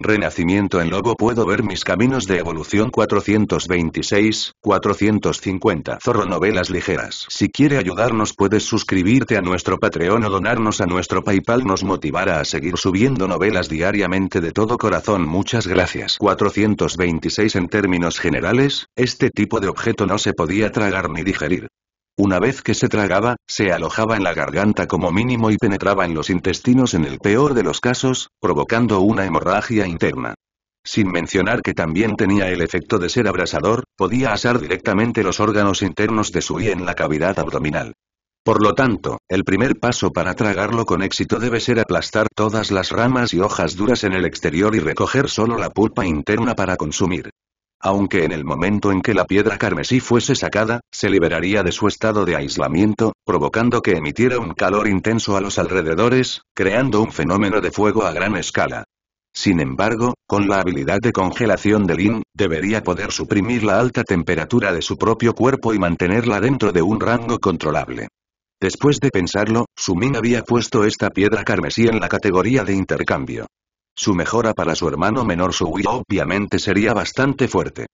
Renacimiento en Lobo puedo ver mis caminos de evolución 426, 450 Zorro Novelas Ligeras Si quiere ayudarnos puedes suscribirte a nuestro Patreon o donarnos a nuestro Paypal nos motivará a seguir subiendo novelas diariamente de todo corazón muchas gracias 426 en términos generales, este tipo de objeto no se podía tragar ni digerir. Una vez que se tragaba, se alojaba en la garganta como mínimo y penetraba en los intestinos en el peor de los casos, provocando una hemorragia interna. Sin mencionar que también tenía el efecto de ser abrasador, podía asar directamente los órganos internos de su y en la cavidad abdominal. Por lo tanto, el primer paso para tragarlo con éxito debe ser aplastar todas las ramas y hojas duras en el exterior y recoger solo la pulpa interna para consumir. Aunque en el momento en que la piedra carmesí fuese sacada, se liberaría de su estado de aislamiento, provocando que emitiera un calor intenso a los alrededores, creando un fenómeno de fuego a gran escala. Sin embargo, con la habilidad de congelación de Lin, debería poder suprimir la alta temperatura de su propio cuerpo y mantenerla dentro de un rango controlable. Después de pensarlo, Sumin había puesto esta piedra carmesí en la categoría de intercambio. Su mejora para su hermano menor Sui obviamente sería bastante fuerte.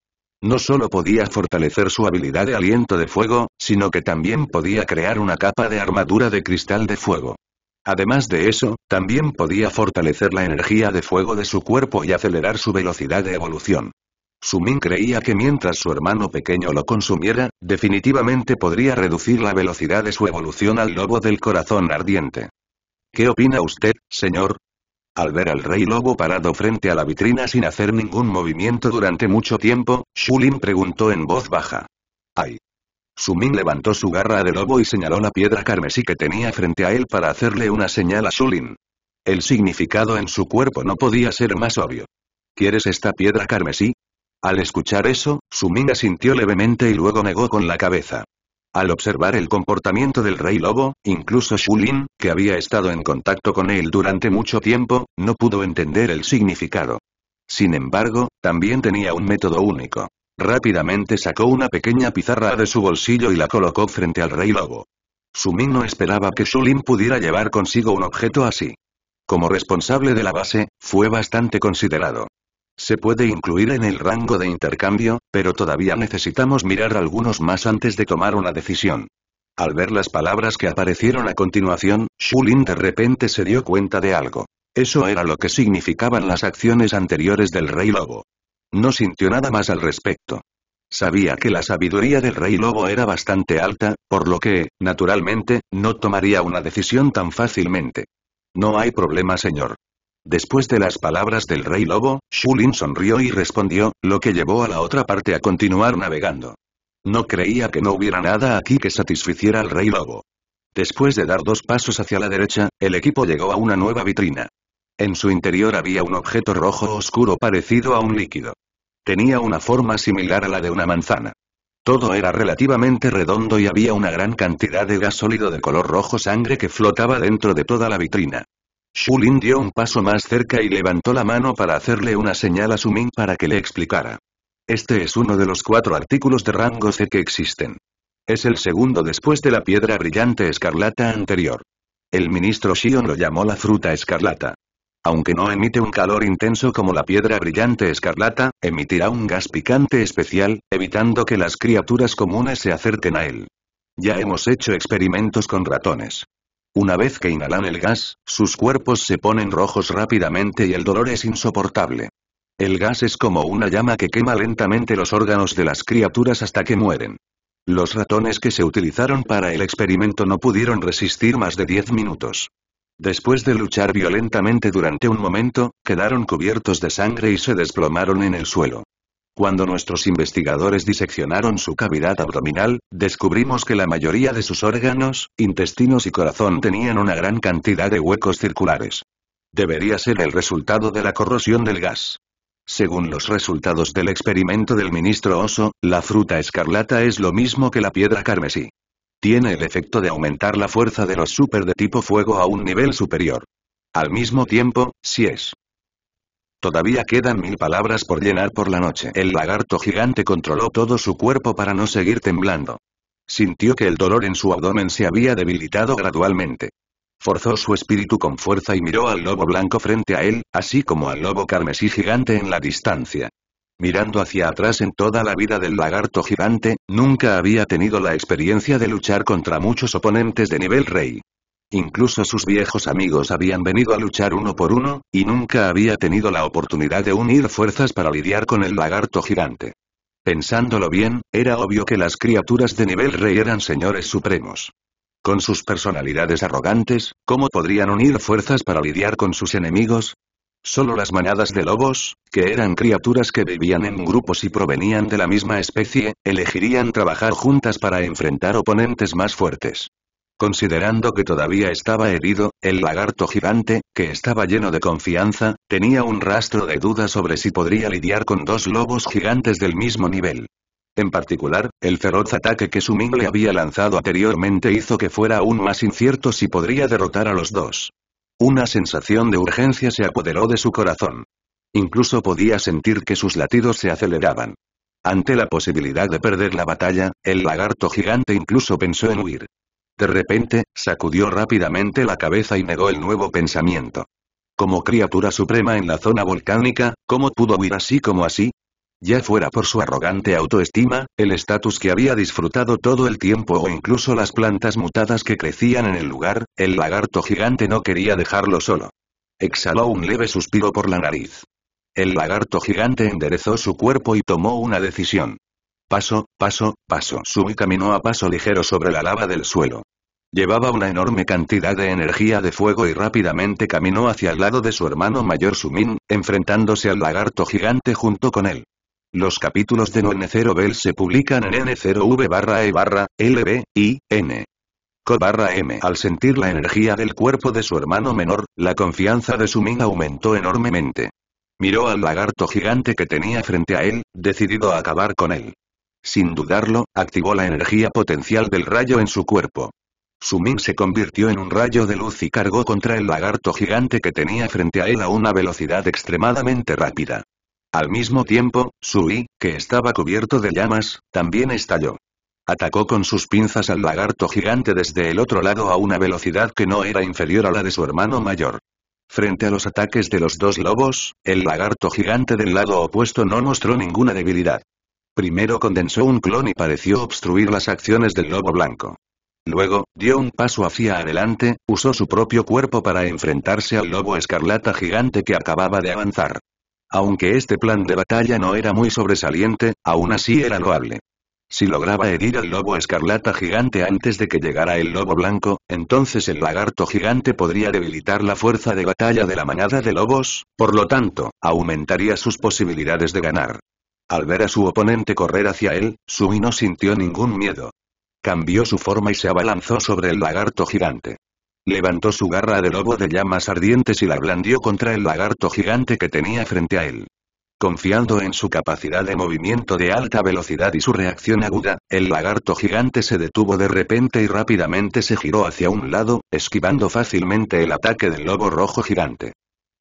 No solo podía fortalecer su habilidad de aliento de fuego, sino que también podía crear una capa de armadura de cristal de fuego. Además de eso, también podía fortalecer la energía de fuego de su cuerpo y acelerar su velocidad de evolución. Sumin creía que mientras su hermano pequeño lo consumiera, definitivamente podría reducir la velocidad de su evolución al lobo del corazón ardiente. ¿Qué opina usted, señor? Al ver al rey lobo parado frente a la vitrina sin hacer ningún movimiento durante mucho tiempo, Shulin preguntó en voz baja. ¡Ay! Sumin levantó su garra de lobo y señaló la piedra carmesí que tenía frente a él para hacerle una señal a Shulin. El significado en su cuerpo no podía ser más obvio. ¿Quieres esta piedra carmesí? Al escuchar eso, Sumin asintió levemente y luego negó con la cabeza. Al observar el comportamiento del rey lobo, incluso Shulin, que había estado en contacto con él durante mucho tiempo, no pudo entender el significado. Sin embargo, también tenía un método único. Rápidamente sacó una pequeña pizarra de su bolsillo y la colocó frente al rey lobo. Sumin no esperaba que Shulin pudiera llevar consigo un objeto así. Como responsable de la base, fue bastante considerado. Se puede incluir en el rango de intercambio, pero todavía necesitamos mirar algunos más antes de tomar una decisión. Al ver las palabras que aparecieron a continuación, Shulin de repente se dio cuenta de algo. Eso era lo que significaban las acciones anteriores del Rey Lobo. No sintió nada más al respecto. Sabía que la sabiduría del Rey Lobo era bastante alta, por lo que, naturalmente, no tomaría una decisión tan fácilmente. No hay problema, señor. Después de las palabras del rey lobo, Shulin sonrió y respondió, lo que llevó a la otra parte a continuar navegando. No creía que no hubiera nada aquí que satisficiera al rey lobo. Después de dar dos pasos hacia la derecha, el equipo llegó a una nueva vitrina. En su interior había un objeto rojo oscuro parecido a un líquido. Tenía una forma similar a la de una manzana. Todo era relativamente redondo y había una gran cantidad de gas sólido de color rojo sangre que flotaba dentro de toda la vitrina. Shulin dio un paso más cerca y levantó la mano para hacerle una señal a Sumin para que le explicara. Este es uno de los cuatro artículos de rango C que existen. Es el segundo después de la piedra brillante escarlata anterior. El ministro Xion lo llamó la fruta escarlata. Aunque no emite un calor intenso como la piedra brillante escarlata, emitirá un gas picante especial, evitando que las criaturas comunes se acerquen a él. Ya hemos hecho experimentos con ratones. Una vez que inhalan el gas, sus cuerpos se ponen rojos rápidamente y el dolor es insoportable. El gas es como una llama que quema lentamente los órganos de las criaturas hasta que mueren. Los ratones que se utilizaron para el experimento no pudieron resistir más de 10 minutos. Después de luchar violentamente durante un momento, quedaron cubiertos de sangre y se desplomaron en el suelo. Cuando nuestros investigadores diseccionaron su cavidad abdominal, descubrimos que la mayoría de sus órganos, intestinos y corazón tenían una gran cantidad de huecos circulares. Debería ser el resultado de la corrosión del gas. Según los resultados del experimento del ministro Oso, la fruta escarlata es lo mismo que la piedra carmesí. Tiene el efecto de aumentar la fuerza de los super de tipo fuego a un nivel superior. Al mismo tiempo, si es Todavía quedan mil palabras por llenar por la noche. El lagarto gigante controló todo su cuerpo para no seguir temblando. Sintió que el dolor en su abdomen se había debilitado gradualmente. Forzó su espíritu con fuerza y miró al lobo blanco frente a él, así como al lobo carmesí gigante en la distancia. Mirando hacia atrás en toda la vida del lagarto gigante, nunca había tenido la experiencia de luchar contra muchos oponentes de nivel rey. Incluso sus viejos amigos habían venido a luchar uno por uno, y nunca había tenido la oportunidad de unir fuerzas para lidiar con el lagarto gigante. Pensándolo bien, era obvio que las criaturas de nivel rey eran señores supremos. Con sus personalidades arrogantes, ¿cómo podrían unir fuerzas para lidiar con sus enemigos? Solo las manadas de lobos, que eran criaturas que vivían en grupos y provenían de la misma especie, elegirían trabajar juntas para enfrentar oponentes más fuertes. Considerando que todavía estaba herido, el lagarto gigante, que estaba lleno de confianza, tenía un rastro de duda sobre si podría lidiar con dos lobos gigantes del mismo nivel. En particular, el feroz ataque que su le había lanzado anteriormente hizo que fuera aún más incierto si podría derrotar a los dos. Una sensación de urgencia se apoderó de su corazón. Incluso podía sentir que sus latidos se aceleraban. Ante la posibilidad de perder la batalla, el lagarto gigante incluso pensó en huir. De repente, sacudió rápidamente la cabeza y negó el nuevo pensamiento. Como criatura suprema en la zona volcánica, ¿cómo pudo huir así como así? Ya fuera por su arrogante autoestima, el estatus que había disfrutado todo el tiempo o incluso las plantas mutadas que crecían en el lugar, el lagarto gigante no quería dejarlo solo. Exhaló un leve suspiro por la nariz. El lagarto gigante enderezó su cuerpo y tomó una decisión. Paso, paso, paso. Sumi caminó a paso ligero sobre la lava del suelo. Llevaba una enorme cantidad de energía de fuego y rápidamente caminó hacia el lado de su hermano mayor Sumin, enfrentándose al lagarto gigante junto con él. Los capítulos de N0 Bell se publican en N0V barra E barra, LB, I, N. Co barra M. Al sentir la energía del cuerpo de su hermano menor, la confianza de Sumin aumentó enormemente. Miró al lagarto gigante que tenía frente a él, decidido a acabar con él. Sin dudarlo, activó la energía potencial del rayo en su cuerpo. Sumin se convirtió en un rayo de luz y cargó contra el lagarto gigante que tenía frente a él a una velocidad extremadamente rápida. Al mismo tiempo, Sui, que estaba cubierto de llamas, también estalló. Atacó con sus pinzas al lagarto gigante desde el otro lado a una velocidad que no era inferior a la de su hermano mayor. Frente a los ataques de los dos lobos, el lagarto gigante del lado opuesto no mostró ninguna debilidad. Primero condensó un clon y pareció obstruir las acciones del lobo blanco. Luego, dio un paso hacia adelante, usó su propio cuerpo para enfrentarse al lobo escarlata gigante que acababa de avanzar. Aunque este plan de batalla no era muy sobresaliente, aún así era loable. Si lograba herir al lobo escarlata gigante antes de que llegara el lobo blanco, entonces el lagarto gigante podría debilitar la fuerza de batalla de la manada de lobos, por lo tanto, aumentaría sus posibilidades de ganar. Al ver a su oponente correr hacia él, Sumi no sintió ningún miedo. Cambió su forma y se abalanzó sobre el lagarto gigante. Levantó su garra de lobo de llamas ardientes y la blandió contra el lagarto gigante que tenía frente a él. Confiando en su capacidad de movimiento de alta velocidad y su reacción aguda, el lagarto gigante se detuvo de repente y rápidamente se giró hacia un lado, esquivando fácilmente el ataque del lobo rojo gigante.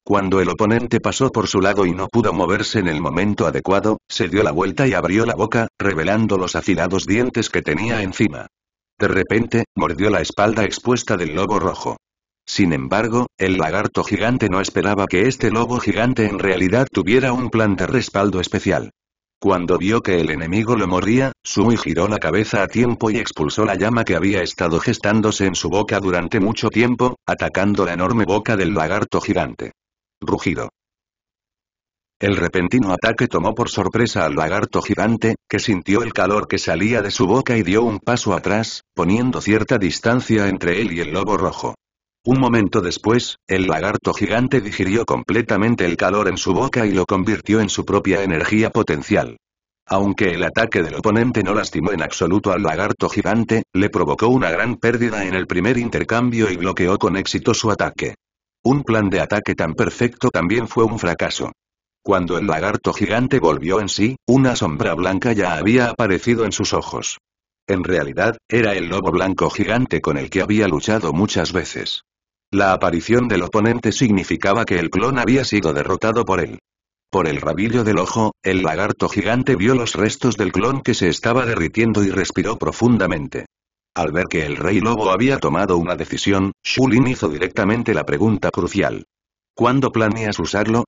Cuando el oponente pasó por su lado y no pudo moverse en el momento adecuado, se dio la vuelta y abrió la boca, revelando los afilados dientes que tenía encima. De repente, mordió la espalda expuesta del lobo rojo. Sin embargo, el lagarto gigante no esperaba que este lobo gigante en realidad tuviera un plan de respaldo especial. Cuando vio que el enemigo lo mordía, Sumi giró la cabeza a tiempo y expulsó la llama que había estado gestándose en su boca durante mucho tiempo, atacando la enorme boca del lagarto gigante. Rugido. El repentino ataque tomó por sorpresa al lagarto gigante, que sintió el calor que salía de su boca y dio un paso atrás, poniendo cierta distancia entre él y el lobo rojo. Un momento después, el lagarto gigante digirió completamente el calor en su boca y lo convirtió en su propia energía potencial. Aunque el ataque del oponente no lastimó en absoluto al lagarto gigante, le provocó una gran pérdida en el primer intercambio y bloqueó con éxito su ataque. Un plan de ataque tan perfecto también fue un fracaso. Cuando el lagarto gigante volvió en sí, una sombra blanca ya había aparecido en sus ojos. En realidad, era el lobo blanco gigante con el que había luchado muchas veces. La aparición del oponente significaba que el clon había sido derrotado por él. Por el rabillo del ojo, el lagarto gigante vio los restos del clon que se estaba derritiendo y respiró profundamente. Al ver que el rey lobo había tomado una decisión, Shulin hizo directamente la pregunta crucial. ¿Cuándo planeas usarlo?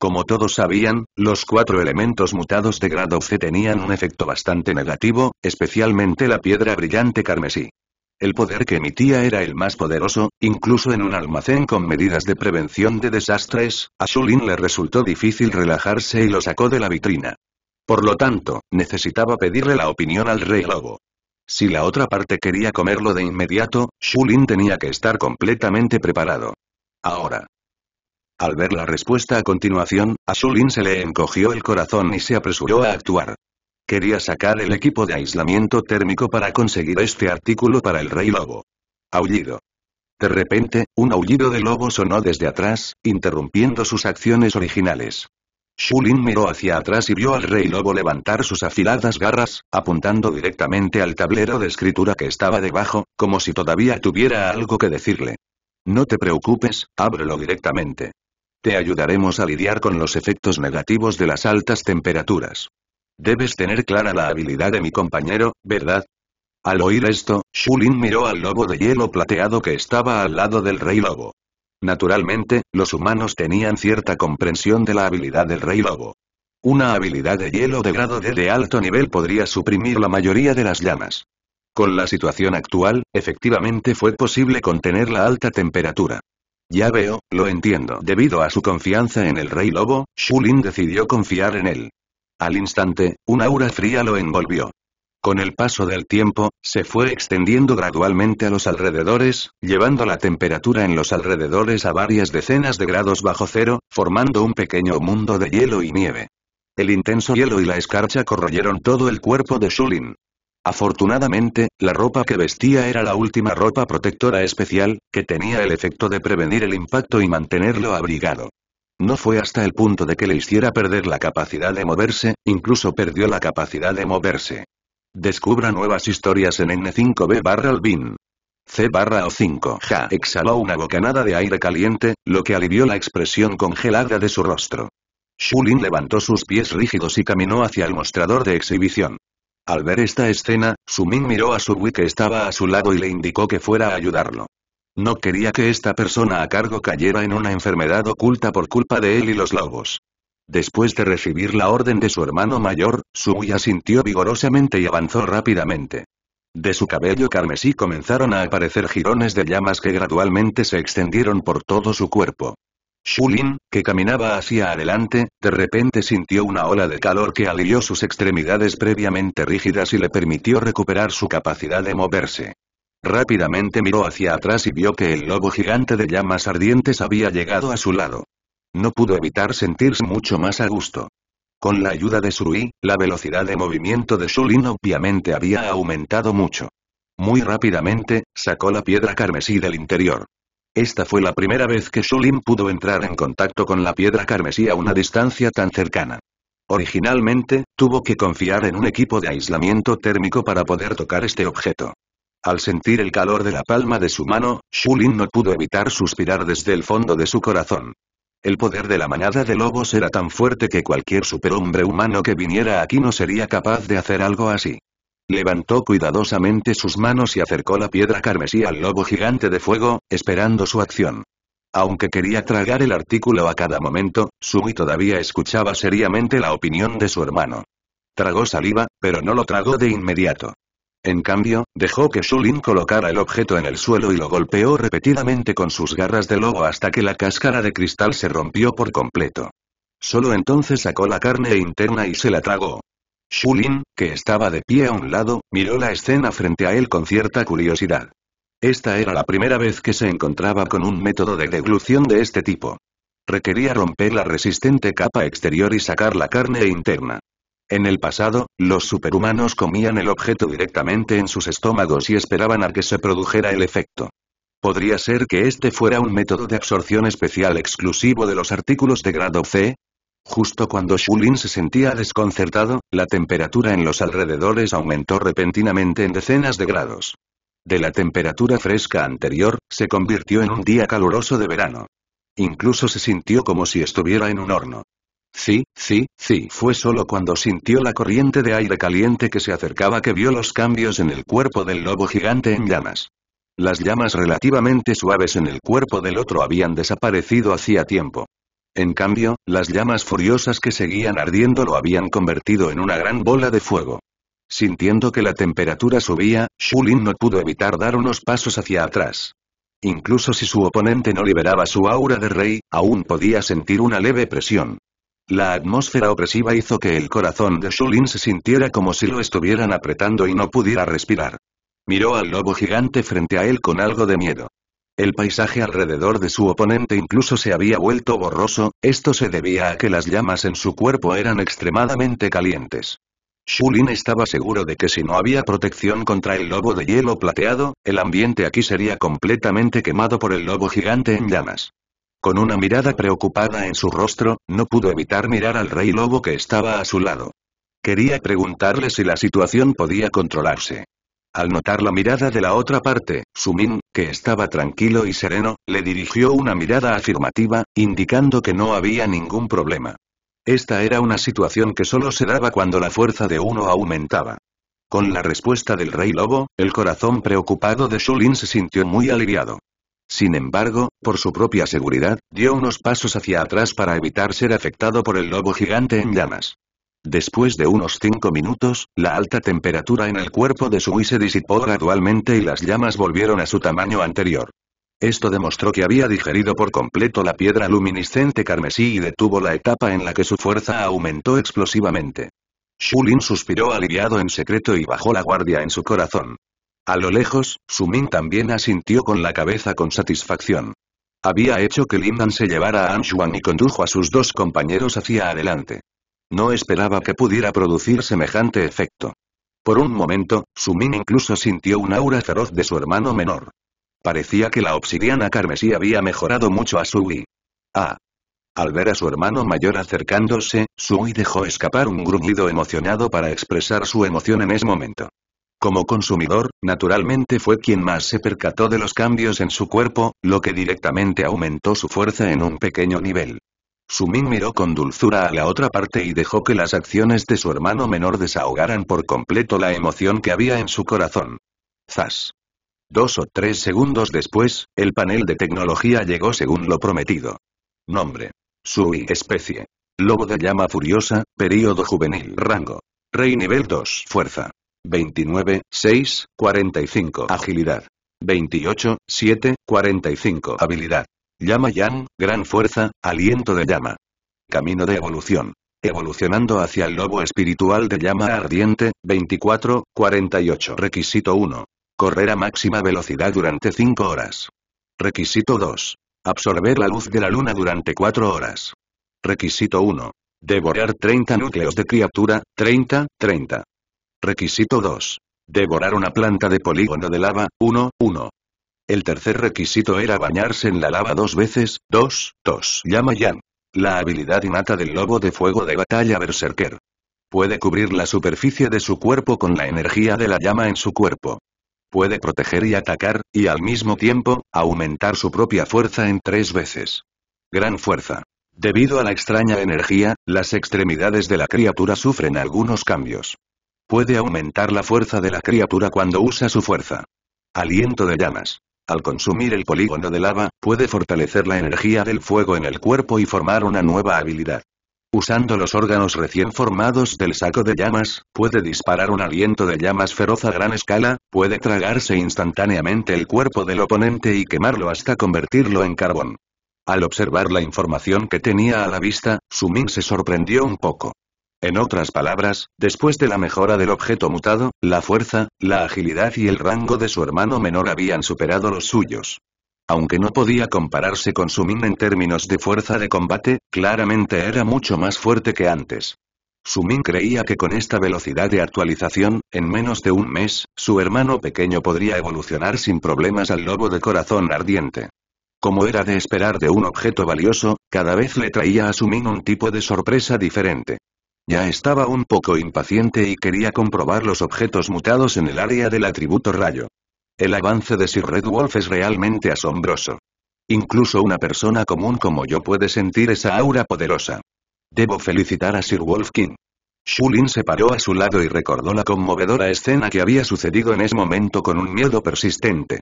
Como todos sabían, los cuatro elementos mutados de grado C tenían un efecto bastante negativo, especialmente la piedra brillante carmesí. El poder que emitía era el más poderoso, incluso en un almacén con medidas de prevención de desastres, a Shulin le resultó difícil relajarse y lo sacó de la vitrina. Por lo tanto, necesitaba pedirle la opinión al rey lobo. Si la otra parte quería comerlo de inmediato, Shulin tenía que estar completamente preparado. Ahora. Al ver la respuesta a continuación, a Shulin se le encogió el corazón y se apresuró a actuar. Quería sacar el equipo de aislamiento térmico para conseguir este artículo para el rey lobo. Aullido. De repente, un aullido de lobo sonó desde atrás, interrumpiendo sus acciones originales. Shulin miró hacia atrás y vio al rey lobo levantar sus afiladas garras, apuntando directamente al tablero de escritura que estaba debajo, como si todavía tuviera algo que decirle. No te preocupes, ábrelo directamente. Te ayudaremos a lidiar con los efectos negativos de las altas temperaturas. Debes tener clara la habilidad de mi compañero, ¿verdad? Al oír esto, Shulin miró al lobo de hielo plateado que estaba al lado del rey lobo. Naturalmente, los humanos tenían cierta comprensión de la habilidad del Rey Lobo. Una habilidad de hielo de grado de alto nivel podría suprimir la mayoría de las llamas. Con la situación actual, efectivamente fue posible contener la alta temperatura. Ya veo, lo entiendo. Debido a su confianza en el Rey Lobo, Shulin decidió confiar en él. Al instante, un aura fría lo envolvió. Con el paso del tiempo, se fue extendiendo gradualmente a los alrededores, llevando la temperatura en los alrededores a varias decenas de grados bajo cero, formando un pequeño mundo de hielo y nieve. El intenso hielo y la escarcha corroyeron todo el cuerpo de Shulin. Afortunadamente, la ropa que vestía era la última ropa protectora especial, que tenía el efecto de prevenir el impacto y mantenerlo abrigado. No fue hasta el punto de que le hiciera perder la capacidad de moverse, incluso perdió la capacidad de moverse. Descubra nuevas historias en N5B barra Albin. C barra O5. Ja exhaló una bocanada de aire caliente, lo que alivió la expresión congelada de su rostro. Shulin levantó sus pies rígidos y caminó hacia el mostrador de exhibición. Al ver esta escena, Sumin miró a Subui que estaba a su lado y le indicó que fuera a ayudarlo. No quería que esta persona a cargo cayera en una enfermedad oculta por culpa de él y los lobos. Después de recibir la orden de su hermano mayor, Suya sintió vigorosamente y avanzó rápidamente. De su cabello carmesí comenzaron a aparecer jirones de llamas que gradualmente se extendieron por todo su cuerpo. Shulin, que caminaba hacia adelante, de repente sintió una ola de calor que alivió sus extremidades previamente rígidas y le permitió recuperar su capacidad de moverse. Rápidamente miró hacia atrás y vio que el lobo gigante de llamas ardientes había llegado a su lado no pudo evitar sentirse mucho más a gusto. Con la ayuda de Surui, la velocidad de movimiento de Shulin obviamente había aumentado mucho. Muy rápidamente, sacó la piedra carmesí del interior. Esta fue la primera vez que Shulin pudo entrar en contacto con la piedra carmesí a una distancia tan cercana. Originalmente, tuvo que confiar en un equipo de aislamiento térmico para poder tocar este objeto. Al sentir el calor de la palma de su mano, Shulin no pudo evitar suspirar desde el fondo de su corazón. El poder de la manada de lobos era tan fuerte que cualquier superhombre humano que viniera aquí no sería capaz de hacer algo así. Levantó cuidadosamente sus manos y acercó la piedra carmesí al lobo gigante de fuego, esperando su acción. Aunque quería tragar el artículo a cada momento, Sumi todavía escuchaba seriamente la opinión de su hermano. Tragó saliva, pero no lo tragó de inmediato. En cambio, dejó que Shulin colocara el objeto en el suelo y lo golpeó repetidamente con sus garras de lobo hasta que la cáscara de cristal se rompió por completo. Solo entonces sacó la carne interna y se la tragó. Shulin, que estaba de pie a un lado, miró la escena frente a él con cierta curiosidad. Esta era la primera vez que se encontraba con un método de deglución de este tipo. Requería romper la resistente capa exterior y sacar la carne interna. En el pasado, los superhumanos comían el objeto directamente en sus estómagos y esperaban a que se produjera el efecto. ¿Podría ser que este fuera un método de absorción especial exclusivo de los artículos de grado C? Justo cuando Shulin se sentía desconcertado, la temperatura en los alrededores aumentó repentinamente en decenas de grados. De la temperatura fresca anterior, se convirtió en un día caluroso de verano. Incluso se sintió como si estuviera en un horno. Sí, sí, sí. Fue solo cuando sintió la corriente de aire caliente que se acercaba que vio los cambios en el cuerpo del lobo gigante en llamas. Las llamas relativamente suaves en el cuerpo del otro habían desaparecido hacía tiempo. En cambio, las llamas furiosas que seguían ardiendo lo habían convertido en una gran bola de fuego. Sintiendo que la temperatura subía, Shulin no pudo evitar dar unos pasos hacia atrás. Incluso si su oponente no liberaba su aura de rey, aún podía sentir una leve presión. La atmósfera opresiva hizo que el corazón de Shulin se sintiera como si lo estuvieran apretando y no pudiera respirar. Miró al lobo gigante frente a él con algo de miedo. El paisaje alrededor de su oponente incluso se había vuelto borroso, esto se debía a que las llamas en su cuerpo eran extremadamente calientes. Shulin estaba seguro de que si no había protección contra el lobo de hielo plateado, el ambiente aquí sería completamente quemado por el lobo gigante en llamas. Con una mirada preocupada en su rostro, no pudo evitar mirar al rey lobo que estaba a su lado. Quería preguntarle si la situación podía controlarse. Al notar la mirada de la otra parte, Sumin, que estaba tranquilo y sereno, le dirigió una mirada afirmativa, indicando que no había ningún problema. Esta era una situación que solo se daba cuando la fuerza de uno aumentaba. Con la respuesta del rey lobo, el corazón preocupado de Shulin se sintió muy aliviado. Sin embargo, por su propia seguridad, dio unos pasos hacia atrás para evitar ser afectado por el lobo gigante en llamas. Después de unos cinco minutos, la alta temperatura en el cuerpo de Sui se disipó gradualmente y las llamas volvieron a su tamaño anterior. Esto demostró que había digerido por completo la piedra luminiscente carmesí y detuvo la etapa en la que su fuerza aumentó explosivamente. Shulin suspiró aliviado en secreto y bajó la guardia en su corazón. A lo lejos, Sumin también asintió con la cabeza con satisfacción. Había hecho que Liman se llevara a Anshuan y condujo a sus dos compañeros hacia adelante. No esperaba que pudiera producir semejante efecto. Por un momento, Sumin incluso sintió un aura feroz de su hermano menor. Parecía que la obsidiana carmesí había mejorado mucho a Sui. Ah. Al ver a su hermano mayor acercándose, Sui dejó escapar un gruñido emocionado para expresar su emoción en ese momento. Como consumidor, naturalmente fue quien más se percató de los cambios en su cuerpo, lo que directamente aumentó su fuerza en un pequeño nivel. Sumin miró con dulzura a la otra parte y dejó que las acciones de su hermano menor desahogaran por completo la emoción que había en su corazón. Zas. Dos o tres segundos después, el panel de tecnología llegó según lo prometido. Nombre. Sui especie. Lobo de llama furiosa, período juvenil. Rango. Rey nivel 2. Fuerza. 29, 6, 45 Agilidad. 28, 7, 45 Habilidad. Llama Yang, gran fuerza, aliento de llama. Camino de evolución. Evolucionando hacia el lobo espiritual de llama ardiente, 24, 48 Requisito 1. Correr a máxima velocidad durante 5 horas. Requisito 2. Absorber la luz de la luna durante 4 horas. Requisito 1. Devorar 30 núcleos de criatura, 30, 30. Requisito 2. Devorar una planta de polígono de lava, 1, 1. El tercer requisito era bañarse en la lava dos veces, 2, 2. Llama Yan. La habilidad innata del lobo de fuego de batalla berserker. Puede cubrir la superficie de su cuerpo con la energía de la llama en su cuerpo. Puede proteger y atacar, y al mismo tiempo, aumentar su propia fuerza en tres veces. Gran fuerza. Debido a la extraña energía, las extremidades de la criatura sufren algunos cambios. Puede aumentar la fuerza de la criatura cuando usa su fuerza. Aliento de llamas. Al consumir el polígono de lava, puede fortalecer la energía del fuego en el cuerpo y formar una nueva habilidad. Usando los órganos recién formados del saco de llamas, puede disparar un aliento de llamas feroz a gran escala, puede tragarse instantáneamente el cuerpo del oponente y quemarlo hasta convertirlo en carbón. Al observar la información que tenía a la vista, Sumin se sorprendió un poco. En otras palabras, después de la mejora del objeto mutado, la fuerza, la agilidad y el rango de su hermano menor habían superado los suyos. Aunque no podía compararse con Sumin en términos de fuerza de combate, claramente era mucho más fuerte que antes. Sumin creía que con esta velocidad de actualización, en menos de un mes, su hermano pequeño podría evolucionar sin problemas al lobo de corazón ardiente. Como era de esperar de un objeto valioso, cada vez le traía a Sumin un tipo de sorpresa diferente. Ya estaba un poco impaciente y quería comprobar los objetos mutados en el área del atributo rayo. El avance de Sir Red Wolf es realmente asombroso. Incluso una persona común como yo puede sentir esa aura poderosa. Debo felicitar a Sir Wolf King. Shulin se paró a su lado y recordó la conmovedora escena que había sucedido en ese momento con un miedo persistente.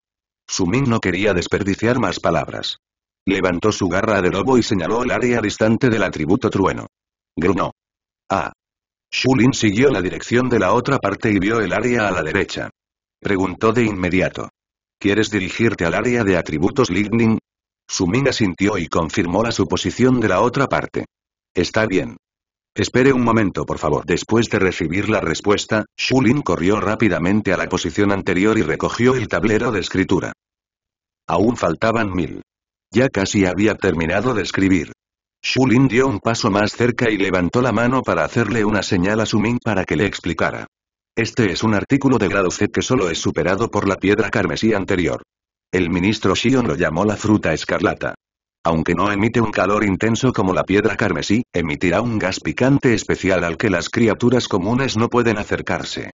Sumin no quería desperdiciar más palabras. Levantó su garra de lobo y señaló el área distante del atributo trueno. Grunó. Ah. Shulin siguió la dirección de la otra parte y vio el área a la derecha. Preguntó de inmediato. ¿Quieres dirigirte al área de atributos Lightning? Sumina sintió y confirmó la suposición de la otra parte. Está bien. Espere un momento por favor. Después de recibir la respuesta, Shulin corrió rápidamente a la posición anterior y recogió el tablero de escritura. Aún faltaban mil. Ya casi había terminado de escribir. Shulin dio un paso más cerca y levantó la mano para hacerle una señal a Sumin para que le explicara. Este es un artículo de grado C que solo es superado por la piedra carmesí anterior. El ministro Shion lo llamó la fruta escarlata. Aunque no emite un calor intenso como la piedra carmesí, emitirá un gas picante especial al que las criaturas comunes no pueden acercarse.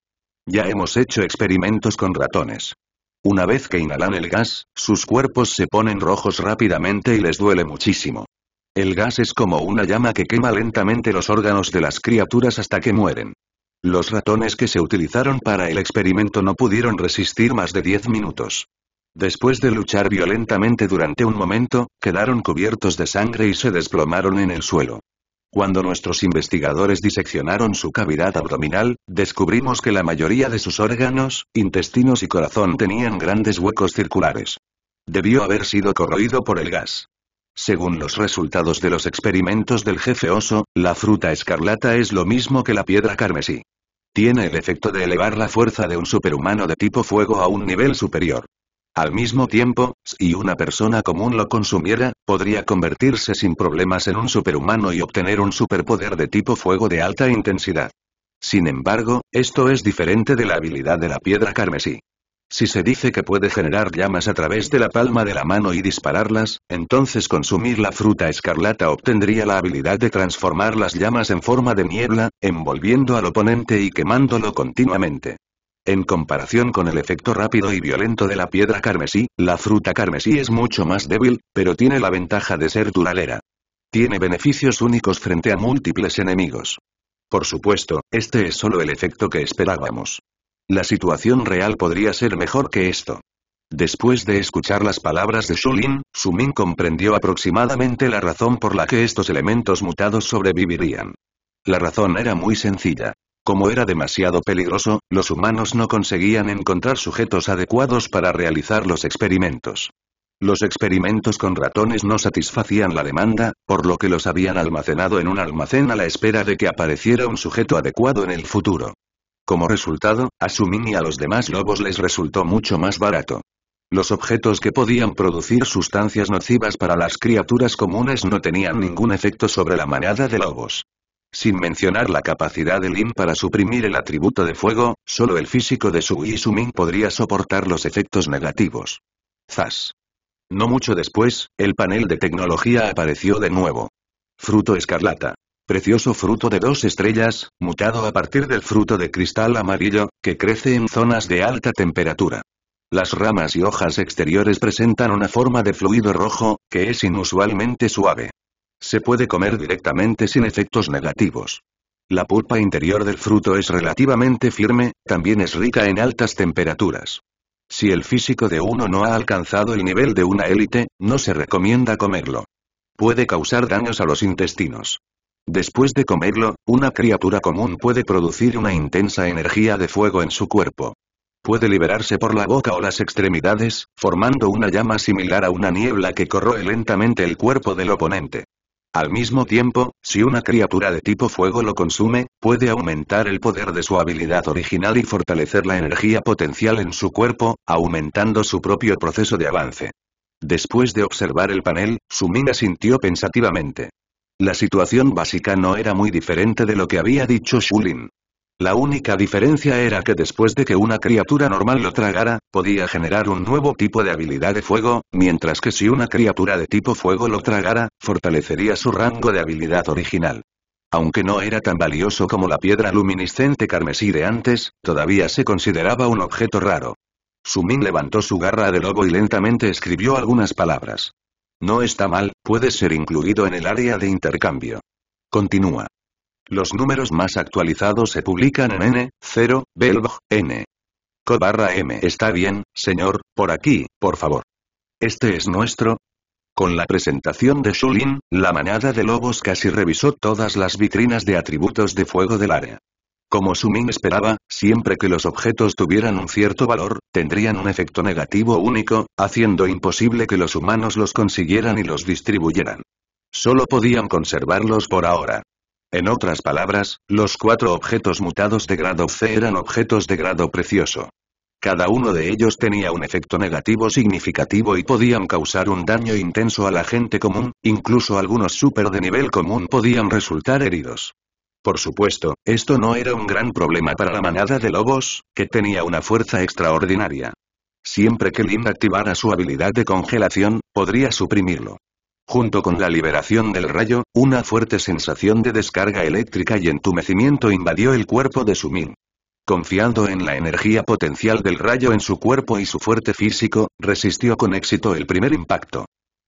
Ya hemos hecho experimentos con ratones. Una vez que inhalan el gas, sus cuerpos se ponen rojos rápidamente y les duele muchísimo. El gas es como una llama que quema lentamente los órganos de las criaturas hasta que mueren. Los ratones que se utilizaron para el experimento no pudieron resistir más de 10 minutos. Después de luchar violentamente durante un momento, quedaron cubiertos de sangre y se desplomaron en el suelo. Cuando nuestros investigadores diseccionaron su cavidad abdominal, descubrimos que la mayoría de sus órganos, intestinos y corazón tenían grandes huecos circulares. Debió haber sido corroído por el gas. Según los resultados de los experimentos del jefe oso, la fruta escarlata es lo mismo que la piedra carmesí. Tiene el efecto de elevar la fuerza de un superhumano de tipo fuego a un nivel superior. Al mismo tiempo, si una persona común lo consumiera, podría convertirse sin problemas en un superhumano y obtener un superpoder de tipo fuego de alta intensidad. Sin embargo, esto es diferente de la habilidad de la piedra carmesí. Si se dice que puede generar llamas a través de la palma de la mano y dispararlas, entonces consumir la fruta escarlata obtendría la habilidad de transformar las llamas en forma de niebla, envolviendo al oponente y quemándolo continuamente. En comparación con el efecto rápido y violento de la piedra carmesí, la fruta carmesí es mucho más débil, pero tiene la ventaja de ser duradera. Tiene beneficios únicos frente a múltiples enemigos. Por supuesto, este es solo el efecto que esperábamos. La situación real podría ser mejor que esto. Después de escuchar las palabras de Shulin, Sumin comprendió aproximadamente la razón por la que estos elementos mutados sobrevivirían. La razón era muy sencilla. Como era demasiado peligroso, los humanos no conseguían encontrar sujetos adecuados para realizar los experimentos. Los experimentos con ratones no satisfacían la demanda, por lo que los habían almacenado en un almacén a la espera de que apareciera un sujeto adecuado en el futuro. Como resultado, a Sumin y a los demás lobos les resultó mucho más barato. Los objetos que podían producir sustancias nocivas para las criaturas comunes no tenían ningún efecto sobre la manada de lobos. Sin mencionar la capacidad de Lin para suprimir el atributo de fuego, solo el físico de su y Sumin podría soportar los efectos negativos. Zas. No mucho después, el panel de tecnología apareció de nuevo. Fruto escarlata. Precioso fruto de dos estrellas, mutado a partir del fruto de cristal amarillo, que crece en zonas de alta temperatura. Las ramas y hojas exteriores presentan una forma de fluido rojo, que es inusualmente suave. Se puede comer directamente sin efectos negativos. La pulpa interior del fruto es relativamente firme, también es rica en altas temperaturas. Si el físico de uno no ha alcanzado el nivel de una élite, no se recomienda comerlo. Puede causar daños a los intestinos. Después de comerlo, una criatura común puede producir una intensa energía de fuego en su cuerpo. Puede liberarse por la boca o las extremidades, formando una llama similar a una niebla que corroe lentamente el cuerpo del oponente. Al mismo tiempo, si una criatura de tipo fuego lo consume, puede aumentar el poder de su habilidad original y fortalecer la energía potencial en su cuerpo, aumentando su propio proceso de avance. Después de observar el panel, Sumina sintió pensativamente. La situación básica no era muy diferente de lo que había dicho Shulin. La única diferencia era que después de que una criatura normal lo tragara, podía generar un nuevo tipo de habilidad de fuego, mientras que si una criatura de tipo fuego lo tragara, fortalecería su rango de habilidad original. Aunque no era tan valioso como la piedra luminiscente carmesí de antes, todavía se consideraba un objeto raro. Sumin levantó su garra de lobo y lentamente escribió algunas palabras. No está mal, puede ser incluido en el área de intercambio. Continúa. Los números más actualizados se publican en N, 0, Belg, N. Co barra M. Está bien, señor, por aquí, por favor. Este es nuestro. Con la presentación de Shulin, la manada de lobos casi revisó todas las vitrinas de atributos de fuego del área. Como Sumin esperaba, siempre que los objetos tuvieran un cierto valor, tendrían un efecto negativo único, haciendo imposible que los humanos los consiguieran y los distribuyeran. Solo podían conservarlos por ahora. En otras palabras, los cuatro objetos mutados de grado C eran objetos de grado precioso. Cada uno de ellos tenía un efecto negativo significativo y podían causar un daño intenso a la gente común, incluso algunos super de nivel común podían resultar heridos. Por supuesto, esto no era un gran problema para la manada de lobos, que tenía una fuerza extraordinaria. Siempre que Lin activara su habilidad de congelación, podría suprimirlo. Junto con la liberación del rayo, una fuerte sensación de descarga eléctrica y entumecimiento invadió el cuerpo de Sumin. Confiando en la energía potencial del rayo en su cuerpo y su fuerte físico, resistió con éxito el primer impacto.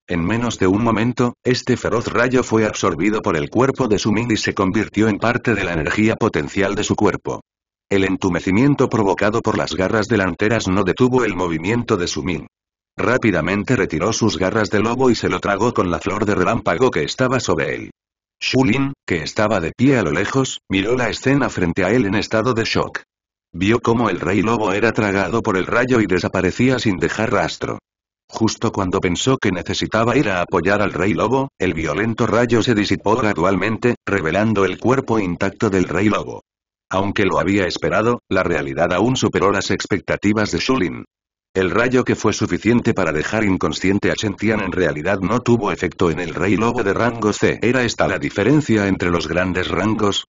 En menos de un momento, este feroz rayo fue absorbido por el cuerpo de Sumin y se convirtió en parte de la energía potencial de su cuerpo. El entumecimiento provocado por las garras delanteras no detuvo el movimiento de Sumin. Rápidamente retiró sus garras de lobo y se lo tragó con la flor de relámpago que estaba sobre él. Shulin, que estaba de pie a lo lejos, miró la escena frente a él en estado de shock. Vio cómo el rey lobo era tragado por el rayo y desaparecía sin dejar rastro. Justo cuando pensó que necesitaba ir a apoyar al Rey Lobo, el violento rayo se disipó gradualmente, revelando el cuerpo intacto del Rey Lobo. Aunque lo había esperado, la realidad aún superó las expectativas de Shulin. El rayo que fue suficiente para dejar inconsciente a tian en realidad no tuvo efecto en el Rey Lobo de rango C. ¿Era esta la diferencia entre los grandes rangos?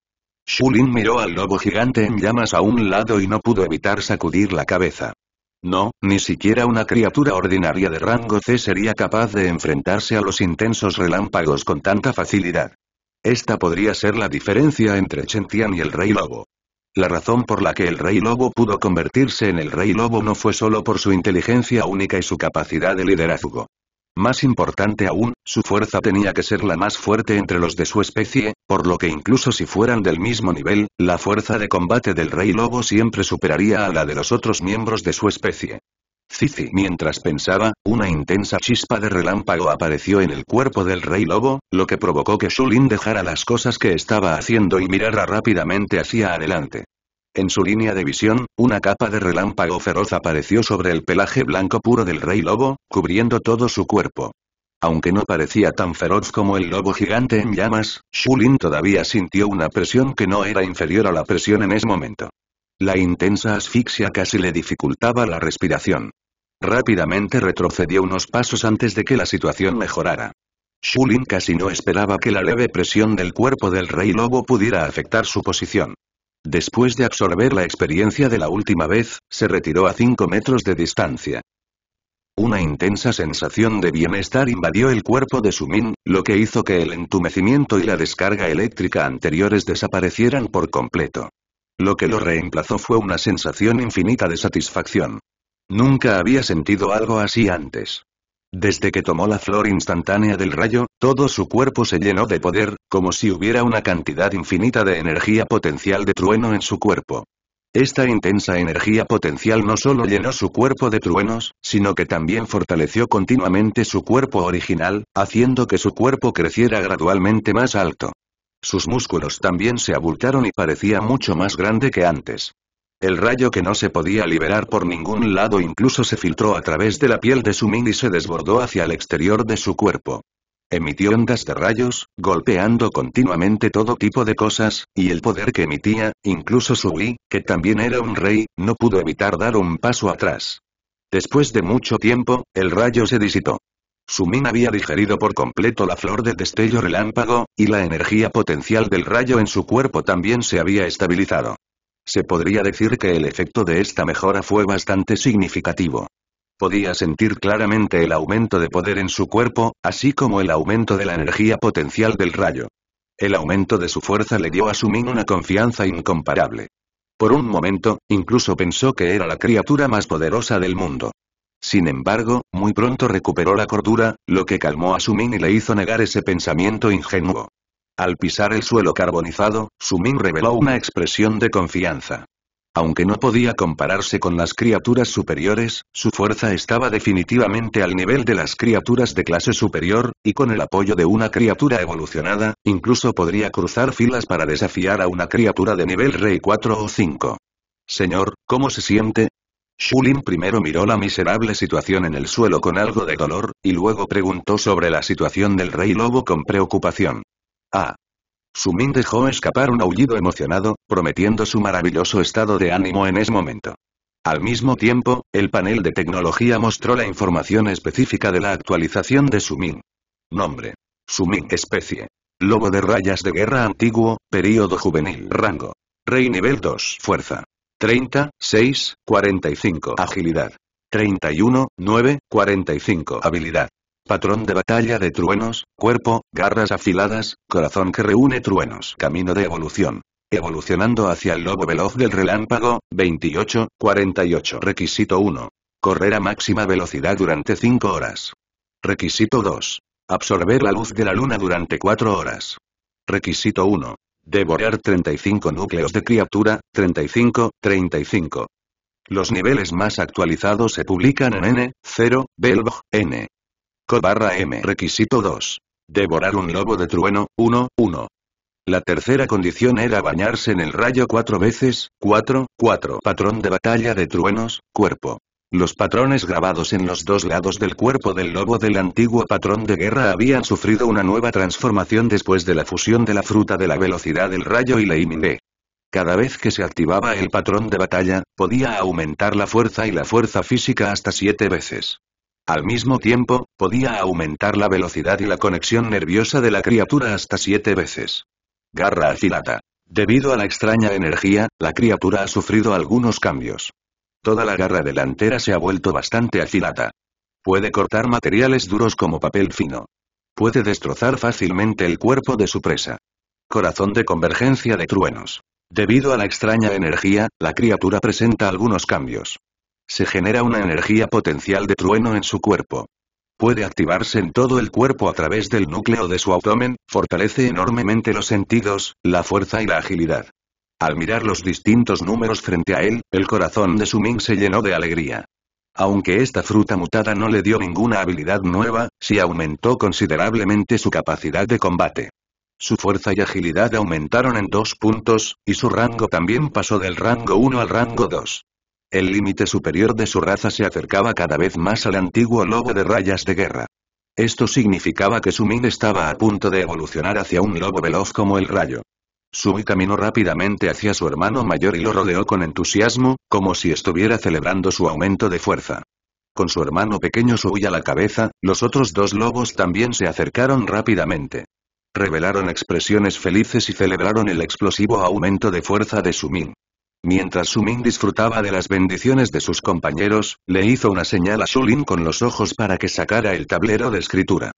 Shulin miró al lobo gigante en llamas a un lado y no pudo evitar sacudir la cabeza. No, ni siquiera una criatura ordinaria de rango C sería capaz de enfrentarse a los intensos relámpagos con tanta facilidad. Esta podría ser la diferencia entre Chen Tian y el Rey Lobo. La razón por la que el Rey Lobo pudo convertirse en el Rey Lobo no fue solo por su inteligencia única y su capacidad de liderazgo. Más importante aún, su fuerza tenía que ser la más fuerte entre los de su especie, por lo que incluso si fueran del mismo nivel, la fuerza de combate del rey lobo siempre superaría a la de los otros miembros de su especie. Cici mientras pensaba, una intensa chispa de relámpago apareció en el cuerpo del rey lobo, lo que provocó que Shulin dejara las cosas que estaba haciendo y mirara rápidamente hacia adelante. En su línea de visión, una capa de relámpago feroz apareció sobre el pelaje blanco puro del rey lobo, cubriendo todo su cuerpo. Aunque no parecía tan feroz como el lobo gigante en llamas, Shulin todavía sintió una presión que no era inferior a la presión en ese momento. La intensa asfixia casi le dificultaba la respiración. Rápidamente retrocedió unos pasos antes de que la situación mejorara. Shulin casi no esperaba que la leve presión del cuerpo del rey lobo pudiera afectar su posición. Después de absorber la experiencia de la última vez, se retiró a 5 metros de distancia. Una intensa sensación de bienestar invadió el cuerpo de Sumin, lo que hizo que el entumecimiento y la descarga eléctrica anteriores desaparecieran por completo. Lo que lo reemplazó fue una sensación infinita de satisfacción. Nunca había sentido algo así antes. Desde que tomó la flor instantánea del rayo, todo su cuerpo se llenó de poder, como si hubiera una cantidad infinita de energía potencial de trueno en su cuerpo. Esta intensa energía potencial no solo llenó su cuerpo de truenos, sino que también fortaleció continuamente su cuerpo original, haciendo que su cuerpo creciera gradualmente más alto. Sus músculos también se abultaron y parecía mucho más grande que antes. El rayo que no se podía liberar por ningún lado incluso se filtró a través de la piel de Sumin y se desbordó hacia el exterior de su cuerpo. Emitió ondas de rayos, golpeando continuamente todo tipo de cosas, y el poder que emitía, incluso Sui, que también era un rey, no pudo evitar dar un paso atrás. Después de mucho tiempo, el rayo se disipó. Sumin había digerido por completo la flor de destello relámpago, y la energía potencial del rayo en su cuerpo también se había estabilizado. Se podría decir que el efecto de esta mejora fue bastante significativo. Podía sentir claramente el aumento de poder en su cuerpo, así como el aumento de la energía potencial del rayo. El aumento de su fuerza le dio a Sumin una confianza incomparable. Por un momento, incluso pensó que era la criatura más poderosa del mundo. Sin embargo, muy pronto recuperó la cordura, lo que calmó a Sumin y le hizo negar ese pensamiento ingenuo. Al pisar el suelo carbonizado, Sumin reveló una expresión de confianza. Aunque no podía compararse con las criaturas superiores, su fuerza estaba definitivamente al nivel de las criaturas de clase superior, y con el apoyo de una criatura evolucionada, incluso podría cruzar filas para desafiar a una criatura de nivel Rey 4 o 5. Señor, ¿cómo se siente? Shulin primero miró la miserable situación en el suelo con algo de dolor, y luego preguntó sobre la situación del Rey Lobo con preocupación. ¡Ah! Sumin dejó escapar un aullido emocionado, prometiendo su maravilloso estado de ánimo en ese momento. Al mismo tiempo, el panel de tecnología mostró la información específica de la actualización de Sumin. Nombre. Sumin especie. Lobo de rayas de guerra antiguo, período juvenil. Rango. Rey nivel 2. Fuerza. 30, 6, 45. Agilidad. 31, 9, 45. Habilidad. Patrón de batalla de truenos, cuerpo, garras afiladas, corazón que reúne truenos. Camino de evolución. Evolucionando hacia el lobo veloz del relámpago, 28, 48. Requisito 1. Correr a máxima velocidad durante 5 horas. Requisito 2. Absorber la luz de la luna durante 4 horas. Requisito 1. Devorar 35 núcleos de criatura, 35, 35. Los niveles más actualizados se publican en N, 0, Belbog, N. M. Requisito 2. Devorar un lobo de trueno, 1, 1. La tercera condición era bañarse en el rayo cuatro veces, 4, 4. Patrón de batalla de truenos, cuerpo. Los patrones grabados en los dos lados del cuerpo del lobo del antiguo patrón de guerra habían sufrido una nueva transformación después de la fusión de la fruta de la velocidad del rayo y la IMD. Cada vez que se activaba el patrón de batalla, podía aumentar la fuerza y la fuerza física hasta siete veces. Al mismo tiempo, podía aumentar la velocidad y la conexión nerviosa de la criatura hasta siete veces. Garra afilada. Debido a la extraña energía, la criatura ha sufrido algunos cambios. Toda la garra delantera se ha vuelto bastante afilada. Puede cortar materiales duros como papel fino. Puede destrozar fácilmente el cuerpo de su presa. Corazón de convergencia de truenos. Debido a la extraña energía, la criatura presenta algunos cambios. Se genera una energía potencial de trueno en su cuerpo. Puede activarse en todo el cuerpo a través del núcleo de su abdomen, fortalece enormemente los sentidos, la fuerza y la agilidad. Al mirar los distintos números frente a él, el corazón de Suming se llenó de alegría. Aunque esta fruta mutada no le dio ninguna habilidad nueva, sí aumentó considerablemente su capacidad de combate. Su fuerza y agilidad aumentaron en dos puntos, y su rango también pasó del rango 1 al rango 2. El límite superior de su raza se acercaba cada vez más al antiguo lobo de rayas de guerra. Esto significaba que Sumin estaba a punto de evolucionar hacia un lobo veloz como el rayo. Sumi caminó rápidamente hacia su hermano mayor y lo rodeó con entusiasmo, como si estuviera celebrando su aumento de fuerza. Con su hermano pequeño Sui a la cabeza, los otros dos lobos también se acercaron rápidamente. Revelaron expresiones felices y celebraron el explosivo aumento de fuerza de Sumin. Mientras Sumin disfrutaba de las bendiciones de sus compañeros, le hizo una señal a Shulin con los ojos para que sacara el tablero de escritura.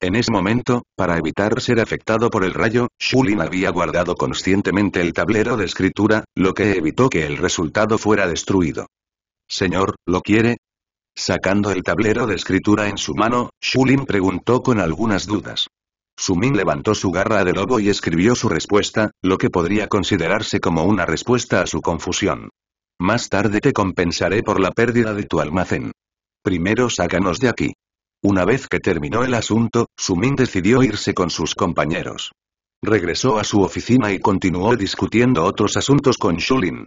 En ese momento, para evitar ser afectado por el rayo, Shulin había guardado conscientemente el tablero de escritura, lo que evitó que el resultado fuera destruido. Señor, ¿lo quiere? Sacando el tablero de escritura en su mano, Shulin preguntó con algunas dudas. Sumin levantó su garra de lobo y escribió su respuesta, lo que podría considerarse como una respuesta a su confusión. Más tarde te compensaré por la pérdida de tu almacén. Primero sácanos de aquí. Una vez que terminó el asunto, Sumin decidió irse con sus compañeros. Regresó a su oficina y continuó discutiendo otros asuntos con Shulin.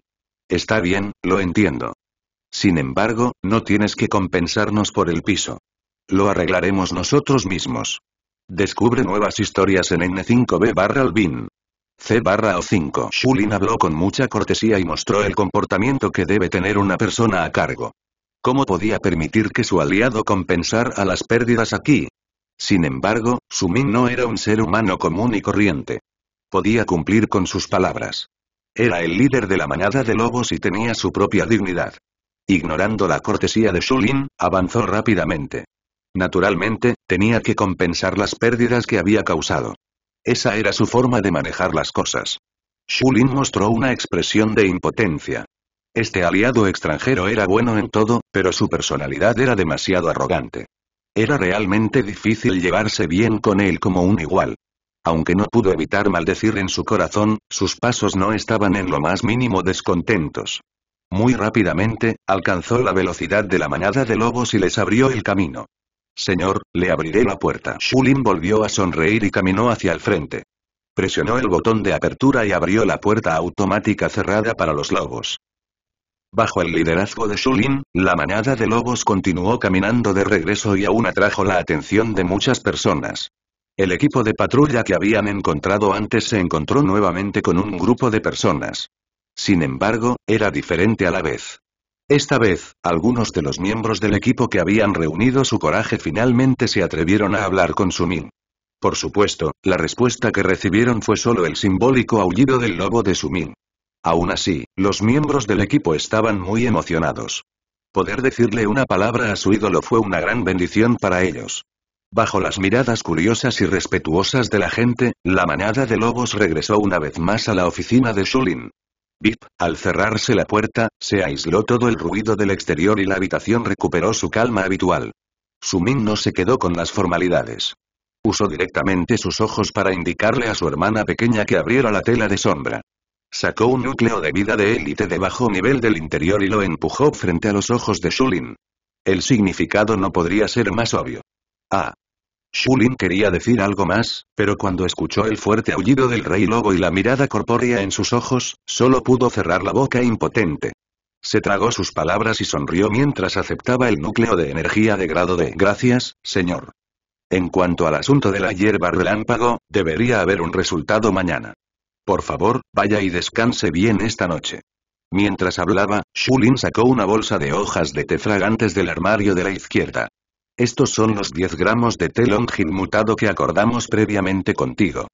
Está bien, lo entiendo. Sin embargo, no tienes que compensarnos por el piso. Lo arreglaremos nosotros mismos. Descubre nuevas historias en N5B barra Albin. C barra O5. Shulin habló con mucha cortesía y mostró el comportamiento que debe tener una persona a cargo. ¿Cómo podía permitir que su aliado compensar a las pérdidas aquí? Sin embargo, Sumin no era un ser humano común y corriente. Podía cumplir con sus palabras. Era el líder de la manada de lobos y tenía su propia dignidad. Ignorando la cortesía de Shulin, avanzó rápidamente. Naturalmente, tenía que compensar las pérdidas que había causado. Esa era su forma de manejar las cosas. Shulin mostró una expresión de impotencia. Este aliado extranjero era bueno en todo, pero su personalidad era demasiado arrogante. Era realmente difícil llevarse bien con él como un igual. Aunque no pudo evitar maldecir en su corazón, sus pasos no estaban en lo más mínimo descontentos. Muy rápidamente, alcanzó la velocidad de la manada de lobos y les abrió el camino. Señor, le abriré la puerta. Shulin volvió a sonreír y caminó hacia el frente. Presionó el botón de apertura y abrió la puerta automática cerrada para los lobos. Bajo el liderazgo de Shulin, la manada de lobos continuó caminando de regreso y aún atrajo la atención de muchas personas. El equipo de patrulla que habían encontrado antes se encontró nuevamente con un grupo de personas. Sin embargo, era diferente a la vez. Esta vez, algunos de los miembros del equipo que habían reunido su coraje finalmente se atrevieron a hablar con Sumin. Por supuesto, la respuesta que recibieron fue solo el simbólico aullido del lobo de Sumin. Aún así, los miembros del equipo estaban muy emocionados. Poder decirle una palabra a su ídolo fue una gran bendición para ellos. Bajo las miradas curiosas y respetuosas de la gente, la manada de lobos regresó una vez más a la oficina de Shulin. Bip, al cerrarse la puerta, se aisló todo el ruido del exterior y la habitación recuperó su calma habitual. Sumin no se quedó con las formalidades. Usó directamente sus ojos para indicarle a su hermana pequeña que abriera la tela de sombra. Sacó un núcleo de vida de élite de bajo nivel del interior y lo empujó frente a los ojos de Shulin. El significado no podría ser más obvio. Ah, Shulin quería decir algo más, pero cuando escuchó el fuerte aullido del rey lobo y la mirada corpórea en sus ojos, solo pudo cerrar la boca impotente. Se tragó sus palabras y sonrió mientras aceptaba el núcleo de energía de grado de gracias, señor. En cuanto al asunto de la hierba relámpago, debería haber un resultado mañana. Por favor, vaya y descanse bien esta noche. Mientras hablaba, Shulin sacó una bolsa de hojas de té fragantes del armario de la izquierda. Estos son los 10 gramos de té mutado que acordamos previamente contigo.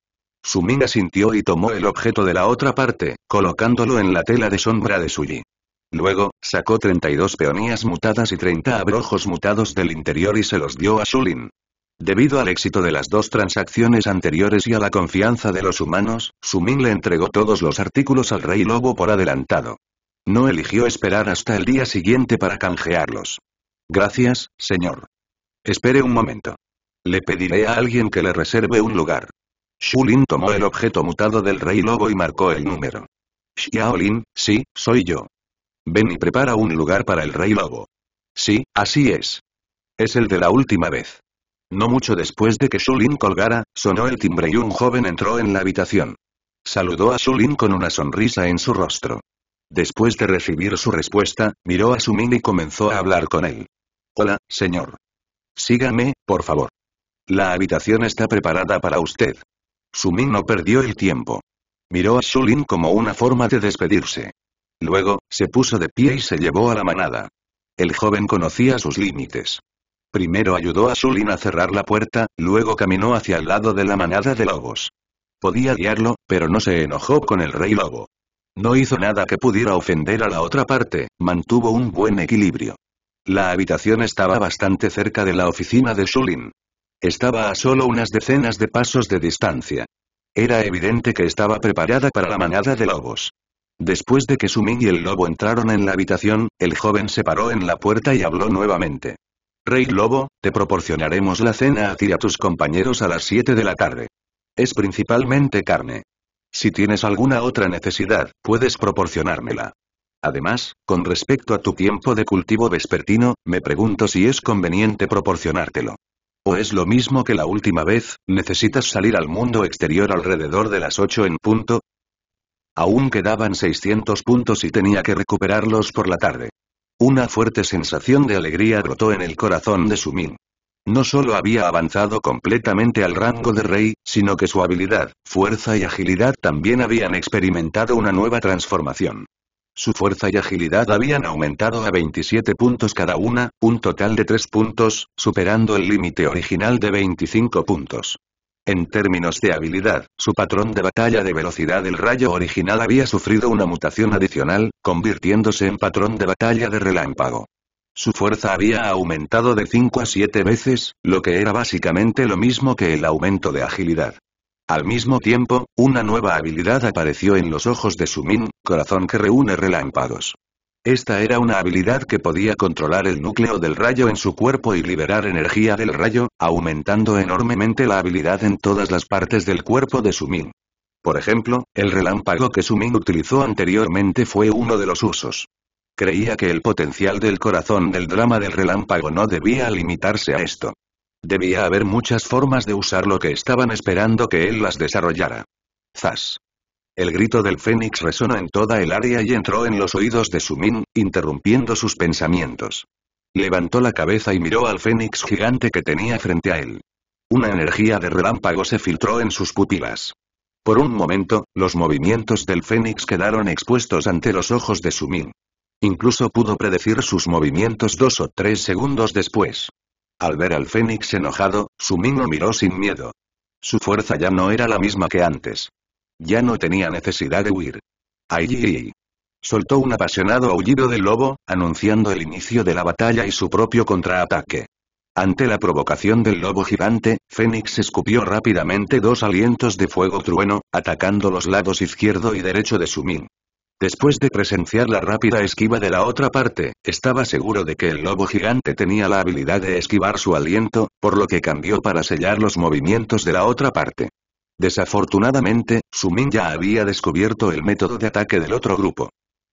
Sumin asintió y tomó el objeto de la otra parte, colocándolo en la tela de sombra de Suyi. Luego, sacó 32 peonías mutadas y 30 abrojos mutados del interior y se los dio a Shulin. Debido al éxito de las dos transacciones anteriores y a la confianza de los humanos, Sumin le entregó todos los artículos al rey lobo por adelantado. No eligió esperar hasta el día siguiente para canjearlos. Gracias, señor. Espere un momento. Le pediré a alguien que le reserve un lugar. Shulin tomó el objeto mutado del rey lobo y marcó el número. Xiaolin, sí, soy yo. Ven y prepara un lugar para el rey lobo. Sí, así es. Es el de la última vez. No mucho después de que Shulin colgara, sonó el timbre y un joven entró en la habitación. Saludó a Shulin con una sonrisa en su rostro. Después de recibir su respuesta, miró a Sumin y comenzó a hablar con él. Hola, señor. Sígame, por favor. La habitación está preparada para usted. Sumin no perdió el tiempo. Miró a Shulin como una forma de despedirse. Luego, se puso de pie y se llevó a la manada. El joven conocía sus límites. Primero ayudó a Shulin a cerrar la puerta, luego caminó hacia el lado de la manada de lobos. Podía guiarlo, pero no se enojó con el rey lobo. No hizo nada que pudiera ofender a la otra parte, mantuvo un buen equilibrio. La habitación estaba bastante cerca de la oficina de Shulin. Estaba a solo unas decenas de pasos de distancia. Era evidente que estaba preparada para la manada de lobos. Después de que Sumin y el lobo entraron en la habitación, el joven se paró en la puerta y habló nuevamente. Rey Lobo, te proporcionaremos la cena a ti y a tus compañeros a las 7 de la tarde. Es principalmente carne. Si tienes alguna otra necesidad, puedes proporcionármela. Además, con respecto a tu tiempo de cultivo vespertino, me pregunto si es conveniente proporcionártelo. ¿O es lo mismo que la última vez, necesitas salir al mundo exterior alrededor de las 8 en punto? Aún quedaban 600 puntos y tenía que recuperarlos por la tarde. Una fuerte sensación de alegría brotó en el corazón de Sumin. No solo había avanzado completamente al rango de rey, sino que su habilidad, fuerza y agilidad también habían experimentado una nueva transformación. Su fuerza y agilidad habían aumentado a 27 puntos cada una, un total de 3 puntos, superando el límite original de 25 puntos. En términos de habilidad, su patrón de batalla de velocidad del rayo original había sufrido una mutación adicional, convirtiéndose en patrón de batalla de relámpago. Su fuerza había aumentado de 5 a 7 veces, lo que era básicamente lo mismo que el aumento de agilidad. Al mismo tiempo, una nueva habilidad apareció en los ojos de Sumin, corazón que reúne relámpagos. Esta era una habilidad que podía controlar el núcleo del rayo en su cuerpo y liberar energía del rayo, aumentando enormemente la habilidad en todas las partes del cuerpo de Sumin. Por ejemplo, el relámpago que Sumin utilizó anteriormente fue uno de los usos. Creía que el potencial del corazón del drama del relámpago no debía limitarse a esto. Debía haber muchas formas de usar lo que estaban esperando que él las desarrollara. ¡Zas! El grito del fénix resonó en toda el área y entró en los oídos de Sumin, interrumpiendo sus pensamientos. Levantó la cabeza y miró al fénix gigante que tenía frente a él. Una energía de relámpago se filtró en sus pupilas. Por un momento, los movimientos del fénix quedaron expuestos ante los ojos de Sumin. Incluso pudo predecir sus movimientos dos o tres segundos después. Al ver al Fénix enojado, lo miró sin miedo. Su fuerza ya no era la misma que antes. Ya no tenía necesidad de huir. Allí. Soltó un apasionado aullido del lobo, anunciando el inicio de la batalla y su propio contraataque. Ante la provocación del lobo gigante, Fénix escupió rápidamente dos alientos de fuego trueno, atacando los lados izquierdo y derecho de Sumin. Después de presenciar la rápida esquiva de la otra parte, estaba seguro de que el lobo gigante tenía la habilidad de esquivar su aliento, por lo que cambió para sellar los movimientos de la otra parte. Desafortunadamente, Sumin ya había descubierto el método de ataque del otro grupo.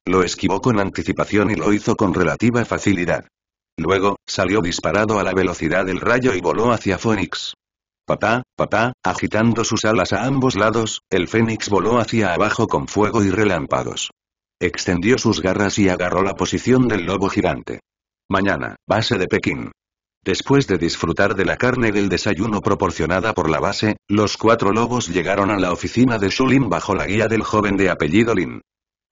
Lo esquivó con anticipación y lo hizo con relativa facilidad. Luego, salió disparado a la velocidad del rayo y voló hacia Phoenix. Papá, papá, agitando sus alas a ambos lados, el fénix voló hacia abajo con fuego y relámpagos. Extendió sus garras y agarró la posición del lobo gigante. Mañana, base de Pekín. Después de disfrutar de la carne del desayuno proporcionada por la base, los cuatro lobos llegaron a la oficina de Shulin bajo la guía del joven de apellido Lin.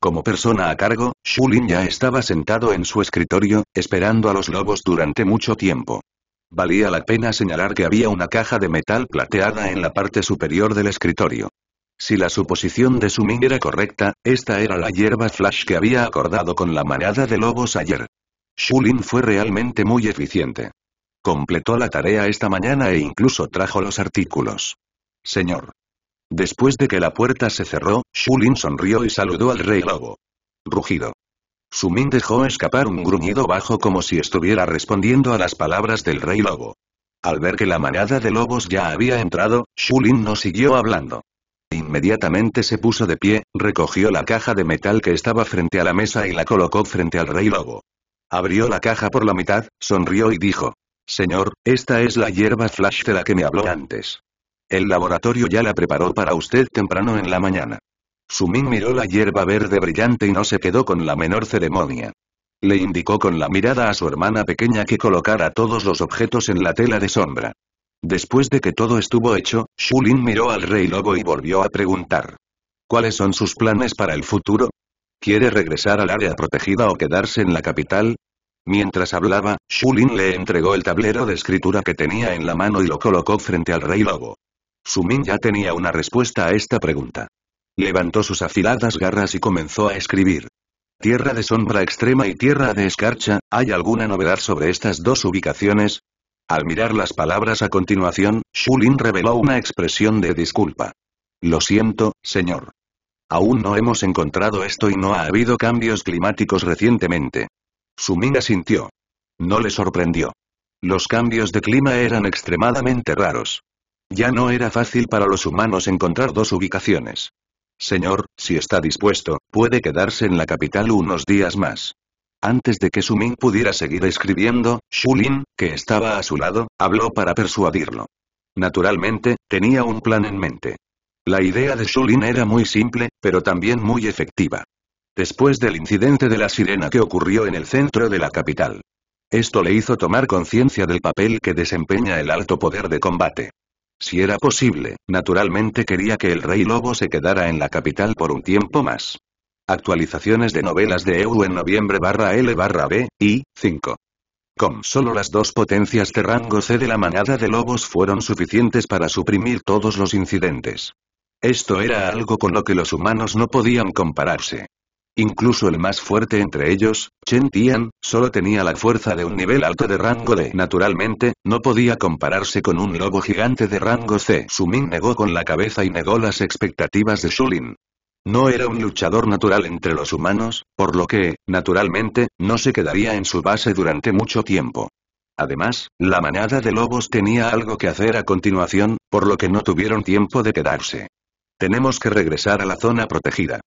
Como persona a cargo, Shulin ya estaba sentado en su escritorio, esperando a los lobos durante mucho tiempo. Valía la pena señalar que había una caja de metal plateada en la parte superior del escritorio. Si la suposición de Sumin era correcta, esta era la hierba flash que había acordado con la manada de lobos ayer. Shulin fue realmente muy eficiente. Completó la tarea esta mañana e incluso trajo los artículos. Señor. Después de que la puerta se cerró, Shulin sonrió y saludó al rey lobo. Rugido min dejó escapar un gruñido bajo como si estuviera respondiendo a las palabras del rey lobo. Al ver que la manada de lobos ya había entrado, Shulin no siguió hablando. Inmediatamente se puso de pie, recogió la caja de metal que estaba frente a la mesa y la colocó frente al rey lobo. Abrió la caja por la mitad, sonrió y dijo. Señor, esta es la hierba flash de la que me habló antes. El laboratorio ya la preparó para usted temprano en la mañana. Sumin miró la hierba verde brillante y no se quedó con la menor ceremonia. Le indicó con la mirada a su hermana pequeña que colocara todos los objetos en la tela de sombra. Después de que todo estuvo hecho, Shulin miró al rey lobo y volvió a preguntar. ¿Cuáles son sus planes para el futuro? ¿Quiere regresar al área protegida o quedarse en la capital? Mientras hablaba, Shulin le entregó el tablero de escritura que tenía en la mano y lo colocó frente al rey lobo. Sumin ya tenía una respuesta a esta pregunta. Levantó sus afiladas garras y comenzó a escribir. Tierra de sombra extrema y tierra de escarcha, ¿hay alguna novedad sobre estas dos ubicaciones? Al mirar las palabras a continuación, Shulin reveló una expresión de disculpa. Lo siento, señor. Aún no hemos encontrado esto y no ha habido cambios climáticos recientemente. Sumina sintió. No le sorprendió. Los cambios de clima eran extremadamente raros. Ya no era fácil para los humanos encontrar dos ubicaciones. Señor, si está dispuesto, puede quedarse en la capital unos días más. Antes de que Sumin pudiera seguir escribiendo, Shulin, que estaba a su lado, habló para persuadirlo. Naturalmente, tenía un plan en mente. La idea de Shulin era muy simple, pero también muy efectiva. Después del incidente de la sirena que ocurrió en el centro de la capital. Esto le hizo tomar conciencia del papel que desempeña el alto poder de combate. Si era posible, naturalmente quería que el Rey Lobo se quedara en la capital por un tiempo más. Actualizaciones de novelas de EU en noviembre barra L barra B, y 5. Con solo las dos potencias de rango C de la manada de lobos fueron suficientes para suprimir todos los incidentes. Esto era algo con lo que los humanos no podían compararse. Incluso el más fuerte entre ellos, Chen Tian, solo tenía la fuerza de un nivel alto de rango D. Naturalmente, no podía compararse con un lobo gigante de rango C. Su Ming negó con la cabeza y negó las expectativas de Shulin. No era un luchador natural entre los humanos, por lo que, naturalmente, no se quedaría en su base durante mucho tiempo. Además, la manada de lobos tenía algo que hacer a continuación, por lo que no tuvieron tiempo de quedarse. Tenemos que regresar a la zona protegida.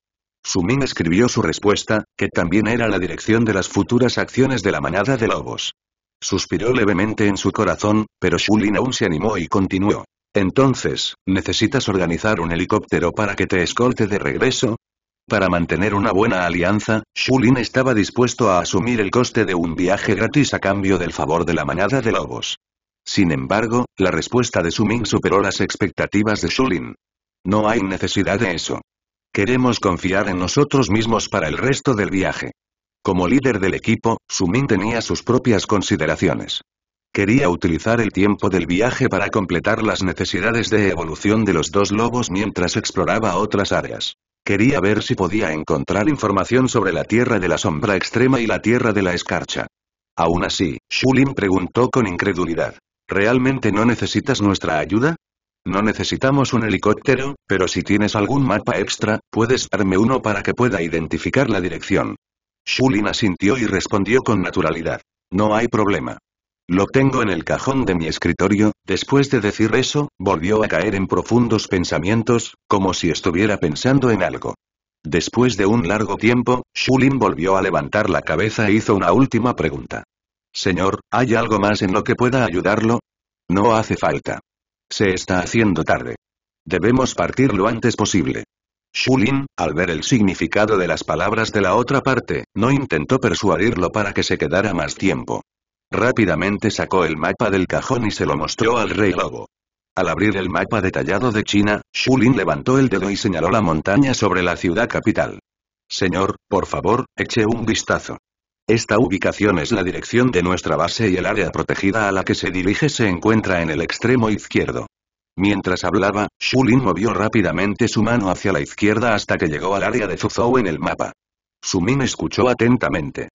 Sumin escribió su respuesta, que también era la dirección de las futuras acciones de la manada de lobos. Suspiró levemente en su corazón, pero Shulin aún se animó y continuó. Entonces, ¿necesitas organizar un helicóptero para que te escolte de regreso? Para mantener una buena alianza, Shulin estaba dispuesto a asumir el coste de un viaje gratis a cambio del favor de la manada de lobos. Sin embargo, la respuesta de Sumin superó las expectativas de Shulin. No hay necesidad de eso. Queremos confiar en nosotros mismos para el resto del viaje. Como líder del equipo, Sumin tenía sus propias consideraciones. Quería utilizar el tiempo del viaje para completar las necesidades de evolución de los dos lobos mientras exploraba otras áreas. Quería ver si podía encontrar información sobre la Tierra de la Sombra Extrema y la Tierra de la Escarcha. Aún así, Shulin preguntó con incredulidad. ¿Realmente no necesitas nuestra ayuda? No necesitamos un helicóptero, pero si tienes algún mapa extra, puedes darme uno para que pueda identificar la dirección. Shulin asintió y respondió con naturalidad. No hay problema. Lo tengo en el cajón de mi escritorio, después de decir eso, volvió a caer en profundos pensamientos, como si estuviera pensando en algo. Después de un largo tiempo, Shulin volvió a levantar la cabeza e hizo una última pregunta. Señor, ¿hay algo más en lo que pueda ayudarlo? No hace falta. Se está haciendo tarde. Debemos partir lo antes posible. Shulin, al ver el significado de las palabras de la otra parte, no intentó persuadirlo para que se quedara más tiempo. Rápidamente sacó el mapa del cajón y se lo mostró al rey lobo. Al abrir el mapa detallado de China, Shulin levantó el dedo y señaló la montaña sobre la ciudad capital. Señor, por favor, eche un vistazo. Esta ubicación es la dirección de nuestra base y el área protegida a la que se dirige se encuentra en el extremo izquierdo. Mientras hablaba, Shulin movió rápidamente su mano hacia la izquierda hasta que llegó al área de Zuzou en el mapa. Sumin escuchó atentamente.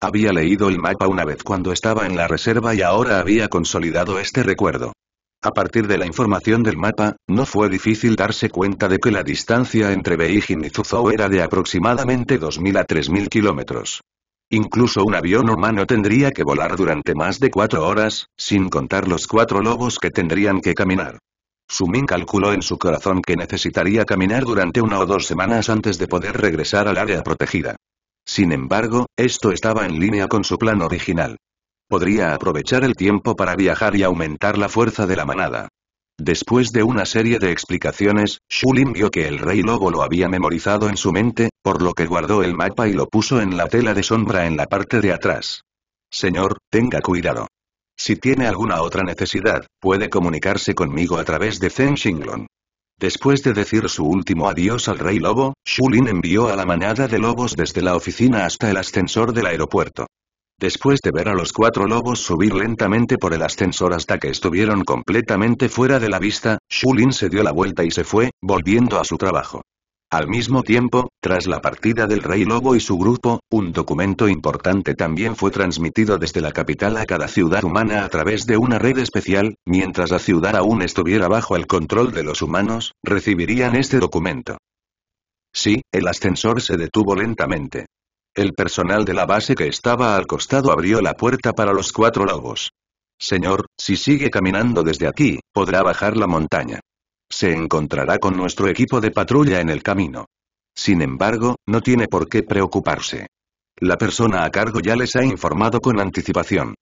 Había leído el mapa una vez cuando estaba en la reserva y ahora había consolidado este recuerdo. A partir de la información del mapa, no fue difícil darse cuenta de que la distancia entre Beijing y Zuzhou era de aproximadamente 2.000 a 3.000 kilómetros. Incluso un avión humano tendría que volar durante más de cuatro horas, sin contar los cuatro lobos que tendrían que caminar. Sumin calculó en su corazón que necesitaría caminar durante una o dos semanas antes de poder regresar al área protegida. Sin embargo, esto estaba en línea con su plan original. Podría aprovechar el tiempo para viajar y aumentar la fuerza de la manada. Después de una serie de explicaciones, Shulin vio que el rey lobo lo había memorizado en su mente, por lo que guardó el mapa y lo puso en la tela de sombra en la parte de atrás. Señor, tenga cuidado. Si tiene alguna otra necesidad, puede comunicarse conmigo a través de Zen Xinglong. Después de decir su último adiós al rey lobo, Shulin envió a la manada de lobos desde la oficina hasta el ascensor del aeropuerto. Después de ver a los cuatro lobos subir lentamente por el ascensor hasta que estuvieron completamente fuera de la vista, Shulin se dio la vuelta y se fue, volviendo a su trabajo. Al mismo tiempo, tras la partida del Rey Lobo y su grupo, un documento importante también fue transmitido desde la capital a cada ciudad humana a través de una red especial, mientras la ciudad aún estuviera bajo el control de los humanos, recibirían este documento. Sí, el ascensor se detuvo lentamente. El personal de la base que estaba al costado abrió la puerta para los cuatro lobos. Señor, si sigue caminando desde aquí, podrá bajar la montaña. Se encontrará con nuestro equipo de patrulla en el camino. Sin embargo, no tiene por qué preocuparse. La persona a cargo ya les ha informado con anticipación.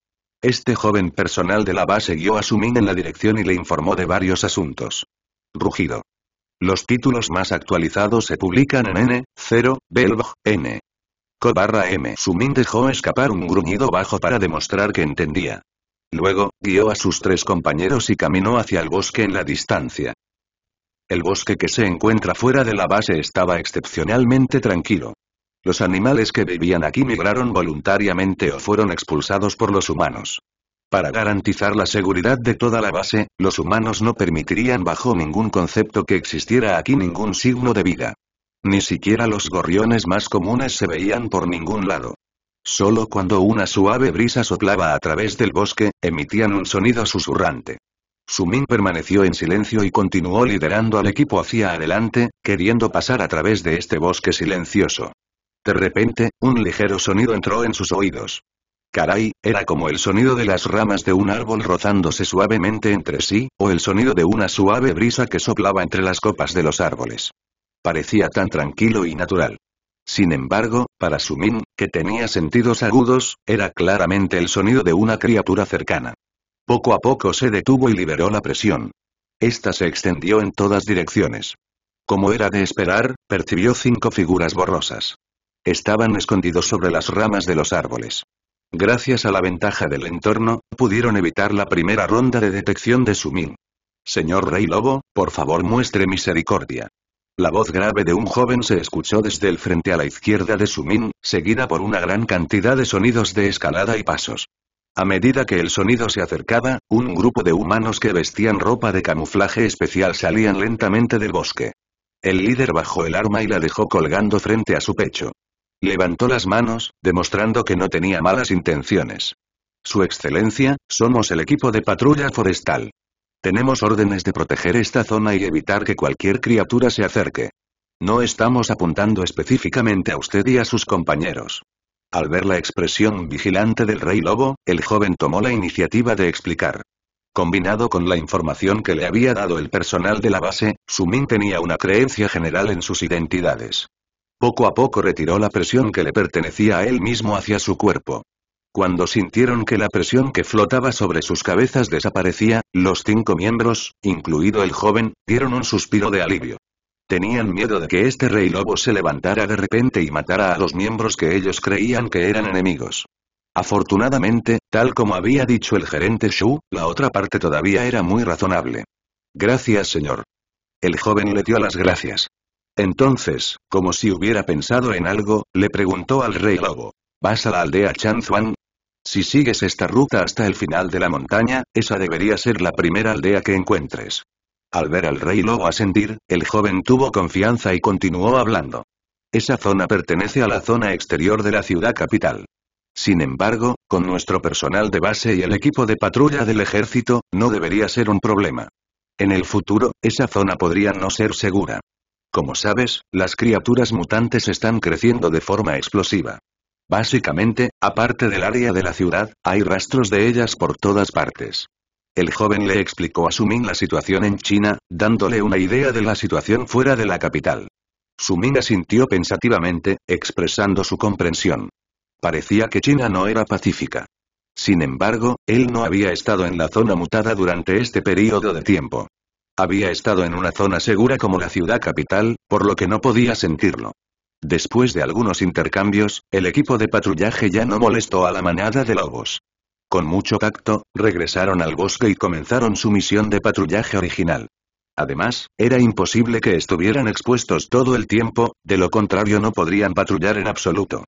Este joven personal de la base guió a Sumin en la dirección y le informó de varios asuntos. Rugido. Los títulos más actualizados se publican en N, 0, Belvog, N, Co-M. Sumin dejó escapar un gruñido bajo para demostrar que entendía. Luego, guió a sus tres compañeros y caminó hacia el bosque en la distancia. El bosque que se encuentra fuera de la base estaba excepcionalmente tranquilo. Los animales que vivían aquí migraron voluntariamente o fueron expulsados por los humanos. Para garantizar la seguridad de toda la base, los humanos no permitirían bajo ningún concepto que existiera aquí ningún signo de vida. Ni siquiera los gorriones más comunes se veían por ningún lado. Solo cuando una suave brisa soplaba a través del bosque, emitían un sonido susurrante. Sumin permaneció en silencio y continuó liderando al equipo hacia adelante, queriendo pasar a través de este bosque silencioso. De repente, un ligero sonido entró en sus oídos. Caray, era como el sonido de las ramas de un árbol rozándose suavemente entre sí, o el sonido de una suave brisa que soplaba entre las copas de los árboles. Parecía tan tranquilo y natural. Sin embargo, para Sumin, que tenía sentidos agudos, era claramente el sonido de una criatura cercana. Poco a poco se detuvo y liberó la presión. Esta se extendió en todas direcciones. Como era de esperar, percibió cinco figuras borrosas. Estaban escondidos sobre las ramas de los árboles. Gracias a la ventaja del entorno, pudieron evitar la primera ronda de detección de Sumin. Señor Rey Lobo, por favor muestre misericordia. La voz grave de un joven se escuchó desde el frente a la izquierda de Sumin, seguida por una gran cantidad de sonidos de escalada y pasos. A medida que el sonido se acercaba, un grupo de humanos que vestían ropa de camuflaje especial salían lentamente del bosque. El líder bajó el arma y la dejó colgando frente a su pecho. Levantó las manos, demostrando que no tenía malas intenciones. Su excelencia, somos el equipo de patrulla forestal. Tenemos órdenes de proteger esta zona y evitar que cualquier criatura se acerque. No estamos apuntando específicamente a usted y a sus compañeros. Al ver la expresión vigilante del rey lobo, el joven tomó la iniciativa de explicar. Combinado con la información que le había dado el personal de la base, Sumin tenía una creencia general en sus identidades. Poco a poco retiró la presión que le pertenecía a él mismo hacia su cuerpo. Cuando sintieron que la presión que flotaba sobre sus cabezas desaparecía, los cinco miembros, incluido el joven, dieron un suspiro de alivio. Tenían miedo de que este rey lobo se levantara de repente y matara a los miembros que ellos creían que eran enemigos. Afortunadamente, tal como había dicho el gerente Shu, la otra parte todavía era muy razonable. Gracias señor. El joven le dio las gracias. Entonces, como si hubiera pensado en algo, le preguntó al rey lobo. ¿Vas a la aldea Zhuang? Si sigues esta ruta hasta el final de la montaña, esa debería ser la primera aldea que encuentres. Al ver al rey lobo ascendir, el joven tuvo confianza y continuó hablando. Esa zona pertenece a la zona exterior de la ciudad capital. Sin embargo, con nuestro personal de base y el equipo de patrulla del ejército, no debería ser un problema. En el futuro, esa zona podría no ser segura. Como sabes, las criaturas mutantes están creciendo de forma explosiva. Básicamente, aparte del área de la ciudad, hay rastros de ellas por todas partes. El joven le explicó a Sumin la situación en China, dándole una idea de la situación fuera de la capital. Sumin asintió pensativamente, expresando su comprensión. Parecía que China no era pacífica. Sin embargo, él no había estado en la zona mutada durante este período de tiempo. Había estado en una zona segura como la ciudad capital, por lo que no podía sentirlo. Después de algunos intercambios, el equipo de patrullaje ya no molestó a la manada de lobos. Con mucho tacto, regresaron al bosque y comenzaron su misión de patrullaje original. Además, era imposible que estuvieran expuestos todo el tiempo, de lo contrario no podrían patrullar en absoluto.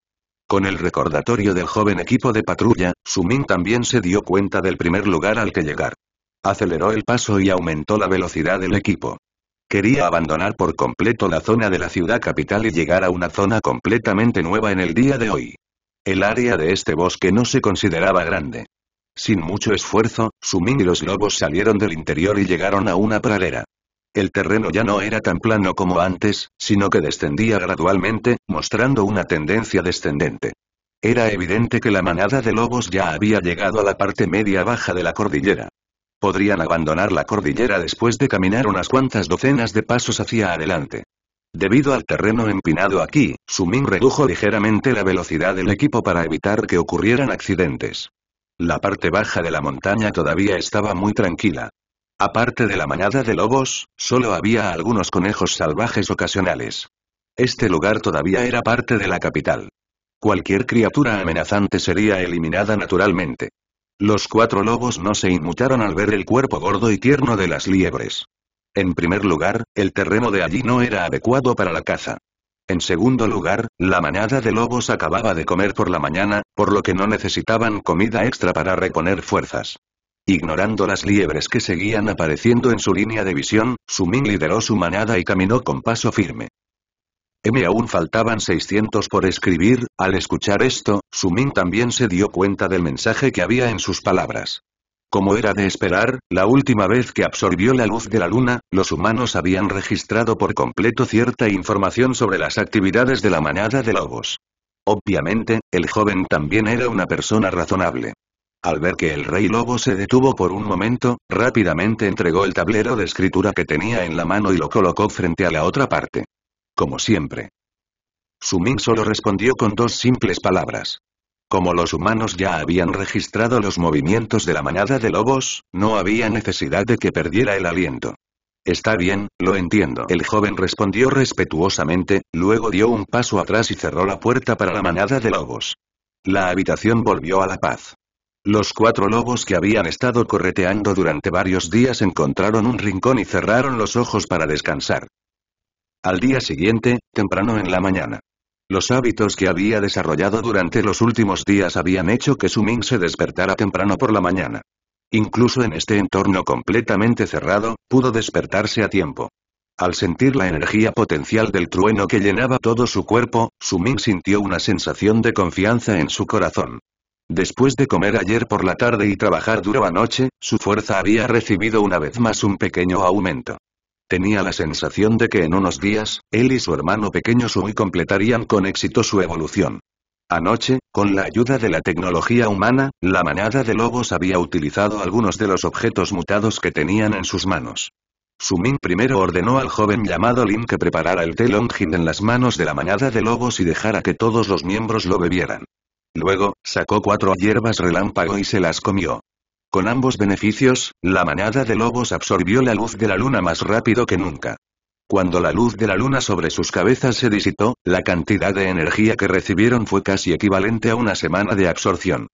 Con el recordatorio del joven equipo de patrulla, Sumin también se dio cuenta del primer lugar al que llegar. Aceleró el paso y aumentó la velocidad del equipo. Quería abandonar por completo la zona de la ciudad capital y llegar a una zona completamente nueva en el día de hoy. El área de este bosque no se consideraba grande. Sin mucho esfuerzo, Sumin y los lobos salieron del interior y llegaron a una pradera. El terreno ya no era tan plano como antes, sino que descendía gradualmente, mostrando una tendencia descendente. Era evidente que la manada de lobos ya había llegado a la parte media baja de la cordillera. Podrían abandonar la cordillera después de caminar unas cuantas docenas de pasos hacia adelante. Debido al terreno empinado aquí, Sumin redujo ligeramente la velocidad del equipo para evitar que ocurrieran accidentes. La parte baja de la montaña todavía estaba muy tranquila. Aparte de la manada de lobos, solo había algunos conejos salvajes ocasionales. Este lugar todavía era parte de la capital. Cualquier criatura amenazante sería eliminada naturalmente. Los cuatro lobos no se inmutaron al ver el cuerpo gordo y tierno de las liebres. En primer lugar, el terreno de allí no era adecuado para la caza. En segundo lugar, la manada de lobos acababa de comer por la mañana, por lo que no necesitaban comida extra para reponer fuerzas. Ignorando las liebres que seguían apareciendo en su línea de visión, Sumin lideró su manada y caminó con paso firme. M aún faltaban 600 por escribir, al escuchar esto, Sumin también se dio cuenta del mensaje que había en sus palabras. Como era de esperar, la última vez que absorbió la luz de la luna, los humanos habían registrado por completo cierta información sobre las actividades de la manada de lobos. Obviamente, el joven también era una persona razonable. Al ver que el rey lobo se detuvo por un momento, rápidamente entregó el tablero de escritura que tenía en la mano y lo colocó frente a la otra parte. Como siempre. Sumin solo respondió con dos simples palabras. Como los humanos ya habían registrado los movimientos de la manada de lobos, no había necesidad de que perdiera el aliento. Está bien, lo entiendo. El joven respondió respetuosamente, luego dio un paso atrás y cerró la puerta para la manada de lobos. La habitación volvió a la paz. Los cuatro lobos que habían estado correteando durante varios días encontraron un rincón y cerraron los ojos para descansar. Al día siguiente, temprano en la mañana. Los hábitos que había desarrollado durante los últimos días habían hecho que Su se despertara temprano por la mañana. Incluso en este entorno completamente cerrado, pudo despertarse a tiempo. Al sentir la energía potencial del trueno que llenaba todo su cuerpo, Su sintió una sensación de confianza en su corazón. Después de comer ayer por la tarde y trabajar duro anoche, su fuerza había recibido una vez más un pequeño aumento. Tenía la sensación de que en unos días, él y su hermano pequeño Sui completarían con éxito su evolución. Anoche, con la ayuda de la tecnología humana, la manada de lobos había utilizado algunos de los objetos mutados que tenían en sus manos. Sumin primero ordenó al joven llamado Lin que preparara el té Longjin en las manos de la manada de lobos y dejara que todos los miembros lo bebieran. Luego, sacó cuatro hierbas relámpago y se las comió. Con ambos beneficios, la manada de lobos absorbió la luz de la luna más rápido que nunca. Cuando la luz de la luna sobre sus cabezas se disipó, la cantidad de energía que recibieron fue casi equivalente a una semana de absorción.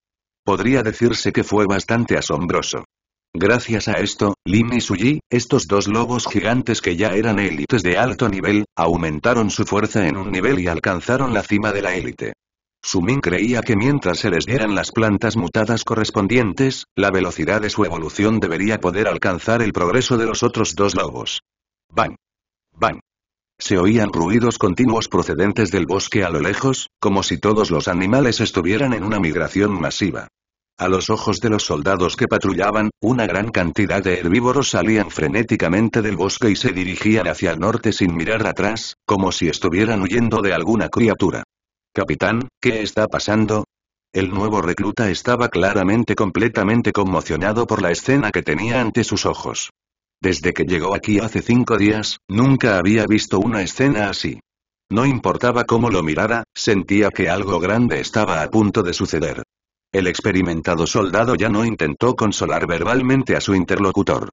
Podría decirse que fue bastante asombroso. Gracias a esto, Lim y Suji, estos dos lobos gigantes que ya eran élites de alto nivel, aumentaron su fuerza en un nivel y alcanzaron la cima de la élite. Sumin creía que mientras se les dieran las plantas mutadas correspondientes, la velocidad de su evolución debería poder alcanzar el progreso de los otros dos lobos. ¡Bang! ¡Bang! Se oían ruidos continuos procedentes del bosque a lo lejos, como si todos los animales estuvieran en una migración masiva. A los ojos de los soldados que patrullaban, una gran cantidad de herbívoros salían frenéticamente del bosque y se dirigían hacia el norte sin mirar atrás, como si estuvieran huyendo de alguna criatura. Capitán, ¿qué está pasando? El nuevo recluta estaba claramente completamente conmocionado por la escena que tenía ante sus ojos. Desde que llegó aquí hace cinco días, nunca había visto una escena así. No importaba cómo lo mirara, sentía que algo grande estaba a punto de suceder. El experimentado soldado ya no intentó consolar verbalmente a su interlocutor.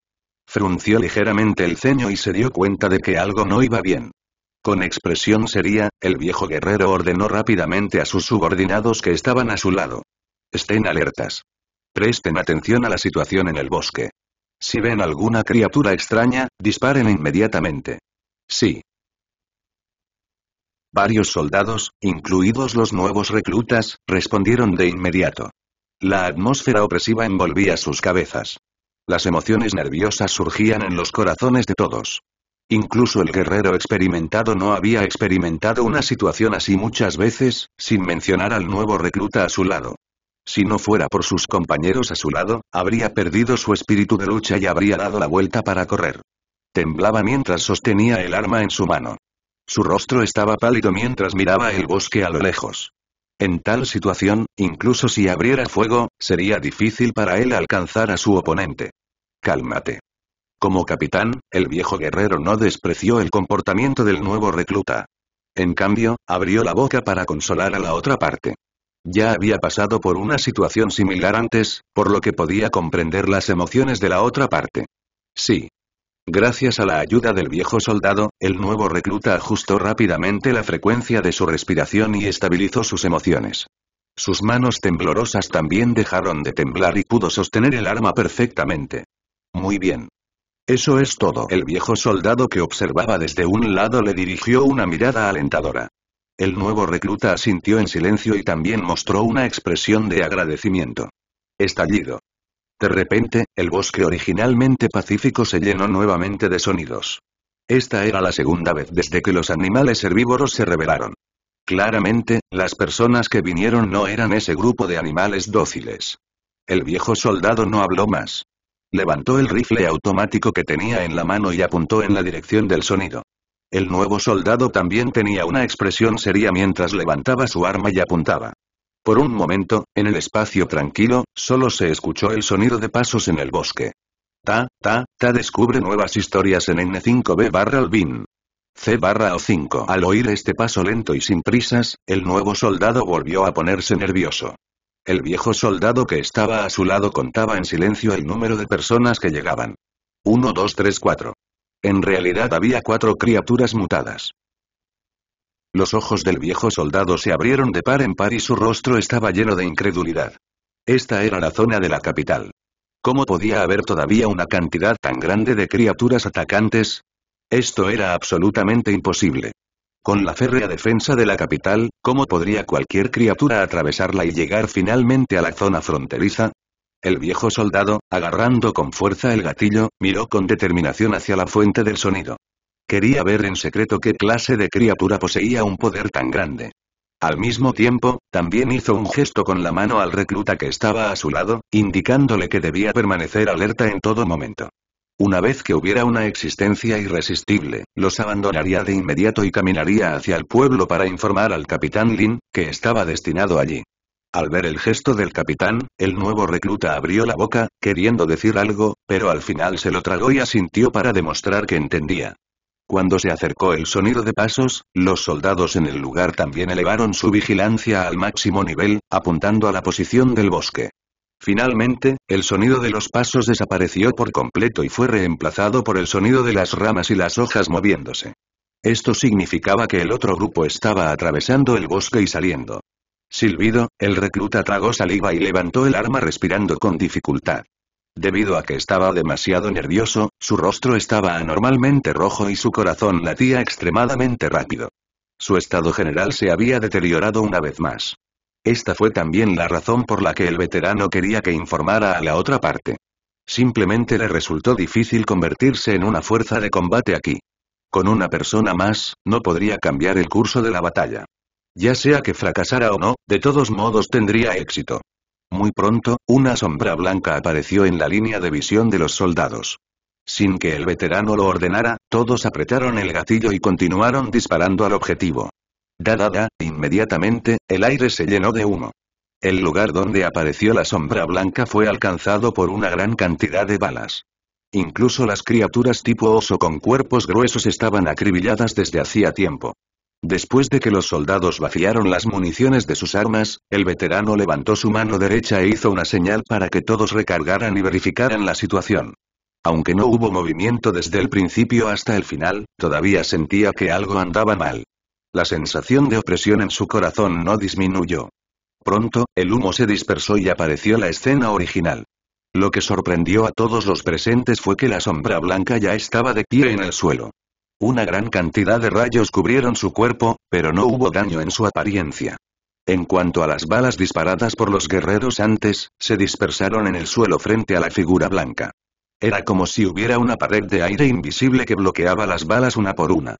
Frunció ligeramente el ceño y se dio cuenta de que algo no iba bien. Con expresión seria, el viejo guerrero ordenó rápidamente a sus subordinados que estaban a su lado. Estén alertas. Presten atención a la situación en el bosque. Si ven alguna criatura extraña, disparen inmediatamente. Sí. Varios soldados, incluidos los nuevos reclutas, respondieron de inmediato. La atmósfera opresiva envolvía sus cabezas. Las emociones nerviosas surgían en los corazones de todos. Incluso el guerrero experimentado no había experimentado una situación así muchas veces, sin mencionar al nuevo recluta a su lado. Si no fuera por sus compañeros a su lado, habría perdido su espíritu de lucha y habría dado la vuelta para correr. Temblaba mientras sostenía el arma en su mano. Su rostro estaba pálido mientras miraba el bosque a lo lejos. En tal situación, incluso si abriera fuego, sería difícil para él alcanzar a su oponente. Cálmate. Como capitán, el viejo guerrero no despreció el comportamiento del nuevo recluta. En cambio, abrió la boca para consolar a la otra parte. Ya había pasado por una situación similar antes, por lo que podía comprender las emociones de la otra parte. Sí. Gracias a la ayuda del viejo soldado, el nuevo recluta ajustó rápidamente la frecuencia de su respiración y estabilizó sus emociones. Sus manos temblorosas también dejaron de temblar y pudo sostener el arma perfectamente. Muy bien. Eso es todo. El viejo soldado que observaba desde un lado le dirigió una mirada alentadora. El nuevo recluta asintió en silencio y también mostró una expresión de agradecimiento. Estallido. De repente, el bosque originalmente pacífico se llenó nuevamente de sonidos. Esta era la segunda vez desde que los animales herbívoros se rebelaron. Claramente, las personas que vinieron no eran ese grupo de animales dóciles. El viejo soldado no habló más. Levantó el rifle automático que tenía en la mano y apuntó en la dirección del sonido. El nuevo soldado también tenía una expresión seria mientras levantaba su arma y apuntaba. Por un momento, en el espacio tranquilo, solo se escuchó el sonido de pasos en el bosque. Ta, ta, ta descubre nuevas historias en N5B barra Albin. C barra O5. Al oír este paso lento y sin prisas, el nuevo soldado volvió a ponerse nervioso. El viejo soldado que estaba a su lado contaba en silencio el número de personas que llegaban. 1, dos, tres, cuatro. En realidad había cuatro criaturas mutadas. Los ojos del viejo soldado se abrieron de par en par y su rostro estaba lleno de incredulidad. Esta era la zona de la capital. ¿Cómo podía haber todavía una cantidad tan grande de criaturas atacantes? Esto era absolutamente imposible. Con la férrea defensa de la capital, ¿cómo podría cualquier criatura atravesarla y llegar finalmente a la zona fronteriza? El viejo soldado, agarrando con fuerza el gatillo, miró con determinación hacia la fuente del sonido. Quería ver en secreto qué clase de criatura poseía un poder tan grande. Al mismo tiempo, también hizo un gesto con la mano al recluta que estaba a su lado, indicándole que debía permanecer alerta en todo momento. Una vez que hubiera una existencia irresistible, los abandonaría de inmediato y caminaría hacia el pueblo para informar al capitán Lin, que estaba destinado allí. Al ver el gesto del capitán, el nuevo recluta abrió la boca, queriendo decir algo, pero al final se lo tragó y asintió para demostrar que entendía. Cuando se acercó el sonido de pasos, los soldados en el lugar también elevaron su vigilancia al máximo nivel, apuntando a la posición del bosque. Finalmente, el sonido de los pasos desapareció por completo y fue reemplazado por el sonido de las ramas y las hojas moviéndose. Esto significaba que el otro grupo estaba atravesando el bosque y saliendo. Silbido, el recluta tragó saliva y levantó el arma respirando con dificultad. Debido a que estaba demasiado nervioso, su rostro estaba anormalmente rojo y su corazón latía extremadamente rápido. Su estado general se había deteriorado una vez más. Esta fue también la razón por la que el veterano quería que informara a la otra parte. Simplemente le resultó difícil convertirse en una fuerza de combate aquí. Con una persona más, no podría cambiar el curso de la batalla. Ya sea que fracasara o no, de todos modos tendría éxito. Muy pronto, una sombra blanca apareció en la línea de visión de los soldados. Sin que el veterano lo ordenara, todos apretaron el gatillo y continuaron disparando al objetivo. Da da inmediatamente, el aire se llenó de humo. El lugar donde apareció la sombra blanca fue alcanzado por una gran cantidad de balas. Incluso las criaturas tipo oso con cuerpos gruesos estaban acribilladas desde hacía tiempo. Después de que los soldados vaciaron las municiones de sus armas, el veterano levantó su mano derecha e hizo una señal para que todos recargaran y verificaran la situación. Aunque no hubo movimiento desde el principio hasta el final, todavía sentía que algo andaba mal. La sensación de opresión en su corazón no disminuyó. Pronto, el humo se dispersó y apareció la escena original. Lo que sorprendió a todos los presentes fue que la sombra blanca ya estaba de pie en el suelo. Una gran cantidad de rayos cubrieron su cuerpo, pero no hubo daño en su apariencia. En cuanto a las balas disparadas por los guerreros antes, se dispersaron en el suelo frente a la figura blanca. Era como si hubiera una pared de aire invisible que bloqueaba las balas una por una.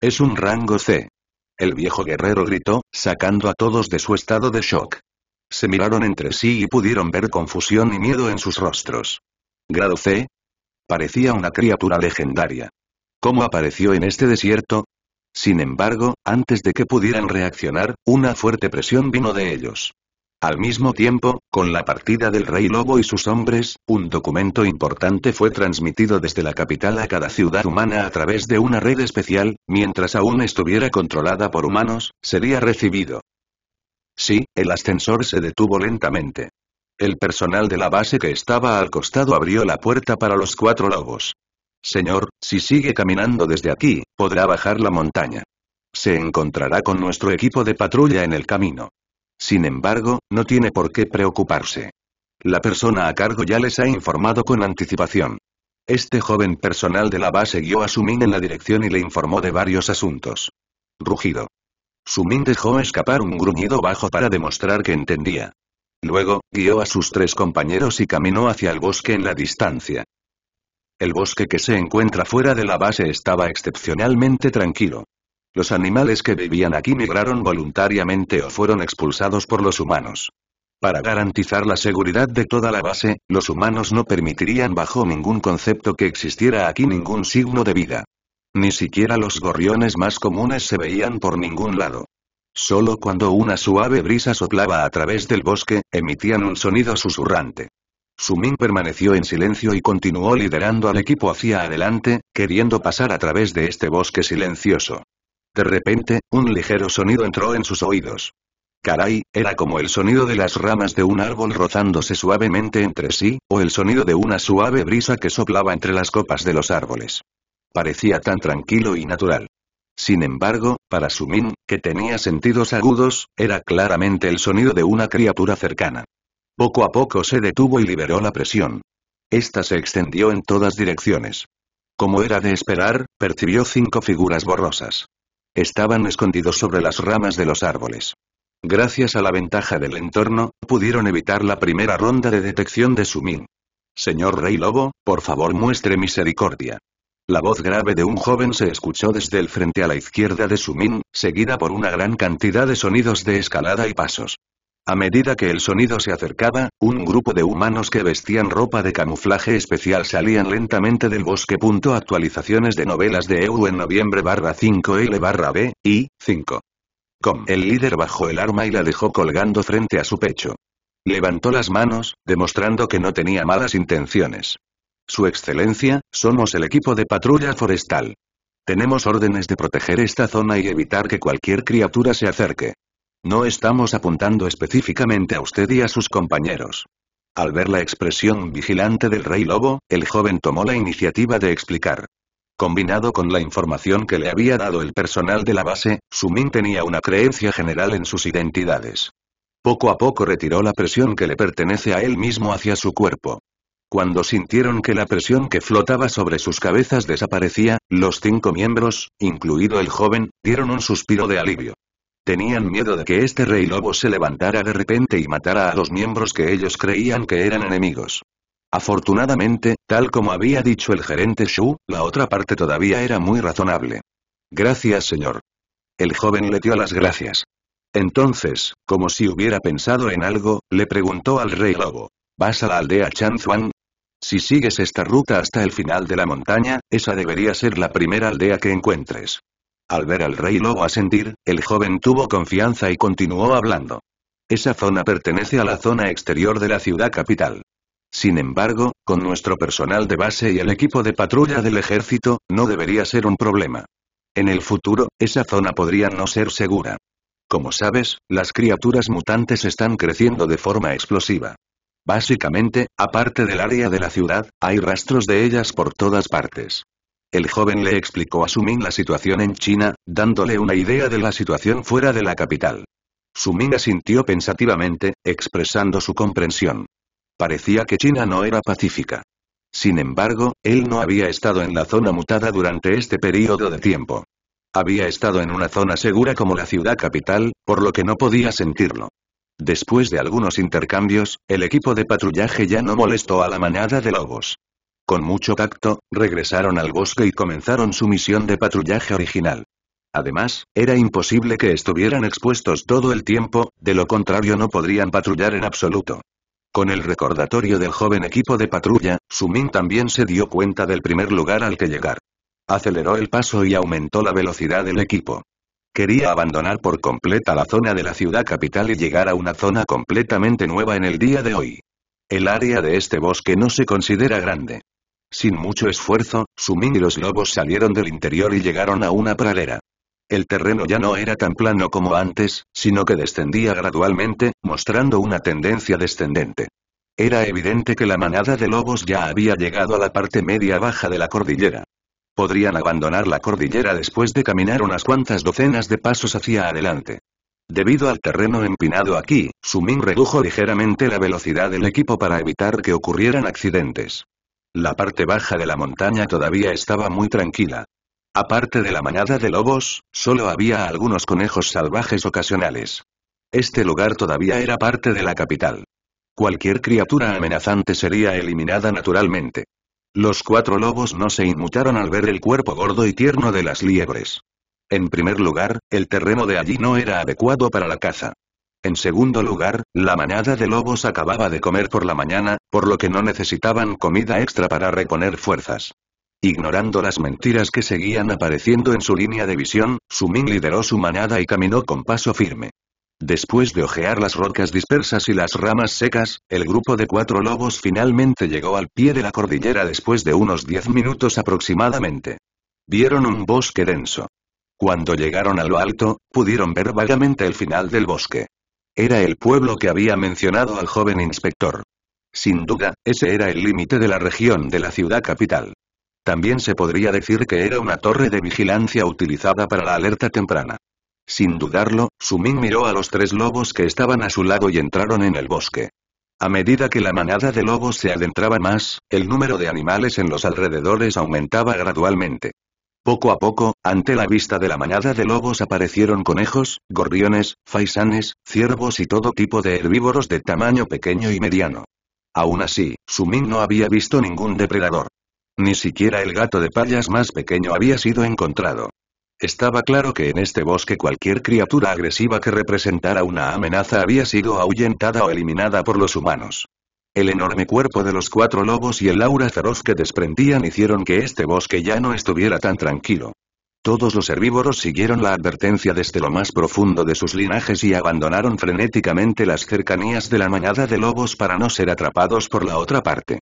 Es un rango C. El viejo guerrero gritó, sacando a todos de su estado de shock. Se miraron entre sí y pudieron ver confusión y miedo en sus rostros. Grado C. Parecía una criatura legendaria. ¿Cómo apareció en este desierto? Sin embargo, antes de que pudieran reaccionar, una fuerte presión vino de ellos. Al mismo tiempo, con la partida del Rey Lobo y sus hombres, un documento importante fue transmitido desde la capital a cada ciudad humana a través de una red especial, mientras aún estuviera controlada por humanos, sería recibido. Sí, el ascensor se detuvo lentamente. El personal de la base que estaba al costado abrió la puerta para los cuatro lobos. Señor, si sigue caminando desde aquí, podrá bajar la montaña. Se encontrará con nuestro equipo de patrulla en el camino. Sin embargo, no tiene por qué preocuparse. La persona a cargo ya les ha informado con anticipación. Este joven personal de la base guió a Sumin en la dirección y le informó de varios asuntos. Rugido. Sumin dejó escapar un gruñido bajo para demostrar que entendía. Luego, guió a sus tres compañeros y caminó hacia el bosque en la distancia. El bosque que se encuentra fuera de la base estaba excepcionalmente tranquilo. Los animales que vivían aquí migraron voluntariamente o fueron expulsados por los humanos. Para garantizar la seguridad de toda la base, los humanos no permitirían bajo ningún concepto que existiera aquí ningún signo de vida. Ni siquiera los gorriones más comunes se veían por ningún lado. Solo cuando una suave brisa soplaba a través del bosque, emitían un sonido susurrante. Sumin permaneció en silencio y continuó liderando al equipo hacia adelante, queriendo pasar a través de este bosque silencioso. De repente, un ligero sonido entró en sus oídos. Caray, era como el sonido de las ramas de un árbol rozándose suavemente entre sí, o el sonido de una suave brisa que soplaba entre las copas de los árboles. Parecía tan tranquilo y natural. Sin embargo, para Sumin, que tenía sentidos agudos, era claramente el sonido de una criatura cercana. Poco a poco se detuvo y liberó la presión. Esta se extendió en todas direcciones. Como era de esperar, percibió cinco figuras borrosas. Estaban escondidos sobre las ramas de los árboles. Gracias a la ventaja del entorno, pudieron evitar la primera ronda de detección de Sumin. Señor Rey Lobo, por favor muestre misericordia. La voz grave de un joven se escuchó desde el frente a la izquierda de Sumin, seguida por una gran cantidad de sonidos de escalada y pasos. A medida que el sonido se acercaba, un grupo de humanos que vestían ropa de camuflaje especial salían lentamente del bosque. actualizaciones de novelas de EU en noviembre barra 5L barra B, y 5. Com. El líder bajó el arma y la dejó colgando frente a su pecho. Levantó las manos, demostrando que no tenía malas intenciones. Su excelencia, somos el equipo de patrulla forestal. Tenemos órdenes de proteger esta zona y evitar que cualquier criatura se acerque. No estamos apuntando específicamente a usted y a sus compañeros. Al ver la expresión vigilante del rey lobo, el joven tomó la iniciativa de explicar. Combinado con la información que le había dado el personal de la base, Sumin tenía una creencia general en sus identidades. Poco a poco retiró la presión que le pertenece a él mismo hacia su cuerpo. Cuando sintieron que la presión que flotaba sobre sus cabezas desaparecía, los cinco miembros, incluido el joven, dieron un suspiro de alivio. Tenían miedo de que este rey lobo se levantara de repente y matara a los miembros que ellos creían que eran enemigos. Afortunadamente, tal como había dicho el gerente Shu, la otra parte todavía era muy razonable. Gracias señor. El joven le dio las gracias. Entonces, como si hubiera pensado en algo, le preguntó al rey lobo. ¿Vas a la aldea Chanzuan? Si sigues esta ruta hasta el final de la montaña, esa debería ser la primera aldea que encuentres. Al ver al rey lobo asentir, el joven tuvo confianza y continuó hablando. Esa zona pertenece a la zona exterior de la ciudad capital. Sin embargo, con nuestro personal de base y el equipo de patrulla del ejército, no debería ser un problema. En el futuro, esa zona podría no ser segura. Como sabes, las criaturas mutantes están creciendo de forma explosiva. Básicamente, aparte del área de la ciudad, hay rastros de ellas por todas partes. El joven le explicó a Sumin la situación en China, dándole una idea de la situación fuera de la capital. Sumin asintió pensativamente, expresando su comprensión. Parecía que China no era pacífica. Sin embargo, él no había estado en la zona mutada durante este período de tiempo. Había estado en una zona segura como la ciudad capital, por lo que no podía sentirlo. Después de algunos intercambios, el equipo de patrullaje ya no molestó a la manada de lobos. Con mucho tacto, regresaron al bosque y comenzaron su misión de patrullaje original. Además, era imposible que estuvieran expuestos todo el tiempo, de lo contrario no podrían patrullar en absoluto. Con el recordatorio del joven equipo de patrulla, Sumin también se dio cuenta del primer lugar al que llegar. Aceleró el paso y aumentó la velocidad del equipo. Quería abandonar por completa la zona de la ciudad capital y llegar a una zona completamente nueva en el día de hoy. El área de este bosque no se considera grande. Sin mucho esfuerzo, Sumin y los lobos salieron del interior y llegaron a una pradera. El terreno ya no era tan plano como antes, sino que descendía gradualmente, mostrando una tendencia descendente. Era evidente que la manada de lobos ya había llegado a la parte media baja de la cordillera. Podrían abandonar la cordillera después de caminar unas cuantas docenas de pasos hacia adelante. Debido al terreno empinado aquí, Sumin redujo ligeramente la velocidad del equipo para evitar que ocurrieran accidentes. La parte baja de la montaña todavía estaba muy tranquila. Aparte de la manada de lobos, solo había algunos conejos salvajes ocasionales. Este lugar todavía era parte de la capital. Cualquier criatura amenazante sería eliminada naturalmente. Los cuatro lobos no se inmutaron al ver el cuerpo gordo y tierno de las liebres. En primer lugar, el terreno de allí no era adecuado para la caza. En segundo lugar, la manada de lobos acababa de comer por la mañana, por lo que no necesitaban comida extra para reponer fuerzas. Ignorando las mentiras que seguían apareciendo en su línea de visión, Sumin lideró su manada y caminó con paso firme. Después de ojear las rocas dispersas y las ramas secas, el grupo de cuatro lobos finalmente llegó al pie de la cordillera después de unos diez minutos aproximadamente. Vieron un bosque denso. Cuando llegaron a lo alto, pudieron ver vagamente el final del bosque. Era el pueblo que había mencionado al joven inspector. Sin duda, ese era el límite de la región de la ciudad capital. También se podría decir que era una torre de vigilancia utilizada para la alerta temprana. Sin dudarlo, Sumin miró a los tres lobos que estaban a su lado y entraron en el bosque. A medida que la manada de lobos se adentraba más, el número de animales en los alrededores aumentaba gradualmente. Poco a poco, ante la vista de la manada de lobos aparecieron conejos, gorriones, faisanes, ciervos y todo tipo de herbívoros de tamaño pequeño y mediano. Aún así, Sumin no había visto ningún depredador. Ni siquiera el gato de payas más pequeño había sido encontrado. Estaba claro que en este bosque cualquier criatura agresiva que representara una amenaza había sido ahuyentada o eliminada por los humanos. El enorme cuerpo de los cuatro lobos y el aura feroz que desprendían hicieron que este bosque ya no estuviera tan tranquilo. Todos los herbívoros siguieron la advertencia desde lo más profundo de sus linajes y abandonaron frenéticamente las cercanías de la manada de lobos para no ser atrapados por la otra parte.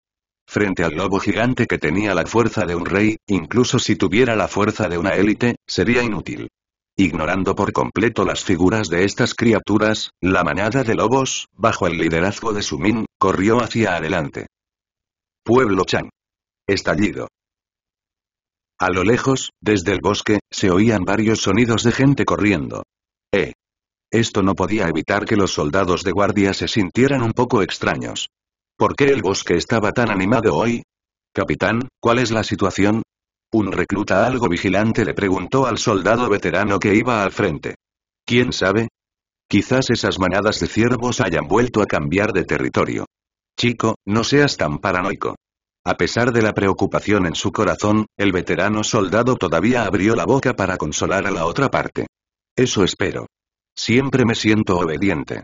Frente al lobo gigante que tenía la fuerza de un rey, incluso si tuviera la fuerza de una élite, sería inútil. Ignorando por completo las figuras de estas criaturas, la manada de lobos, bajo el liderazgo de Sumin, corrió hacia adelante. Pueblo Chang. Estallido. A lo lejos, desde el bosque, se oían varios sonidos de gente corriendo. ¡Eh! Esto no podía evitar que los soldados de guardia se sintieran un poco extraños. ¿Por qué el bosque estaba tan animado hoy? Capitán, ¿cuál es la situación? Un recluta algo vigilante le preguntó al soldado veterano que iba al frente. ¿Quién sabe? Quizás esas manadas de ciervos hayan vuelto a cambiar de territorio. Chico, no seas tan paranoico. A pesar de la preocupación en su corazón, el veterano soldado todavía abrió la boca para consolar a la otra parte. Eso espero. Siempre me siento obediente.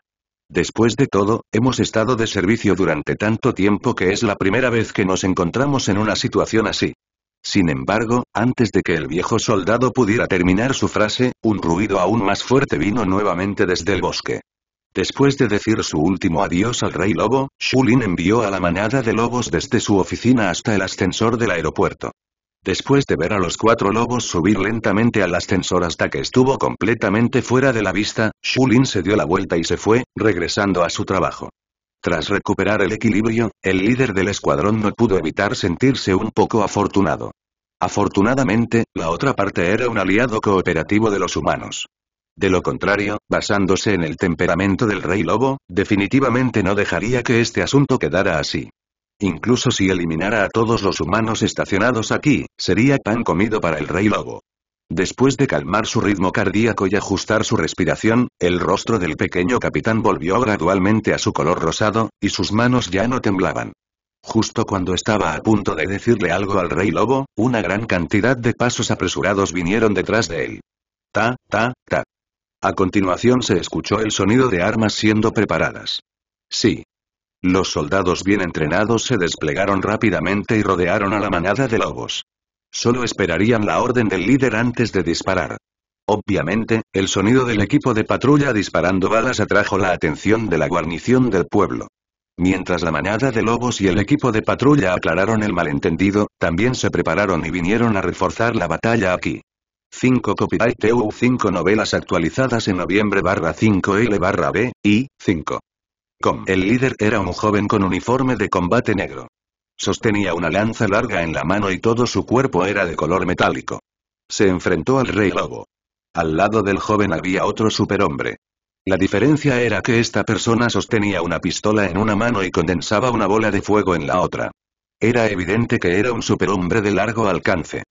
Después de todo, hemos estado de servicio durante tanto tiempo que es la primera vez que nos encontramos en una situación así. Sin embargo, antes de que el viejo soldado pudiera terminar su frase, un ruido aún más fuerte vino nuevamente desde el bosque. Después de decir su último adiós al rey lobo, Shulin envió a la manada de lobos desde su oficina hasta el ascensor del aeropuerto. Después de ver a los cuatro lobos subir lentamente al ascensor hasta que estuvo completamente fuera de la vista, Shulin se dio la vuelta y se fue, regresando a su trabajo. Tras recuperar el equilibrio, el líder del escuadrón no pudo evitar sentirse un poco afortunado. Afortunadamente, la otra parte era un aliado cooperativo de los humanos. De lo contrario, basándose en el temperamento del rey lobo, definitivamente no dejaría que este asunto quedara así. Incluso si eliminara a todos los humanos estacionados aquí, sería pan comido para el rey lobo. Después de calmar su ritmo cardíaco y ajustar su respiración, el rostro del pequeño capitán volvió gradualmente a su color rosado, y sus manos ya no temblaban. Justo cuando estaba a punto de decirle algo al rey lobo, una gran cantidad de pasos apresurados vinieron detrás de él. Ta, ta, ta. A continuación se escuchó el sonido de armas siendo preparadas. Sí. Los soldados bien entrenados se desplegaron rápidamente y rodearon a la manada de lobos. Solo esperarían la orden del líder antes de disparar. Obviamente, el sonido del equipo de patrulla disparando balas atrajo la atención de la guarnición del pueblo. Mientras la manada de lobos y el equipo de patrulla aclararon el malentendido, también se prepararon y vinieron a reforzar la batalla aquí. 5 Copyright EU 5 novelas actualizadas en noviembre barra 5L barra B, y 5. Com. El líder era un joven con uniforme de combate negro. Sostenía una lanza larga en la mano y todo su cuerpo era de color metálico. Se enfrentó al rey lobo. Al lado del joven había otro superhombre. La diferencia era que esta persona sostenía una pistola en una mano y condensaba una bola de fuego en la otra. Era evidente que era un superhombre de largo alcance.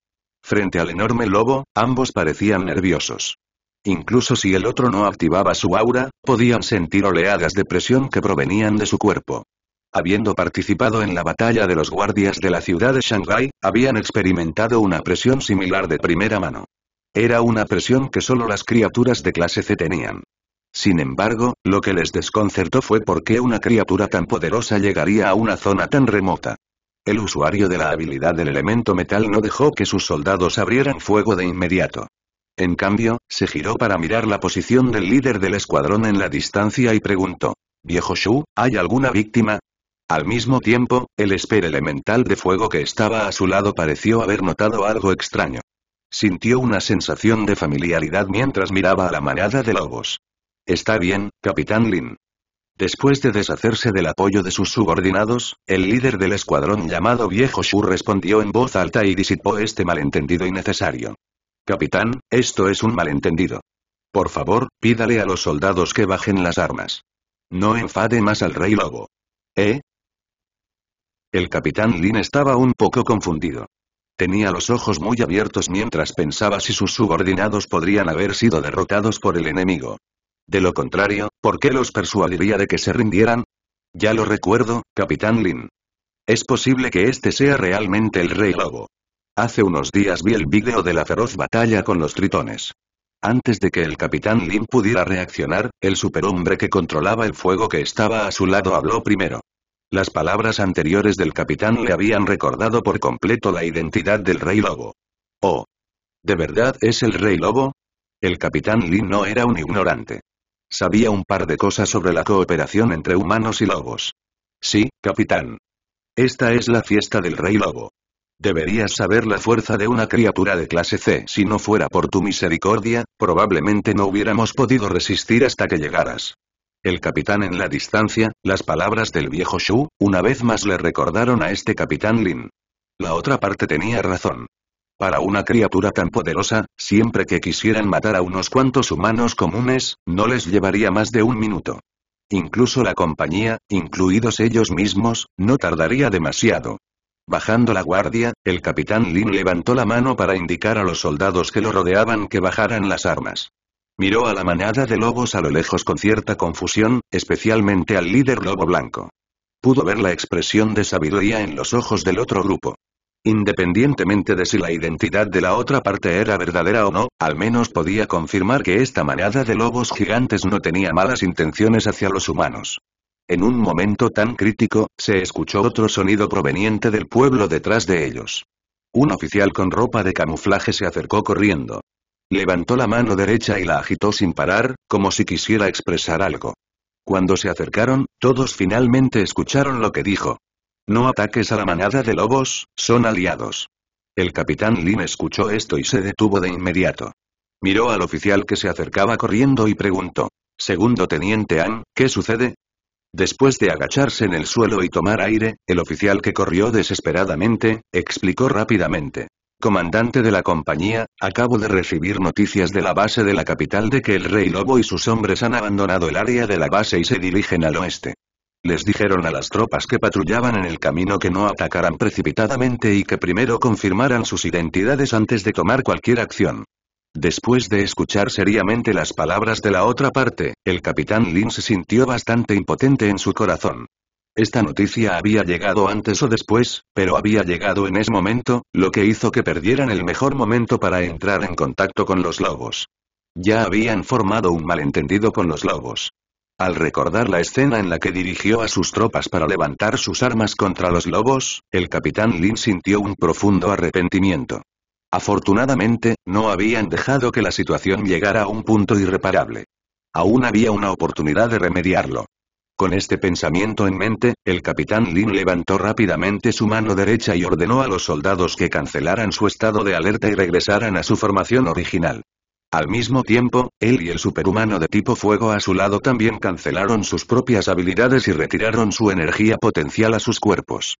Frente al enorme lobo, ambos parecían nerviosos. Incluso si el otro no activaba su aura, podían sentir oleadas de presión que provenían de su cuerpo. Habiendo participado en la batalla de los guardias de la ciudad de Shanghái, habían experimentado una presión similar de primera mano. Era una presión que solo las criaturas de clase C tenían. Sin embargo, lo que les desconcertó fue por qué una criatura tan poderosa llegaría a una zona tan remota. El usuario de la habilidad del elemento metal no dejó que sus soldados abrieran fuego de inmediato. En cambio, se giró para mirar la posición del líder del escuadrón en la distancia y preguntó, Viejo Shu, ¿hay alguna víctima? Al mismo tiempo, el esper elemental de fuego que estaba a su lado pareció haber notado algo extraño. Sintió una sensación de familiaridad mientras miraba a la manada de lobos. Está bien, Capitán Lin. Después de deshacerse del apoyo de sus subordinados, el líder del escuadrón llamado Viejo Shu respondió en voz alta y disipó este malentendido innecesario. Capitán, esto es un malentendido. Por favor, pídale a los soldados que bajen las armas. No enfade más al rey lobo. ¿Eh? El capitán Lin estaba un poco confundido. Tenía los ojos muy abiertos mientras pensaba si sus subordinados podrían haber sido derrotados por el enemigo. De lo contrario, ¿por qué los persuadiría de que se rindieran? Ya lo recuerdo, capitán Lin. Es posible que este sea realmente el rey lobo. Hace unos días vi el vídeo de la feroz batalla con los tritones. Antes de que el capitán Lin pudiera reaccionar, el superhombre que controlaba el fuego que estaba a su lado habló primero. Las palabras anteriores del capitán le habían recordado por completo la identidad del rey lobo. Oh. ¿De verdad es el rey lobo? El capitán Lin no era un ignorante. Sabía un par de cosas sobre la cooperación entre humanos y lobos. Sí, capitán. Esta es la fiesta del rey lobo. Deberías saber la fuerza de una criatura de clase C. Si no fuera por tu misericordia, probablemente no hubiéramos podido resistir hasta que llegaras. El capitán en la distancia, las palabras del viejo Shu, una vez más le recordaron a este capitán Lin. La otra parte tenía razón. Para una criatura tan poderosa, siempre que quisieran matar a unos cuantos humanos comunes, no les llevaría más de un minuto. Incluso la compañía, incluidos ellos mismos, no tardaría demasiado. Bajando la guardia, el capitán Lin levantó la mano para indicar a los soldados que lo rodeaban que bajaran las armas. Miró a la manada de lobos a lo lejos con cierta confusión, especialmente al líder lobo blanco. Pudo ver la expresión de sabiduría en los ojos del otro grupo. Independientemente de si la identidad de la otra parte era verdadera o no, al menos podía confirmar que esta manada de lobos gigantes no tenía malas intenciones hacia los humanos. En un momento tan crítico, se escuchó otro sonido proveniente del pueblo detrás de ellos. Un oficial con ropa de camuflaje se acercó corriendo. Levantó la mano derecha y la agitó sin parar, como si quisiera expresar algo. Cuando se acercaron, todos finalmente escucharon lo que dijo. No ataques a la manada de lobos, son aliados. El capitán Lin escuchó esto y se detuvo de inmediato. Miró al oficial que se acercaba corriendo y preguntó. Segundo teniente An, ¿qué sucede? Después de agacharse en el suelo y tomar aire, el oficial que corrió desesperadamente, explicó rápidamente. Comandante de la compañía, acabo de recibir noticias de la base de la capital de que el Rey Lobo y sus hombres han abandonado el área de la base y se dirigen al oeste. Les dijeron a las tropas que patrullaban en el camino que no atacaran precipitadamente y que primero confirmaran sus identidades antes de tomar cualquier acción. Después de escuchar seriamente las palabras de la otra parte, el capitán Lin se sintió bastante impotente en su corazón. Esta noticia había llegado antes o después, pero había llegado en ese momento, lo que hizo que perdieran el mejor momento para entrar en contacto con los lobos. Ya habían formado un malentendido con los lobos. Al recordar la escena en la que dirigió a sus tropas para levantar sus armas contra los lobos, el capitán Lin sintió un profundo arrepentimiento. Afortunadamente, no habían dejado que la situación llegara a un punto irreparable. Aún había una oportunidad de remediarlo. Con este pensamiento en mente, el capitán Lin levantó rápidamente su mano derecha y ordenó a los soldados que cancelaran su estado de alerta y regresaran a su formación original. Al mismo tiempo, él y el superhumano de tipo fuego a su lado también cancelaron sus propias habilidades y retiraron su energía potencial a sus cuerpos.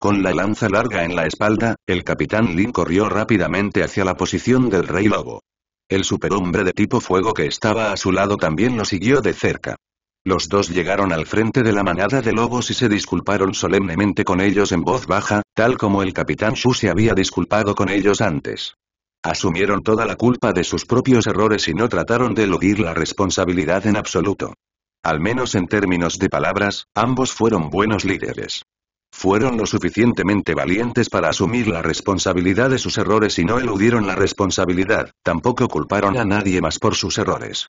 Con la lanza larga en la espalda, el capitán Lin corrió rápidamente hacia la posición del rey lobo. El superhombre de tipo fuego que estaba a su lado también lo siguió de cerca. Los dos llegaron al frente de la manada de lobos y se disculparon solemnemente con ellos en voz baja, tal como el capitán Shu se había disculpado con ellos antes. Asumieron toda la culpa de sus propios errores y no trataron de eludir la responsabilidad en absoluto. Al menos en términos de palabras, ambos fueron buenos líderes. Fueron lo suficientemente valientes para asumir la responsabilidad de sus errores y no eludieron la responsabilidad, tampoco culparon a nadie más por sus errores.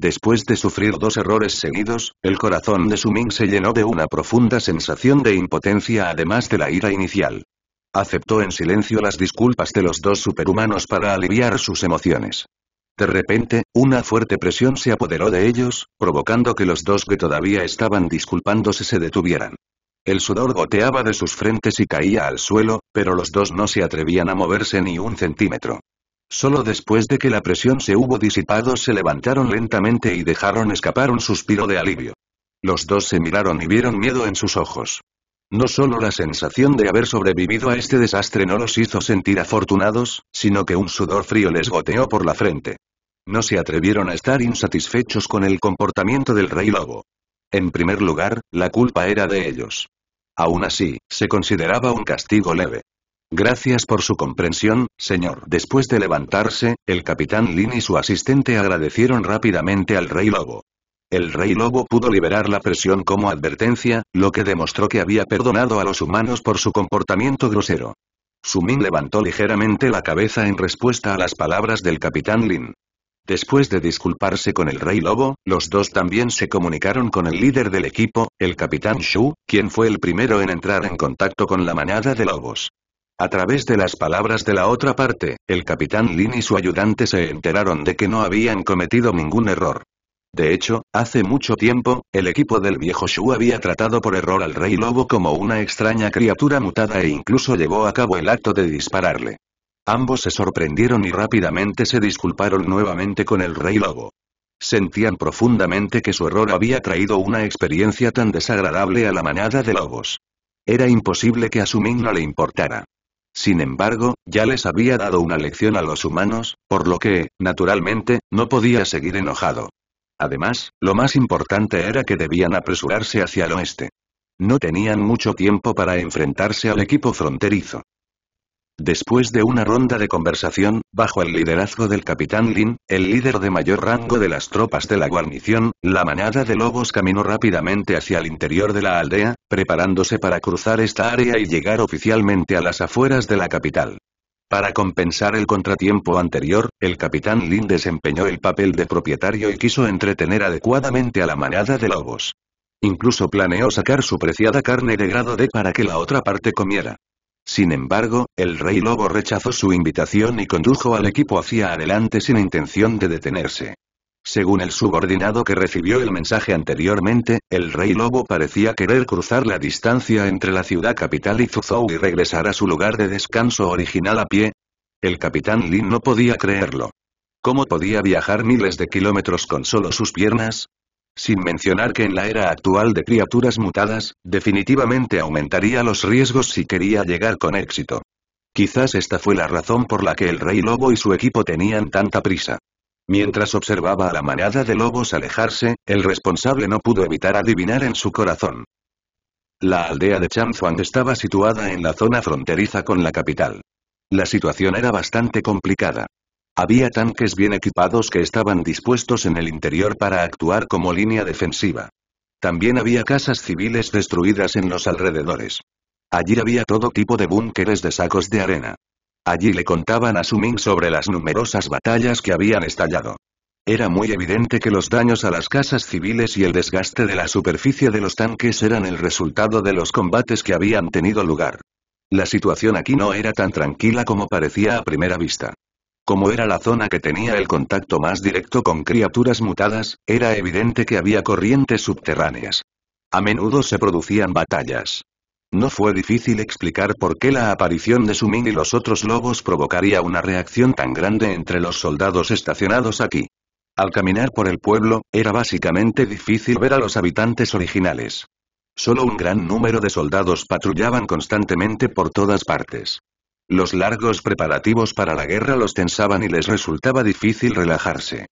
Después de sufrir dos errores seguidos, el corazón de Ming se llenó de una profunda sensación de impotencia además de la ira inicial. Aceptó en silencio las disculpas de los dos superhumanos para aliviar sus emociones. De repente, una fuerte presión se apoderó de ellos, provocando que los dos que todavía estaban disculpándose se detuvieran. El sudor goteaba de sus frentes y caía al suelo, pero los dos no se atrevían a moverse ni un centímetro. Solo después de que la presión se hubo disipado se levantaron lentamente y dejaron escapar un suspiro de alivio. Los dos se miraron y vieron miedo en sus ojos. No solo la sensación de haber sobrevivido a este desastre no los hizo sentir afortunados, sino que un sudor frío les goteó por la frente. No se atrevieron a estar insatisfechos con el comportamiento del rey lobo. En primer lugar, la culpa era de ellos. Aún así, se consideraba un castigo leve. Gracias por su comprensión, señor. Después de levantarse, el capitán Lin y su asistente agradecieron rápidamente al rey lobo. El rey lobo pudo liberar la presión como advertencia, lo que demostró que había perdonado a los humanos por su comportamiento grosero. Sumin levantó ligeramente la cabeza en respuesta a las palabras del capitán Lin. Después de disculparse con el rey lobo, los dos también se comunicaron con el líder del equipo, el capitán Shu, quien fue el primero en entrar en contacto con la manada de lobos. A través de las palabras de la otra parte, el capitán Lin y su ayudante se enteraron de que no habían cometido ningún error. De hecho, hace mucho tiempo, el equipo del viejo Shu había tratado por error al rey lobo como una extraña criatura mutada e incluso llevó a cabo el acto de dispararle. Ambos se sorprendieron y rápidamente se disculparon nuevamente con el rey lobo. Sentían profundamente que su error había traído una experiencia tan desagradable a la manada de lobos. Era imposible que a su no le importara. Sin embargo, ya les había dado una lección a los humanos, por lo que, naturalmente, no podía seguir enojado. Además, lo más importante era que debían apresurarse hacia el oeste. No tenían mucho tiempo para enfrentarse al equipo fronterizo. Después de una ronda de conversación, bajo el liderazgo del capitán Lin, el líder de mayor rango de las tropas de la guarnición, la manada de lobos caminó rápidamente hacia el interior de la aldea, preparándose para cruzar esta área y llegar oficialmente a las afueras de la capital. Para compensar el contratiempo anterior, el capitán Lin desempeñó el papel de propietario y quiso entretener adecuadamente a la manada de lobos. Incluso planeó sacar su preciada carne de grado D para que la otra parte comiera. Sin embargo, el Rey Lobo rechazó su invitación y condujo al equipo hacia adelante sin intención de detenerse. Según el subordinado que recibió el mensaje anteriormente, el Rey Lobo parecía querer cruzar la distancia entre la ciudad capital y Zuzhou y regresar a su lugar de descanso original a pie. El capitán Lin no podía creerlo. ¿Cómo podía viajar miles de kilómetros con solo sus piernas? sin mencionar que en la era actual de criaturas mutadas, definitivamente aumentaría los riesgos si quería llegar con éxito. Quizás esta fue la razón por la que el rey lobo y su equipo tenían tanta prisa. Mientras observaba a la manada de lobos alejarse, el responsable no pudo evitar adivinar en su corazón. La aldea de Chanzuan estaba situada en la zona fronteriza con la capital. La situación era bastante complicada. Había tanques bien equipados que estaban dispuestos en el interior para actuar como línea defensiva. También había casas civiles destruidas en los alrededores. Allí había todo tipo de búnkeres de sacos de arena. Allí le contaban a Suming sobre las numerosas batallas que habían estallado. Era muy evidente que los daños a las casas civiles y el desgaste de la superficie de los tanques eran el resultado de los combates que habían tenido lugar. La situación aquí no era tan tranquila como parecía a primera vista. Como era la zona que tenía el contacto más directo con criaturas mutadas, era evidente que había corrientes subterráneas. A menudo se producían batallas. No fue difícil explicar por qué la aparición de Sumin y los otros lobos provocaría una reacción tan grande entre los soldados estacionados aquí. Al caminar por el pueblo, era básicamente difícil ver a los habitantes originales. Solo un gran número de soldados patrullaban constantemente por todas partes. Los largos preparativos para la guerra los tensaban y les resultaba difícil relajarse.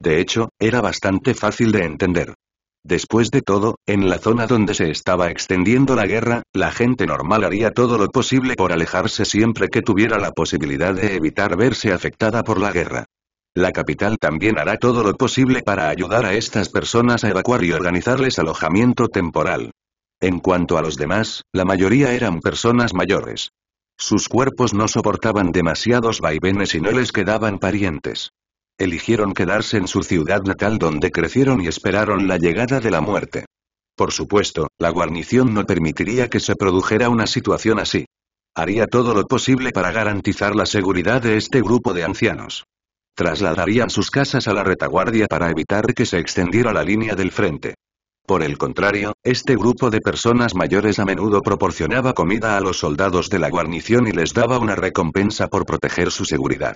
De hecho, era bastante fácil de entender. Después de todo, en la zona donde se estaba extendiendo la guerra, la gente normal haría todo lo posible por alejarse siempre que tuviera la posibilidad de evitar verse afectada por la guerra. La capital también hará todo lo posible para ayudar a estas personas a evacuar y organizarles alojamiento temporal. En cuanto a los demás, la mayoría eran personas mayores. Sus cuerpos no soportaban demasiados vaivenes y no les quedaban parientes. Eligieron quedarse en su ciudad natal donde crecieron y esperaron la llegada de la muerte. Por supuesto, la guarnición no permitiría que se produjera una situación así. Haría todo lo posible para garantizar la seguridad de este grupo de ancianos. Trasladarían sus casas a la retaguardia para evitar que se extendiera la línea del frente. Por el contrario, este grupo de personas mayores a menudo proporcionaba comida a los soldados de la guarnición y les daba una recompensa por proteger su seguridad.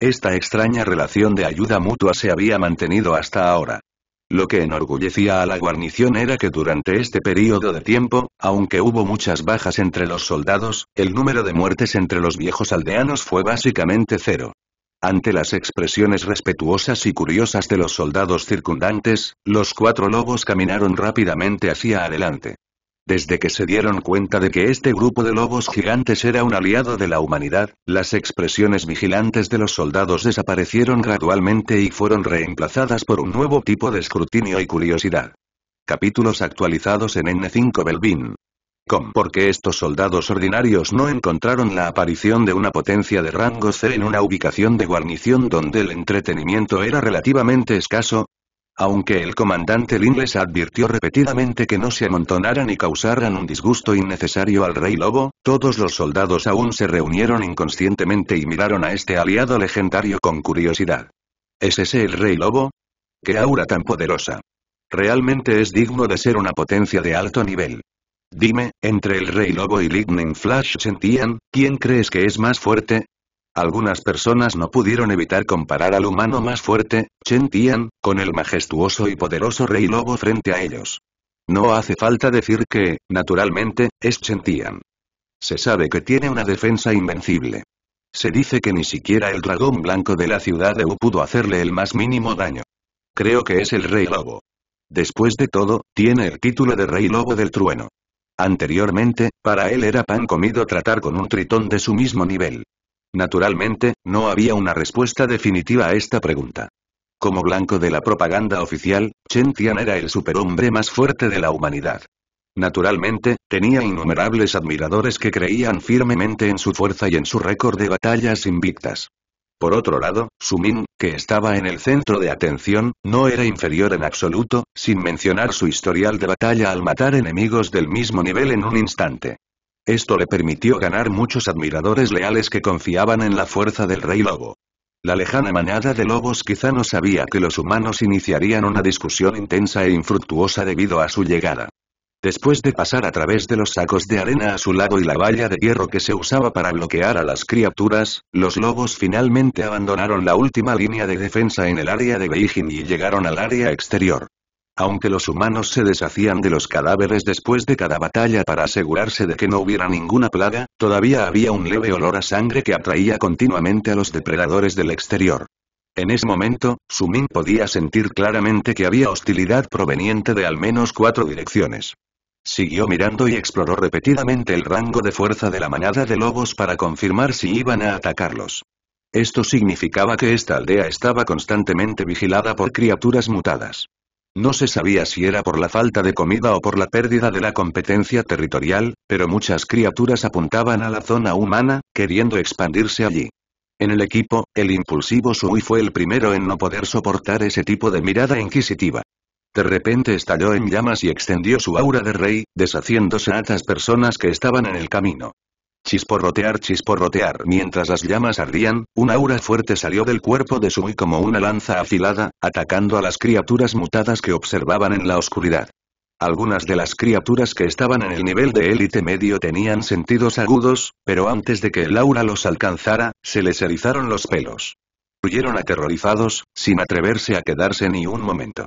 Esta extraña relación de ayuda mutua se había mantenido hasta ahora. Lo que enorgullecía a la guarnición era que durante este periodo de tiempo, aunque hubo muchas bajas entre los soldados, el número de muertes entre los viejos aldeanos fue básicamente cero. Ante las expresiones respetuosas y curiosas de los soldados circundantes, los cuatro lobos caminaron rápidamente hacia adelante. Desde que se dieron cuenta de que este grupo de lobos gigantes era un aliado de la humanidad, las expresiones vigilantes de los soldados desaparecieron gradualmente y fueron reemplazadas por un nuevo tipo de escrutinio y curiosidad. Capítulos actualizados en N5 Belvin porque estos soldados ordinarios no encontraron la aparición de una potencia de rango C en una ubicación de guarnición donde el entretenimiento era relativamente escaso, aunque el comandante Lin les advirtió repetidamente que no se amontonaran y causaran un disgusto innecesario al rey lobo, todos los soldados aún se reunieron inconscientemente y miraron a este aliado legendario con curiosidad. ¿Es ese el rey lobo? ¡Qué aura tan poderosa! Realmente es digno de ser una potencia de alto nivel. Dime, entre el Rey Lobo y Lightning Flash sentían, ¿quién crees que es más fuerte? Algunas personas no pudieron evitar comparar al humano más fuerte, Chen Tian, con el majestuoso y poderoso Rey Lobo frente a ellos. No hace falta decir que, naturalmente, es Chen Tian. Se sabe que tiene una defensa invencible. Se dice que ni siquiera el dragón blanco de la ciudad de Wu pudo hacerle el más mínimo daño. Creo que es el Rey Lobo. Después de todo, tiene el título de Rey Lobo del Trueno. Anteriormente, para él era pan comido tratar con un tritón de su mismo nivel. Naturalmente, no había una respuesta definitiva a esta pregunta. Como blanco de la propaganda oficial, Chen Tian era el superhombre más fuerte de la humanidad. Naturalmente, tenía innumerables admiradores que creían firmemente en su fuerza y en su récord de batallas invictas. Por otro lado, Sumin, que estaba en el centro de atención, no era inferior en absoluto, sin mencionar su historial de batalla al matar enemigos del mismo nivel en un instante. Esto le permitió ganar muchos admiradores leales que confiaban en la fuerza del Rey Lobo. La lejana manada de lobos quizá no sabía que los humanos iniciarían una discusión intensa e infructuosa debido a su llegada. Después de pasar a través de los sacos de arena a su lado y la valla de hierro que se usaba para bloquear a las criaturas, los lobos finalmente abandonaron la última línea de defensa en el área de Beijing y llegaron al área exterior. Aunque los humanos se deshacían de los cadáveres después de cada batalla para asegurarse de que no hubiera ninguna plaga, todavía había un leve olor a sangre que atraía continuamente a los depredadores del exterior. En ese momento, Sumin podía sentir claramente que había hostilidad proveniente de al menos cuatro direcciones. Siguió mirando y exploró repetidamente el rango de fuerza de la manada de lobos para confirmar si iban a atacarlos. Esto significaba que esta aldea estaba constantemente vigilada por criaturas mutadas. No se sabía si era por la falta de comida o por la pérdida de la competencia territorial, pero muchas criaturas apuntaban a la zona humana, queriendo expandirse allí. En el equipo, el impulsivo Sui fue el primero en no poder soportar ese tipo de mirada inquisitiva. De repente estalló en llamas y extendió su aura de rey, deshaciéndose a las personas que estaban en el camino. Chisporrotear, chisporrotear. Mientras las llamas ardían, un aura fuerte salió del cuerpo de Sui como una lanza afilada, atacando a las criaturas mutadas que observaban en la oscuridad. Algunas de las criaturas que estaban en el nivel de élite medio tenían sentidos agudos, pero antes de que el aura los alcanzara, se les erizaron los pelos. Huyeron aterrorizados, sin atreverse a quedarse ni un momento.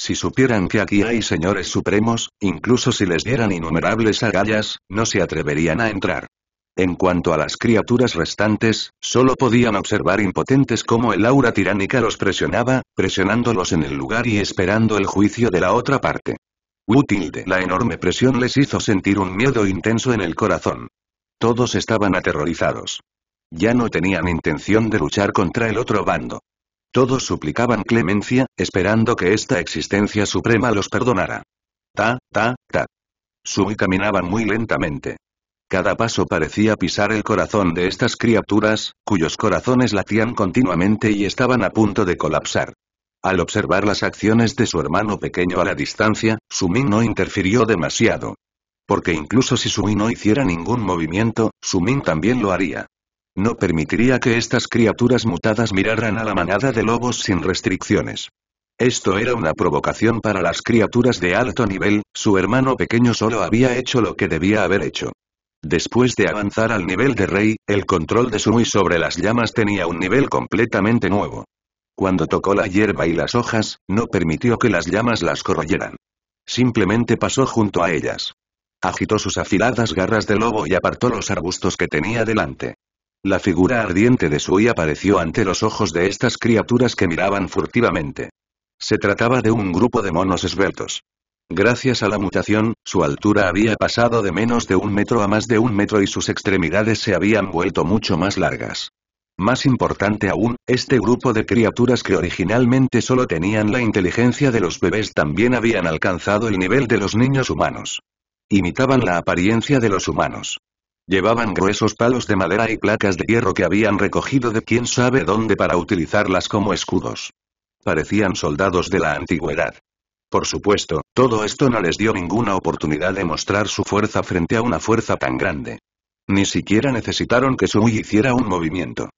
Si supieran que aquí hay señores supremos, incluso si les dieran innumerables agallas, no se atreverían a entrar. En cuanto a las criaturas restantes, solo podían observar impotentes cómo el aura tiránica los presionaba, presionándolos en el lugar y esperando el juicio de la otra parte. de La enorme presión les hizo sentir un miedo intenso en el corazón. Todos estaban aterrorizados. Ya no tenían intención de luchar contra el otro bando. Todos suplicaban clemencia, esperando que esta existencia suprema los perdonara. Ta, ta, ta. Sui caminaban muy lentamente. Cada paso parecía pisar el corazón de estas criaturas, cuyos corazones latían continuamente y estaban a punto de colapsar. Al observar las acciones de su hermano pequeño a la distancia, Sumin no interfirió demasiado. Porque incluso si Sumi no hiciera ningún movimiento, Sumin también lo haría. No permitiría que estas criaturas mutadas miraran a la manada de lobos sin restricciones. Esto era una provocación para las criaturas de alto nivel, su hermano pequeño solo había hecho lo que debía haber hecho. Después de avanzar al nivel de rey, el control de Sumui sobre las llamas tenía un nivel completamente nuevo. Cuando tocó la hierba y las hojas, no permitió que las llamas las corroyeran. Simplemente pasó junto a ellas. Agitó sus afiladas garras de lobo y apartó los arbustos que tenía delante. La figura ardiente de Sui apareció ante los ojos de estas criaturas que miraban furtivamente. Se trataba de un grupo de monos esbeltos. Gracias a la mutación, su altura había pasado de menos de un metro a más de un metro y sus extremidades se habían vuelto mucho más largas. Más importante aún, este grupo de criaturas que originalmente solo tenían la inteligencia de los bebés también habían alcanzado el nivel de los niños humanos. Imitaban la apariencia de los humanos. Llevaban gruesos palos de madera y placas de hierro que habían recogido de quién sabe dónde para utilizarlas como escudos. Parecían soldados de la antigüedad. Por supuesto, todo esto no les dio ninguna oportunidad de mostrar su fuerza frente a una fuerza tan grande. Ni siquiera necesitaron que Sui hiciera un movimiento.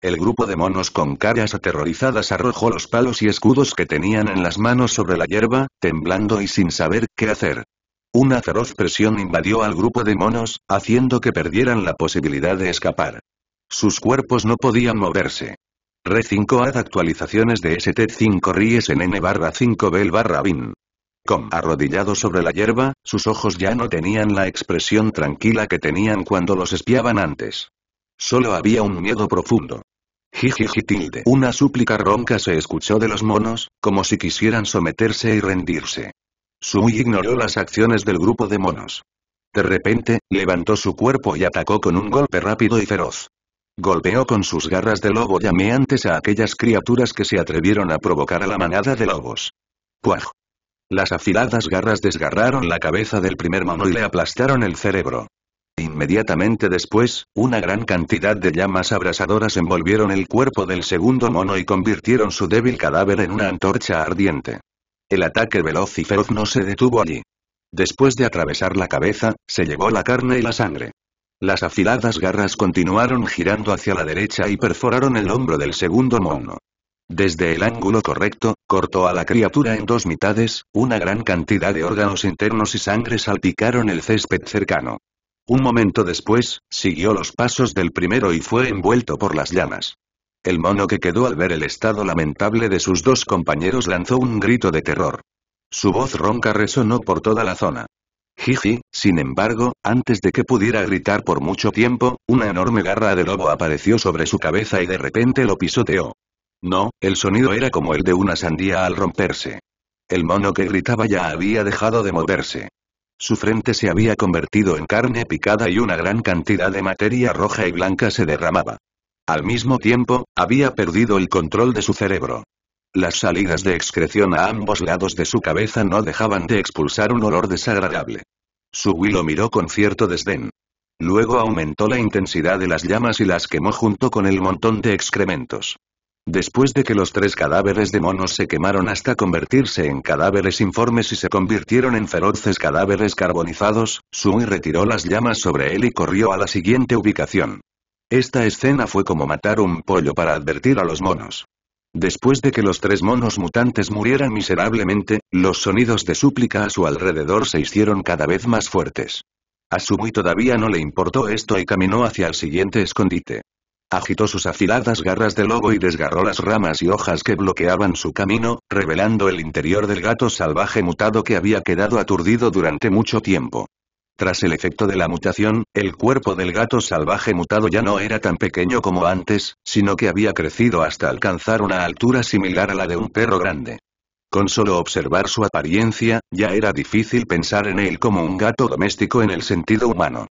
El grupo de monos con caras aterrorizadas arrojó los palos y escudos que tenían en las manos sobre la hierba, temblando y sin saber qué hacer. Una feroz presión invadió al grupo de monos, haciendo que perdieran la posibilidad de escapar. Sus cuerpos no podían moverse. Re 5 ad actualizaciones de ST5 Ries en N barra 5 Bel barra Bin. Com arrodillado sobre la hierba, sus ojos ya no tenían la expresión tranquila que tenían cuando los espiaban antes. Solo había un miedo profundo. Jijijitilde. Una súplica ronca se escuchó de los monos, como si quisieran someterse y rendirse. Sui ignoró las acciones del grupo de monos. De repente, levantó su cuerpo y atacó con un golpe rápido y feroz. Golpeó con sus garras de lobo llameantes a aquellas criaturas que se atrevieron a provocar a la manada de lobos. cuaj Las afiladas garras desgarraron la cabeza del primer mono y le aplastaron el cerebro. Inmediatamente después, una gran cantidad de llamas abrasadoras envolvieron el cuerpo del segundo mono y convirtieron su débil cadáver en una antorcha ardiente. El ataque veloz y feroz no se detuvo allí. Después de atravesar la cabeza, se llevó la carne y la sangre. Las afiladas garras continuaron girando hacia la derecha y perforaron el hombro del segundo mono. Desde el ángulo correcto, cortó a la criatura en dos mitades, una gran cantidad de órganos internos y sangre salpicaron el césped cercano. Un momento después, siguió los pasos del primero y fue envuelto por las llamas. El mono que quedó al ver el estado lamentable de sus dos compañeros lanzó un grito de terror. Su voz ronca resonó por toda la zona. Jiji, sin embargo, antes de que pudiera gritar por mucho tiempo, una enorme garra de lobo apareció sobre su cabeza y de repente lo pisoteó. No, el sonido era como el de una sandía al romperse. El mono que gritaba ya había dejado de moverse. Su frente se había convertido en carne picada y una gran cantidad de materia roja y blanca se derramaba. Al mismo tiempo, había perdido el control de su cerebro. Las salidas de excreción a ambos lados de su cabeza no dejaban de expulsar un olor desagradable. Su lo miró con cierto desdén. Luego aumentó la intensidad de las llamas y las quemó junto con el montón de excrementos. Después de que los tres cadáveres de monos se quemaron hasta convertirse en cadáveres informes y se convirtieron en feroces cadáveres carbonizados, Sui retiró las llamas sobre él y corrió a la siguiente ubicación. Esta escena fue como matar un pollo para advertir a los monos. Después de que los tres monos mutantes murieran miserablemente, los sonidos de súplica a su alrededor se hicieron cada vez más fuertes. A Sumui todavía no le importó esto y caminó hacia el siguiente escondite. Agitó sus afiladas garras de lobo y desgarró las ramas y hojas que bloqueaban su camino, revelando el interior del gato salvaje mutado que había quedado aturdido durante mucho tiempo. Tras el efecto de la mutación, el cuerpo del gato salvaje mutado ya no era tan pequeño como antes, sino que había crecido hasta alcanzar una altura similar a la de un perro grande. Con solo observar su apariencia, ya era difícil pensar en él como un gato doméstico en el sentido humano.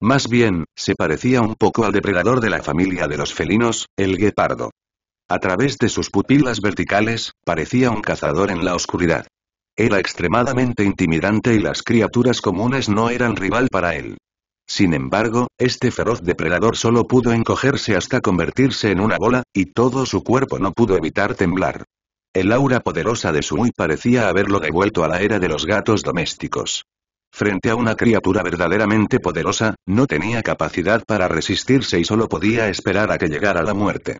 Más bien, se parecía un poco al depredador de la familia de los felinos, el guepardo. A través de sus pupilas verticales, parecía un cazador en la oscuridad. Era extremadamente intimidante y las criaturas comunes no eran rival para él. Sin embargo, este feroz depredador solo pudo encogerse hasta convertirse en una bola, y todo su cuerpo no pudo evitar temblar. El aura poderosa de Sumui parecía haberlo devuelto a la era de los gatos domésticos. Frente a una criatura verdaderamente poderosa, no tenía capacidad para resistirse y solo podía esperar a que llegara la muerte.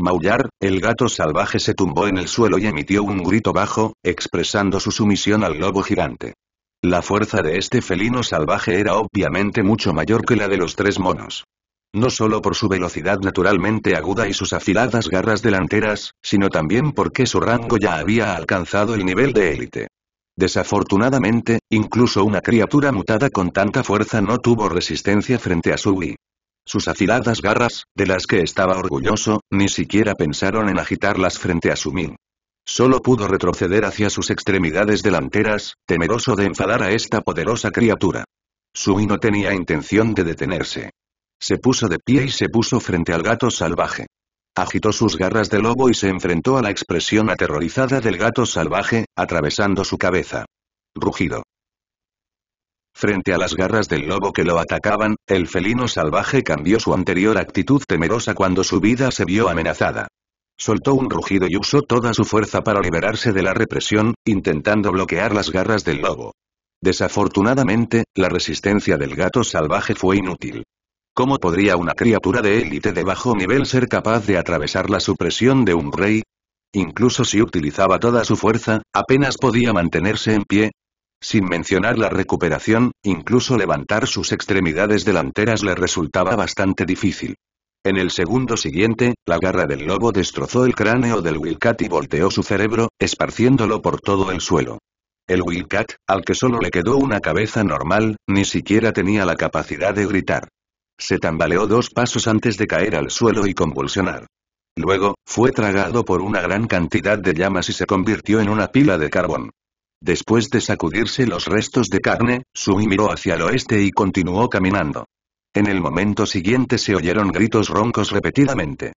Maullar, el gato salvaje se tumbó en el suelo y emitió un grito bajo, expresando su sumisión al lobo gigante. La fuerza de este felino salvaje era obviamente mucho mayor que la de los tres monos. No solo por su velocidad naturalmente aguda y sus afiladas garras delanteras, sino también porque su rango ya había alcanzado el nivel de élite. Desafortunadamente, incluso una criatura mutada con tanta fuerza no tuvo resistencia frente a Sui. Sus afiladas garras, de las que estaba orgulloso, ni siquiera pensaron en agitarlas frente a Sumi. Solo pudo retroceder hacia sus extremidades delanteras, temeroso de enfadar a esta poderosa criatura. Sumi no tenía intención de detenerse. Se puso de pie y se puso frente al gato salvaje. Agitó sus garras de lobo y se enfrentó a la expresión aterrorizada del gato salvaje, atravesando su cabeza. Rugido. Frente a las garras del lobo que lo atacaban, el felino salvaje cambió su anterior actitud temerosa cuando su vida se vio amenazada. Soltó un rugido y usó toda su fuerza para liberarse de la represión, intentando bloquear las garras del lobo. Desafortunadamente, la resistencia del gato salvaje fue inútil. ¿Cómo podría una criatura de élite de bajo nivel ser capaz de atravesar la supresión de un rey? Incluso si utilizaba toda su fuerza, apenas podía mantenerse en pie, sin mencionar la recuperación, incluso levantar sus extremidades delanteras le resultaba bastante difícil. En el segundo siguiente, la garra del lobo destrozó el cráneo del Wilcat y volteó su cerebro, esparciéndolo por todo el suelo. El Wilcat, al que solo le quedó una cabeza normal, ni siquiera tenía la capacidad de gritar. Se tambaleó dos pasos antes de caer al suelo y convulsionar. Luego, fue tragado por una gran cantidad de llamas y se convirtió en una pila de carbón. Después de sacudirse los restos de carne, Sui miró hacia el oeste y continuó caminando. En el momento siguiente se oyeron gritos roncos repetidamente.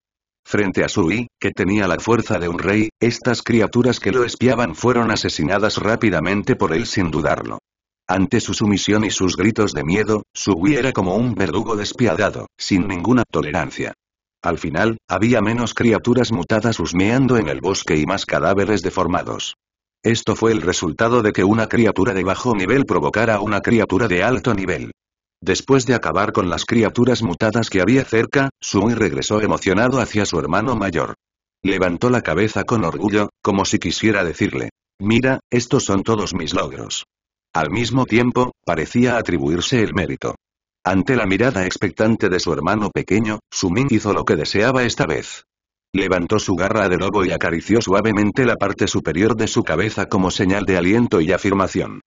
Frente a Sui, que tenía la fuerza de un rey, estas criaturas que lo espiaban fueron asesinadas rápidamente por él sin dudarlo. Ante su sumisión y sus gritos de miedo, Sui era como un verdugo despiadado, sin ninguna tolerancia. Al final, había menos criaturas mutadas husmeando en el bosque y más cadáveres deformados. Esto fue el resultado de que una criatura de bajo nivel provocara a una criatura de alto nivel. Después de acabar con las criaturas mutadas que había cerca, Sui regresó emocionado hacia su hermano mayor. Levantó la cabeza con orgullo, como si quisiera decirle, «Mira, estos son todos mis logros». Al mismo tiempo, parecía atribuirse el mérito. Ante la mirada expectante de su hermano pequeño, Sumin hizo lo que deseaba esta vez. Levantó su garra de lobo y acarició suavemente la parte superior de su cabeza como señal de aliento y afirmación.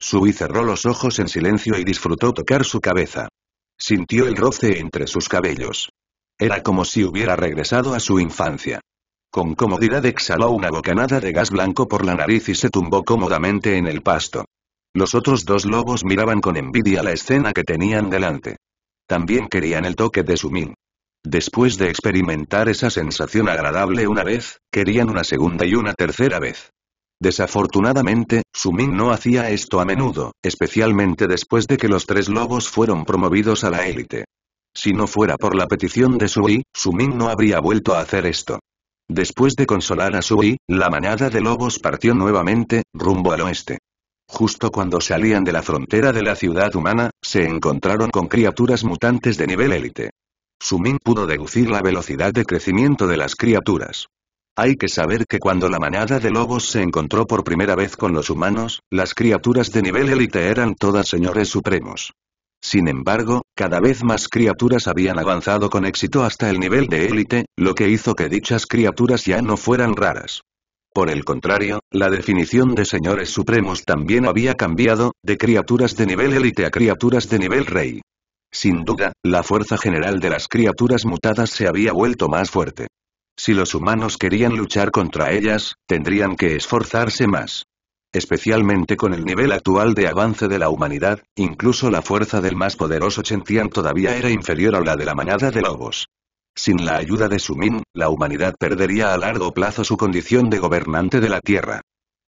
Sui cerró los ojos en silencio y disfrutó tocar su cabeza. Sintió el roce entre sus cabellos. Era como si hubiera regresado a su infancia. Con comodidad exhaló una bocanada de gas blanco por la nariz y se tumbó cómodamente en el pasto. Los otros dos lobos miraban con envidia la escena que tenían delante. También querían el toque de su min. Después de experimentar esa sensación agradable una vez, querían una segunda y una tercera vez. Desafortunadamente, Sumin no hacía esto a menudo, especialmente después de que los tres lobos fueron promovidos a la élite. Si no fuera por la petición de Sui, Sumin no habría vuelto a hacer esto. Después de consolar a Sui, la manada de lobos partió nuevamente, rumbo al oeste. Justo cuando salían de la frontera de la ciudad humana, se encontraron con criaturas mutantes de nivel élite. Sumin pudo deducir la velocidad de crecimiento de las criaturas. Hay que saber que cuando la manada de lobos se encontró por primera vez con los humanos, las criaturas de nivel élite eran todas señores supremos. Sin embargo, cada vez más criaturas habían avanzado con éxito hasta el nivel de élite, lo que hizo que dichas criaturas ya no fueran raras. Por el contrario, la definición de señores supremos también había cambiado, de criaturas de nivel élite a criaturas de nivel rey. Sin duda, la fuerza general de las criaturas mutadas se había vuelto más fuerte. Si los humanos querían luchar contra ellas, tendrían que esforzarse más. Especialmente con el nivel actual de avance de la humanidad, incluso la fuerza del más poderoso Chentian todavía era inferior a la de la manada de lobos. Sin la ayuda de Sumin, la humanidad perdería a largo plazo su condición de gobernante de la Tierra.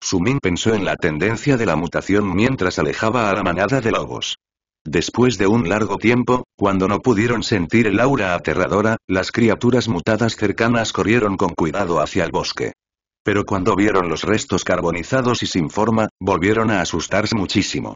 Sumin pensó en la tendencia de la mutación mientras alejaba a la manada de lobos. Después de un largo tiempo, cuando no pudieron sentir el aura aterradora, las criaturas mutadas cercanas corrieron con cuidado hacia el bosque. Pero cuando vieron los restos carbonizados y sin forma, volvieron a asustarse muchísimo.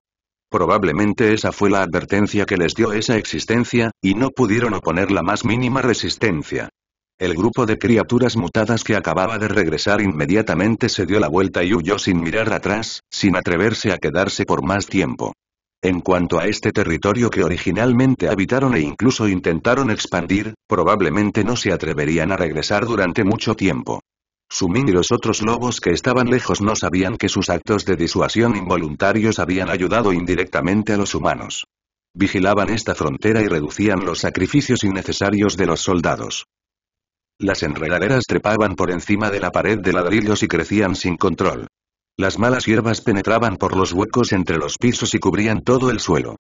Probablemente esa fue la advertencia que les dio esa existencia, y no pudieron oponer la más mínima resistencia. El grupo de criaturas mutadas que acababa de regresar inmediatamente se dio la vuelta y huyó sin mirar atrás, sin atreverse a quedarse por más tiempo. En cuanto a este territorio que originalmente habitaron e incluso intentaron expandir, probablemente no se atreverían a regresar durante mucho tiempo. Sumin y los otros lobos que estaban lejos no sabían que sus actos de disuasión involuntarios habían ayudado indirectamente a los humanos. Vigilaban esta frontera y reducían los sacrificios innecesarios de los soldados. Las enredaderas trepaban por encima de la pared de ladrillos y crecían sin control. Las malas hierbas penetraban por los huecos entre los pisos y cubrían todo el suelo.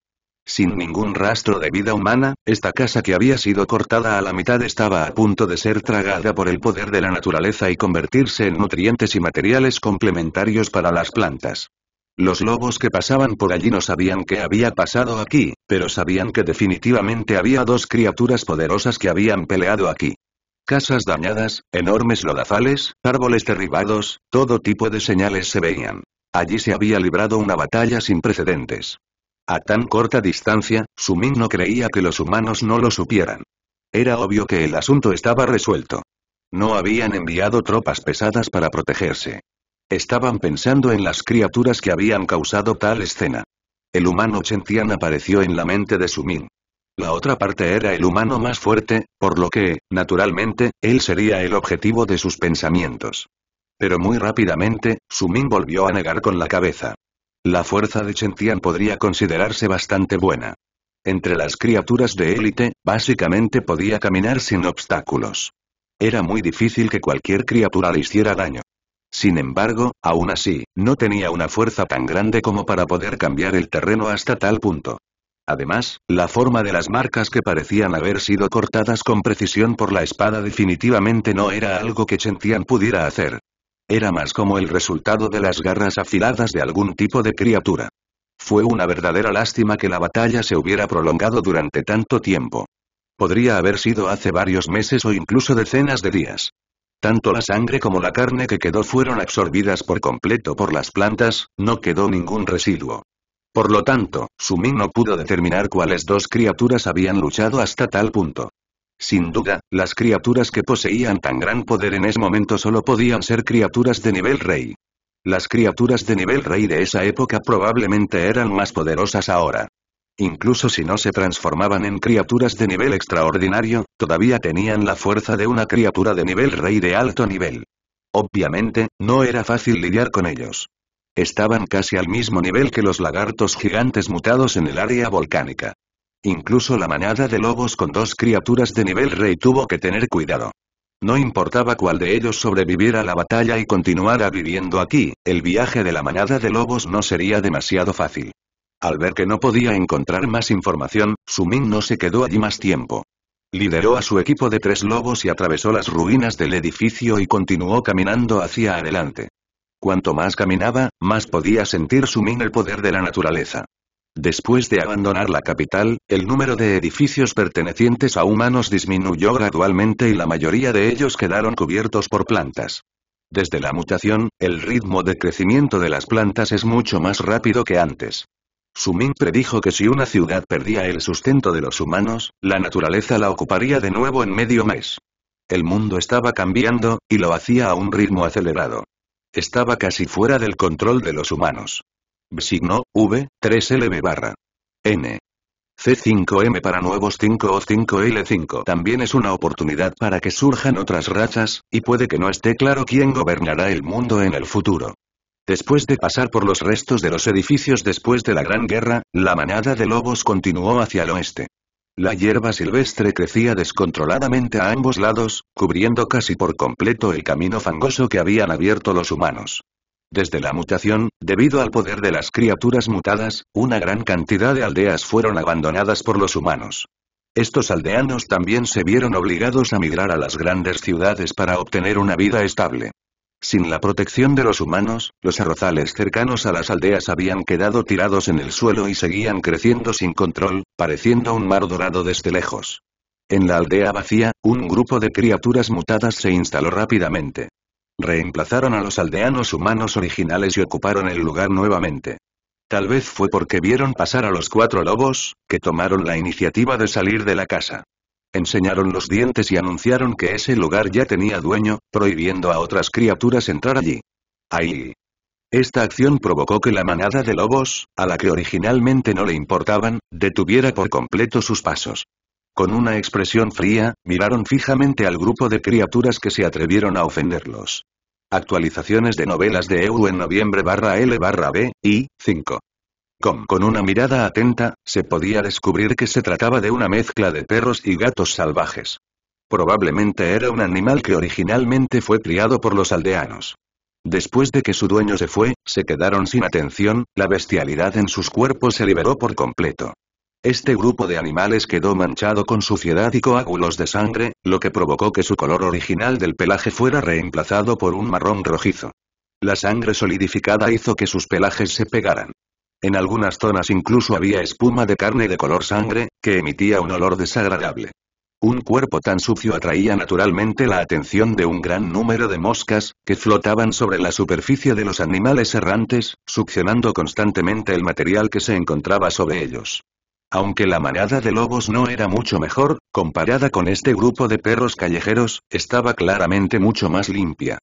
Sin ningún rastro de vida humana, esta casa que había sido cortada a la mitad estaba a punto de ser tragada por el poder de la naturaleza y convertirse en nutrientes y materiales complementarios para las plantas. Los lobos que pasaban por allí no sabían qué había pasado aquí, pero sabían que definitivamente había dos criaturas poderosas que habían peleado aquí. Casas dañadas, enormes lodazales, árboles derribados, todo tipo de señales se veían. Allí se había librado una batalla sin precedentes. A tan corta distancia, Sumin no creía que los humanos no lo supieran. Era obvio que el asunto estaba resuelto. No habían enviado tropas pesadas para protegerse. Estaban pensando en las criaturas que habían causado tal escena. El humano Chentian apareció en la mente de Sumin. La otra parte era el humano más fuerte, por lo que, naturalmente, él sería el objetivo de sus pensamientos. Pero muy rápidamente, Sumin volvió a negar con la cabeza. La fuerza de Tian podría considerarse bastante buena. Entre las criaturas de élite, básicamente podía caminar sin obstáculos. Era muy difícil que cualquier criatura le hiciera daño. Sin embargo, aún así, no tenía una fuerza tan grande como para poder cambiar el terreno hasta tal punto. Además, la forma de las marcas que parecían haber sido cortadas con precisión por la espada definitivamente no era algo que Chentian pudiera hacer. Era más como el resultado de las garras afiladas de algún tipo de criatura. Fue una verdadera lástima que la batalla se hubiera prolongado durante tanto tiempo. Podría haber sido hace varios meses o incluso decenas de días. Tanto la sangre como la carne que quedó fueron absorbidas por completo por las plantas, no quedó ningún residuo. Por lo tanto, Sumin no pudo determinar cuáles dos criaturas habían luchado hasta tal punto. Sin duda, las criaturas que poseían tan gran poder en ese momento solo podían ser criaturas de nivel rey. Las criaturas de nivel rey de esa época probablemente eran más poderosas ahora. Incluso si no se transformaban en criaturas de nivel extraordinario, todavía tenían la fuerza de una criatura de nivel rey de alto nivel. Obviamente, no era fácil lidiar con ellos. Estaban casi al mismo nivel que los lagartos gigantes mutados en el área volcánica. Incluso la manada de lobos con dos criaturas de nivel rey tuvo que tener cuidado. No importaba cuál de ellos sobreviviera a la batalla y continuara viviendo aquí, el viaje de la manada de lobos no sería demasiado fácil. Al ver que no podía encontrar más información, Sumin no se quedó allí más tiempo. Lideró a su equipo de tres lobos y atravesó las ruinas del edificio y continuó caminando hacia adelante. Cuanto más caminaba, más podía sentir Sumin el poder de la naturaleza. Después de abandonar la capital, el número de edificios pertenecientes a humanos disminuyó gradualmente y la mayoría de ellos quedaron cubiertos por plantas. Desde la mutación, el ritmo de crecimiento de las plantas es mucho más rápido que antes. Sumin predijo que si una ciudad perdía el sustento de los humanos, la naturaleza la ocuparía de nuevo en medio mes. El mundo estaba cambiando, y lo hacía a un ritmo acelerado. Estaba casi fuera del control de los humanos. Signo, V, 3LB barra. N. C5M para nuevos 5 o 5L5 también es una oportunidad para que surjan otras razas, y puede que no esté claro quién gobernará el mundo en el futuro. Después de pasar por los restos de los edificios después de la Gran Guerra, la manada de lobos continuó hacia el oeste. La hierba silvestre crecía descontroladamente a ambos lados, cubriendo casi por completo el camino fangoso que habían abierto los humanos. Desde la mutación, debido al poder de las criaturas mutadas, una gran cantidad de aldeas fueron abandonadas por los humanos. Estos aldeanos también se vieron obligados a migrar a las grandes ciudades para obtener una vida estable. Sin la protección de los humanos, los arrozales cercanos a las aldeas habían quedado tirados en el suelo y seguían creciendo sin control, pareciendo un mar dorado desde lejos. En la aldea vacía, un grupo de criaturas mutadas se instaló rápidamente. Reemplazaron a los aldeanos humanos originales y ocuparon el lugar nuevamente. Tal vez fue porque vieron pasar a los cuatro lobos, que tomaron la iniciativa de salir de la casa. Enseñaron los dientes y anunciaron que ese lugar ya tenía dueño, prohibiendo a otras criaturas entrar allí. Ahí. Esta acción provocó que la manada de lobos, a la que originalmente no le importaban, detuviera por completo sus pasos. Con una expresión fría, miraron fijamente al grupo de criaturas que se atrevieron a ofenderlos. Actualizaciones de novelas de EU en noviembre barra L barra B, y 5 con una mirada atenta, se podía descubrir que se trataba de una mezcla de perros y gatos salvajes. Probablemente era un animal que originalmente fue criado por los aldeanos. Después de que su dueño se fue, se quedaron sin atención, la bestialidad en sus cuerpos se liberó por completo. Este grupo de animales quedó manchado con suciedad y coágulos de sangre, lo que provocó que su color original del pelaje fuera reemplazado por un marrón rojizo. La sangre solidificada hizo que sus pelajes se pegaran. En algunas zonas incluso había espuma de carne de color sangre, que emitía un olor desagradable. Un cuerpo tan sucio atraía naturalmente la atención de un gran número de moscas, que flotaban sobre la superficie de los animales errantes, succionando constantemente el material que se encontraba sobre ellos. Aunque la manada de lobos no era mucho mejor, comparada con este grupo de perros callejeros, estaba claramente mucho más limpia.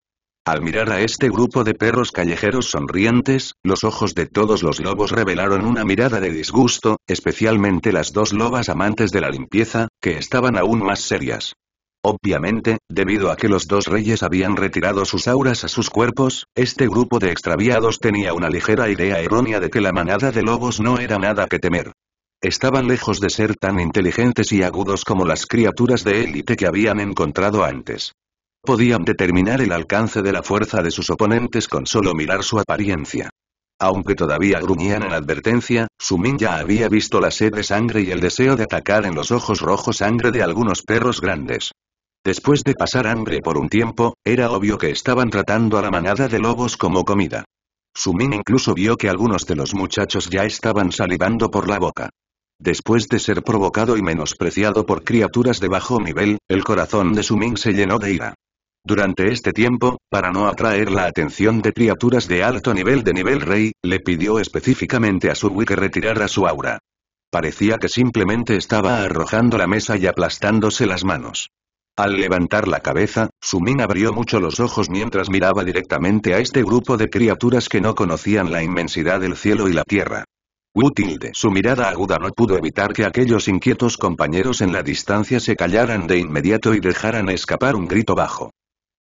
Al mirar a este grupo de perros callejeros sonrientes, los ojos de todos los lobos revelaron una mirada de disgusto, especialmente las dos lobas amantes de la limpieza, que estaban aún más serias. Obviamente, debido a que los dos reyes habían retirado sus auras a sus cuerpos, este grupo de extraviados tenía una ligera idea errónea de que la manada de lobos no era nada que temer. Estaban lejos de ser tan inteligentes y agudos como las criaturas de élite que habían encontrado antes. Podían determinar el alcance de la fuerza de sus oponentes con solo mirar su apariencia. Aunque todavía gruñían en advertencia, Sumin ya había visto la sed de sangre y el deseo de atacar en los ojos rojos sangre de algunos perros grandes. Después de pasar hambre por un tiempo, era obvio que estaban tratando a la manada de lobos como comida. Sumin incluso vio que algunos de los muchachos ya estaban salivando por la boca. Después de ser provocado y menospreciado por criaturas de bajo nivel, el corazón de Sumin se llenó de ira. Durante este tiempo, para no atraer la atención de criaturas de alto nivel de nivel rey, le pidió específicamente a Subui que retirara su aura. Parecía que simplemente estaba arrojando la mesa y aplastándose las manos. Al levantar la cabeza, Sumin abrió mucho los ojos mientras miraba directamente a este grupo de criaturas que no conocían la inmensidad del cielo y la tierra. de Su mirada aguda no pudo evitar que aquellos inquietos compañeros en la distancia se callaran de inmediato y dejaran escapar un grito bajo.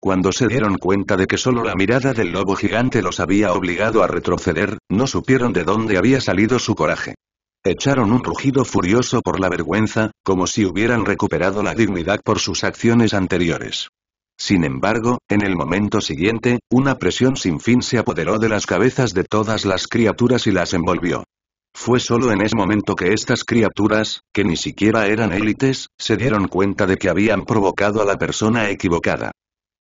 Cuando se dieron cuenta de que solo la mirada del lobo gigante los había obligado a retroceder, no supieron de dónde había salido su coraje. Echaron un rugido furioso por la vergüenza, como si hubieran recuperado la dignidad por sus acciones anteriores. Sin embargo, en el momento siguiente, una presión sin fin se apoderó de las cabezas de todas las criaturas y las envolvió. Fue solo en ese momento que estas criaturas, que ni siquiera eran élites, se dieron cuenta de que habían provocado a la persona equivocada.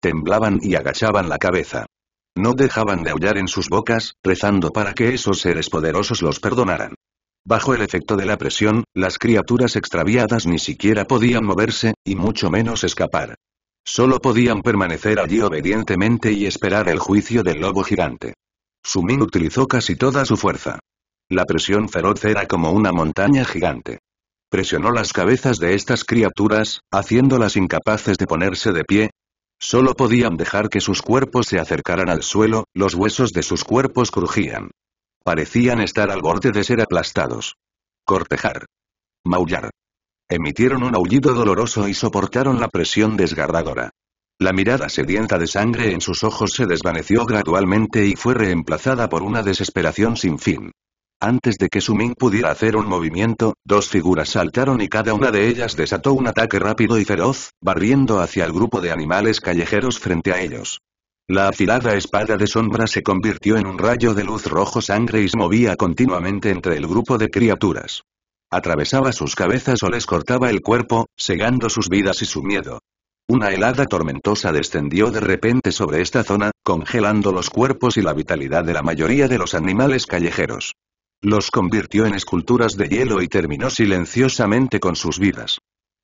Temblaban y agachaban la cabeza. No dejaban de aullar en sus bocas, rezando para que esos seres poderosos los perdonaran. Bajo el efecto de la presión, las criaturas extraviadas ni siquiera podían moverse, y mucho menos escapar. Solo podían permanecer allí obedientemente y esperar el juicio del lobo gigante. Sumin utilizó casi toda su fuerza. La presión feroz era como una montaña gigante. Presionó las cabezas de estas criaturas, haciéndolas incapaces de ponerse de pie, Solo podían dejar que sus cuerpos se acercaran al suelo, los huesos de sus cuerpos crujían. Parecían estar al borde de ser aplastados. Cortejar. Maullar. Emitieron un aullido doloroso y soportaron la presión desgarradora. La mirada sedienta de sangre en sus ojos se desvaneció gradualmente y fue reemplazada por una desesperación sin fin. Antes de que Sumin pudiera hacer un movimiento, dos figuras saltaron y cada una de ellas desató un ataque rápido y feroz, barriendo hacia el grupo de animales callejeros frente a ellos. La afilada espada de sombra se convirtió en un rayo de luz rojo sangre y se movía continuamente entre el grupo de criaturas. Atravesaba sus cabezas o les cortaba el cuerpo, segando sus vidas y su miedo. Una helada tormentosa descendió de repente sobre esta zona, congelando los cuerpos y la vitalidad de la mayoría de los animales callejeros. Los convirtió en esculturas de hielo y terminó silenciosamente con sus vidas.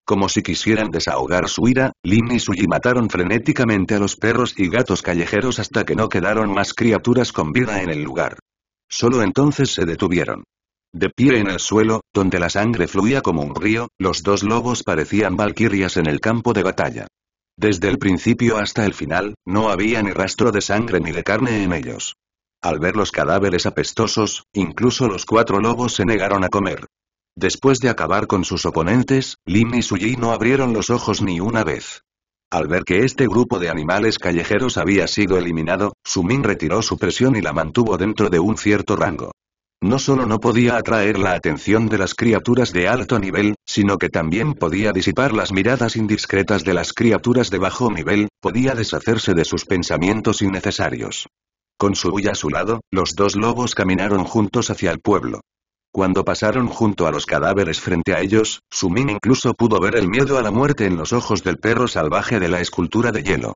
Como si quisieran desahogar su ira, Lin y Suyi mataron frenéticamente a los perros y gatos callejeros hasta que no quedaron más criaturas con vida en el lugar. Solo entonces se detuvieron. De pie en el suelo, donde la sangre fluía como un río, los dos lobos parecían valquirias en el campo de batalla. Desde el principio hasta el final, no había ni rastro de sangre ni de carne en ellos. Al ver los cadáveres apestosos, incluso los cuatro lobos se negaron a comer. Después de acabar con sus oponentes, Lin y Suyi no abrieron los ojos ni una vez. Al ver que este grupo de animales callejeros había sido eliminado, Min retiró su presión y la mantuvo dentro de un cierto rango. No solo no podía atraer la atención de las criaturas de alto nivel, sino que también podía disipar las miradas indiscretas de las criaturas de bajo nivel, podía deshacerse de sus pensamientos innecesarios. Con huya a su lado, los dos lobos caminaron juntos hacia el pueblo. Cuando pasaron junto a los cadáveres frente a ellos, Sumin incluso pudo ver el miedo a la muerte en los ojos del perro salvaje de la escultura de hielo.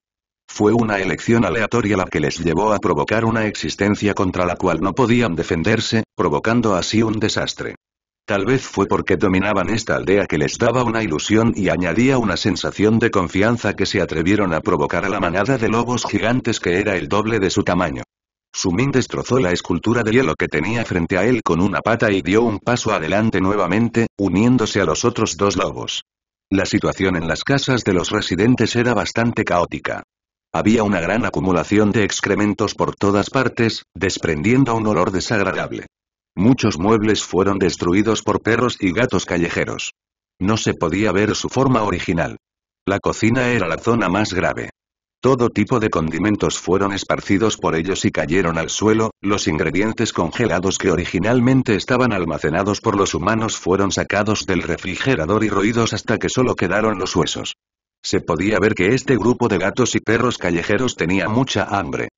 Fue una elección aleatoria la que les llevó a provocar una existencia contra la cual no podían defenderse, provocando así un desastre. Tal vez fue porque dominaban esta aldea que les daba una ilusión y añadía una sensación de confianza que se atrevieron a provocar a la manada de lobos gigantes que era el doble de su tamaño. Sumin destrozó la escultura de hielo que tenía frente a él con una pata y dio un paso adelante nuevamente, uniéndose a los otros dos lobos. La situación en las casas de los residentes era bastante caótica. Había una gran acumulación de excrementos por todas partes, desprendiendo un olor desagradable. Muchos muebles fueron destruidos por perros y gatos callejeros. No se podía ver su forma original. La cocina era la zona más grave. Todo tipo de condimentos fueron esparcidos por ellos y cayeron al suelo, los ingredientes congelados que originalmente estaban almacenados por los humanos fueron sacados del refrigerador y roídos hasta que solo quedaron los huesos. Se podía ver que este grupo de gatos y perros callejeros tenía mucha hambre.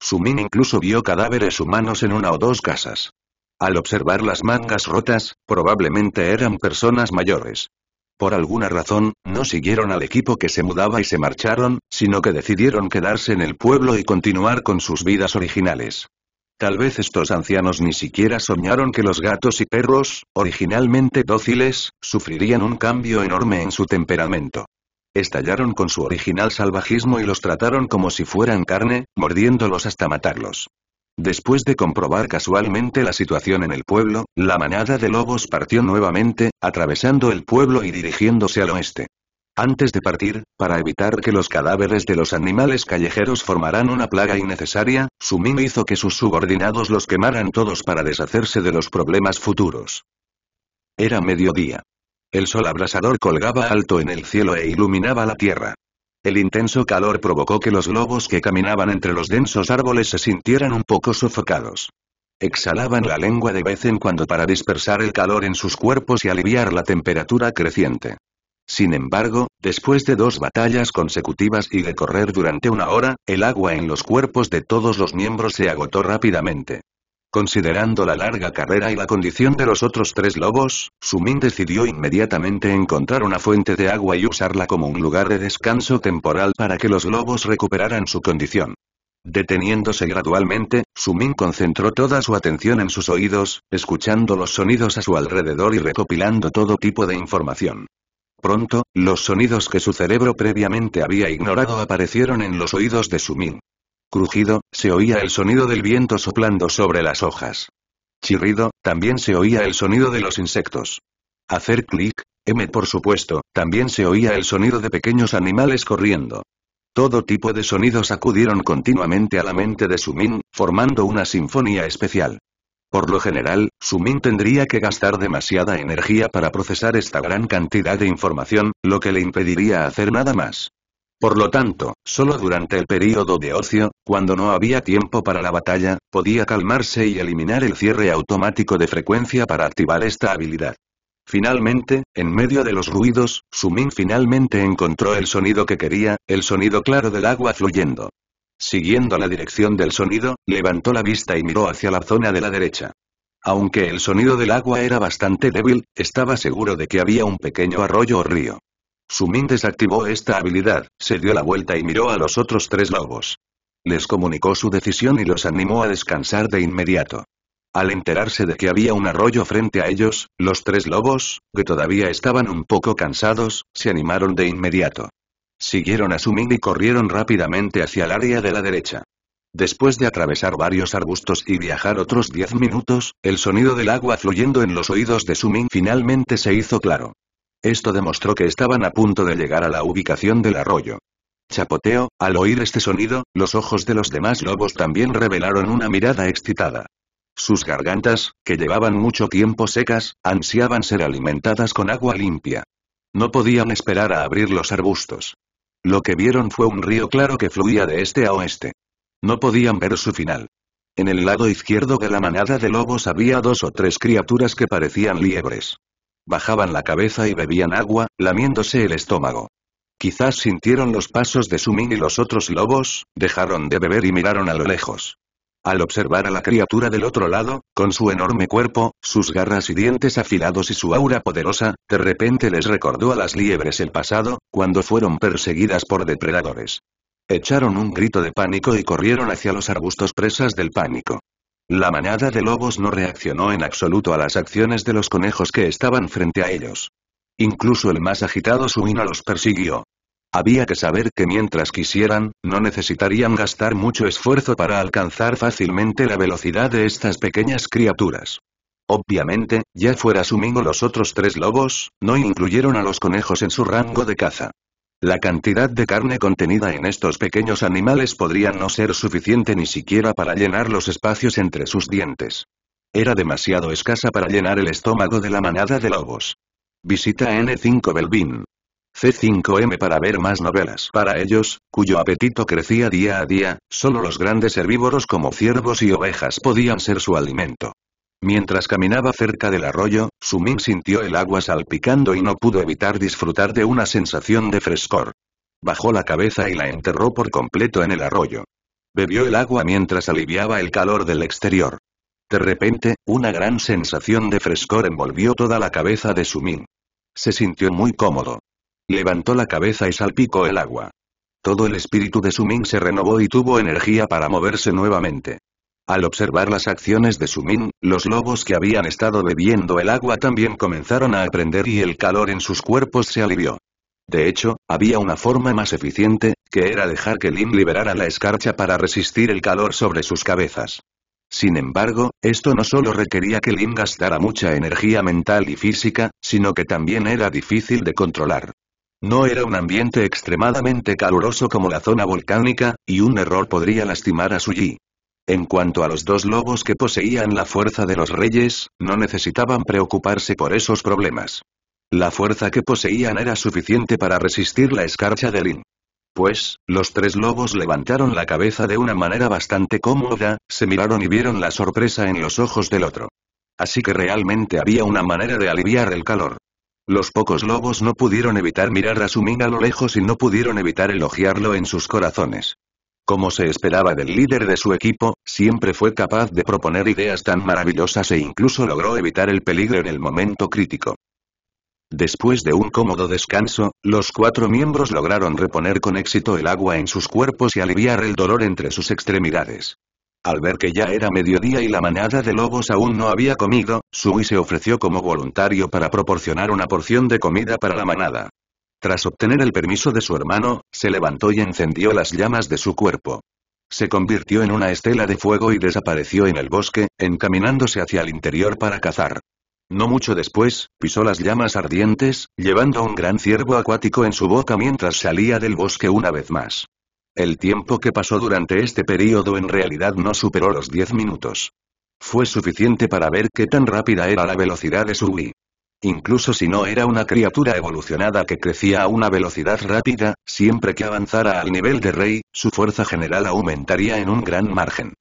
Sumin incluso vio cadáveres humanos en una o dos casas. Al observar las mangas rotas, probablemente eran personas mayores. Por alguna razón, no siguieron al equipo que se mudaba y se marcharon, sino que decidieron quedarse en el pueblo y continuar con sus vidas originales. Tal vez estos ancianos ni siquiera soñaron que los gatos y perros, originalmente dóciles, sufrirían un cambio enorme en su temperamento. Estallaron con su original salvajismo y los trataron como si fueran carne, mordiéndolos hasta matarlos. Después de comprobar casualmente la situación en el pueblo, la manada de lobos partió nuevamente, atravesando el pueblo y dirigiéndose al oeste. Antes de partir, para evitar que los cadáveres de los animales callejeros formaran una plaga innecesaria, Sumino hizo que sus subordinados los quemaran todos para deshacerse de los problemas futuros. Era mediodía. El sol abrasador colgaba alto en el cielo e iluminaba la tierra. El intenso calor provocó que los globos que caminaban entre los densos árboles se sintieran un poco sofocados. Exhalaban la lengua de vez en cuando para dispersar el calor en sus cuerpos y aliviar la temperatura creciente. Sin embargo, después de dos batallas consecutivas y de correr durante una hora, el agua en los cuerpos de todos los miembros se agotó rápidamente. Considerando la larga carrera y la condición de los otros tres lobos, Sumin decidió inmediatamente encontrar una fuente de agua y usarla como un lugar de descanso temporal para que los lobos recuperaran su condición. Deteniéndose gradualmente, Sumin concentró toda su atención en sus oídos, escuchando los sonidos a su alrededor y recopilando todo tipo de información. Pronto, los sonidos que su cerebro previamente había ignorado aparecieron en los oídos de Sumin. Crujido, se oía el sonido del viento soplando sobre las hojas. Chirrido, también se oía el sonido de los insectos. Hacer clic, M por supuesto, también se oía el sonido de pequeños animales corriendo. Todo tipo de sonidos acudieron continuamente a la mente de Sumin, formando una sinfonía especial. Por lo general, Sumin tendría que gastar demasiada energía para procesar esta gran cantidad de información, lo que le impediría hacer nada más. Por lo tanto, solo durante el período de ocio, cuando no había tiempo para la batalla, podía calmarse y eliminar el cierre automático de frecuencia para activar esta habilidad. Finalmente, en medio de los ruidos, Sumin finalmente encontró el sonido que quería, el sonido claro del agua fluyendo. Siguiendo la dirección del sonido, levantó la vista y miró hacia la zona de la derecha. Aunque el sonido del agua era bastante débil, estaba seguro de que había un pequeño arroyo o río. Sumin desactivó esta habilidad, se dio la vuelta y miró a los otros tres lobos. Les comunicó su decisión y los animó a descansar de inmediato. Al enterarse de que había un arroyo frente a ellos, los tres lobos, que todavía estaban un poco cansados, se animaron de inmediato. Siguieron a Sumin y corrieron rápidamente hacia el área de la derecha. Después de atravesar varios arbustos y viajar otros diez minutos, el sonido del agua fluyendo en los oídos de Sumin finalmente se hizo claro. Esto demostró que estaban a punto de llegar a la ubicación del arroyo. Chapoteo, al oír este sonido, los ojos de los demás lobos también revelaron una mirada excitada. Sus gargantas, que llevaban mucho tiempo secas, ansiaban ser alimentadas con agua limpia. No podían esperar a abrir los arbustos. Lo que vieron fue un río claro que fluía de este a oeste. No podían ver su final. En el lado izquierdo de la manada de lobos había dos o tres criaturas que parecían liebres. Bajaban la cabeza y bebían agua, lamiéndose el estómago. Quizás sintieron los pasos de Sumin y los otros lobos, dejaron de beber y miraron a lo lejos. Al observar a la criatura del otro lado, con su enorme cuerpo, sus garras y dientes afilados y su aura poderosa, de repente les recordó a las liebres el pasado, cuando fueron perseguidas por depredadores. Echaron un grito de pánico y corrieron hacia los arbustos presas del pánico. La manada de lobos no reaccionó en absoluto a las acciones de los conejos que estaban frente a ellos. Incluso el más agitado suino los persiguió. Había que saber que mientras quisieran, no necesitarían gastar mucho esfuerzo para alcanzar fácilmente la velocidad de estas pequeñas criaturas. Obviamente, ya fuera sumingo los otros tres lobos, no incluyeron a los conejos en su rango de caza. La cantidad de carne contenida en estos pequeños animales podría no ser suficiente ni siquiera para llenar los espacios entre sus dientes. Era demasiado escasa para llenar el estómago de la manada de lobos. Visita N5 Belvin. C5M para ver más novelas. Para ellos, cuyo apetito crecía día a día, solo los grandes herbívoros como ciervos y ovejas podían ser su alimento. Mientras caminaba cerca del arroyo, Sumin sintió el agua salpicando y no pudo evitar disfrutar de una sensación de frescor. Bajó la cabeza y la enterró por completo en el arroyo. Bebió el agua mientras aliviaba el calor del exterior. De repente, una gran sensación de frescor envolvió toda la cabeza de Sumin. Se sintió muy cómodo. Levantó la cabeza y salpicó el agua. Todo el espíritu de Sumin se renovó y tuvo energía para moverse nuevamente. Al observar las acciones de Sumin, los lobos que habían estado bebiendo el agua también comenzaron a aprender y el calor en sus cuerpos se alivió. De hecho, había una forma más eficiente, que era dejar que Lin liberara la escarcha para resistir el calor sobre sus cabezas. Sin embargo, esto no solo requería que Lin gastara mucha energía mental y física, sino que también era difícil de controlar. No era un ambiente extremadamente caluroso como la zona volcánica, y un error podría lastimar a Yi. En cuanto a los dos lobos que poseían la fuerza de los reyes, no necesitaban preocuparse por esos problemas. La fuerza que poseían era suficiente para resistir la escarcha de Lin. Pues, los tres lobos levantaron la cabeza de una manera bastante cómoda, se miraron y vieron la sorpresa en los ojos del otro. Así que realmente había una manera de aliviar el calor. Los pocos lobos no pudieron evitar mirar a su Sumin a lo lejos y no pudieron evitar elogiarlo en sus corazones. Como se esperaba del líder de su equipo, siempre fue capaz de proponer ideas tan maravillosas e incluso logró evitar el peligro en el momento crítico. Después de un cómodo descanso, los cuatro miembros lograron reponer con éxito el agua en sus cuerpos y aliviar el dolor entre sus extremidades. Al ver que ya era mediodía y la manada de lobos aún no había comido, Sui se ofreció como voluntario para proporcionar una porción de comida para la manada. Tras obtener el permiso de su hermano, se levantó y encendió las llamas de su cuerpo. Se convirtió en una estela de fuego y desapareció en el bosque, encaminándose hacia el interior para cazar. No mucho después, pisó las llamas ardientes, llevando un gran ciervo acuático en su boca mientras salía del bosque una vez más. El tiempo que pasó durante este periodo en realidad no superó los 10 minutos. Fue suficiente para ver qué tan rápida era la velocidad de su Wii. Incluso si no era una criatura evolucionada que crecía a una velocidad rápida, siempre que avanzara al nivel de rey, su fuerza general aumentaría en un gran margen.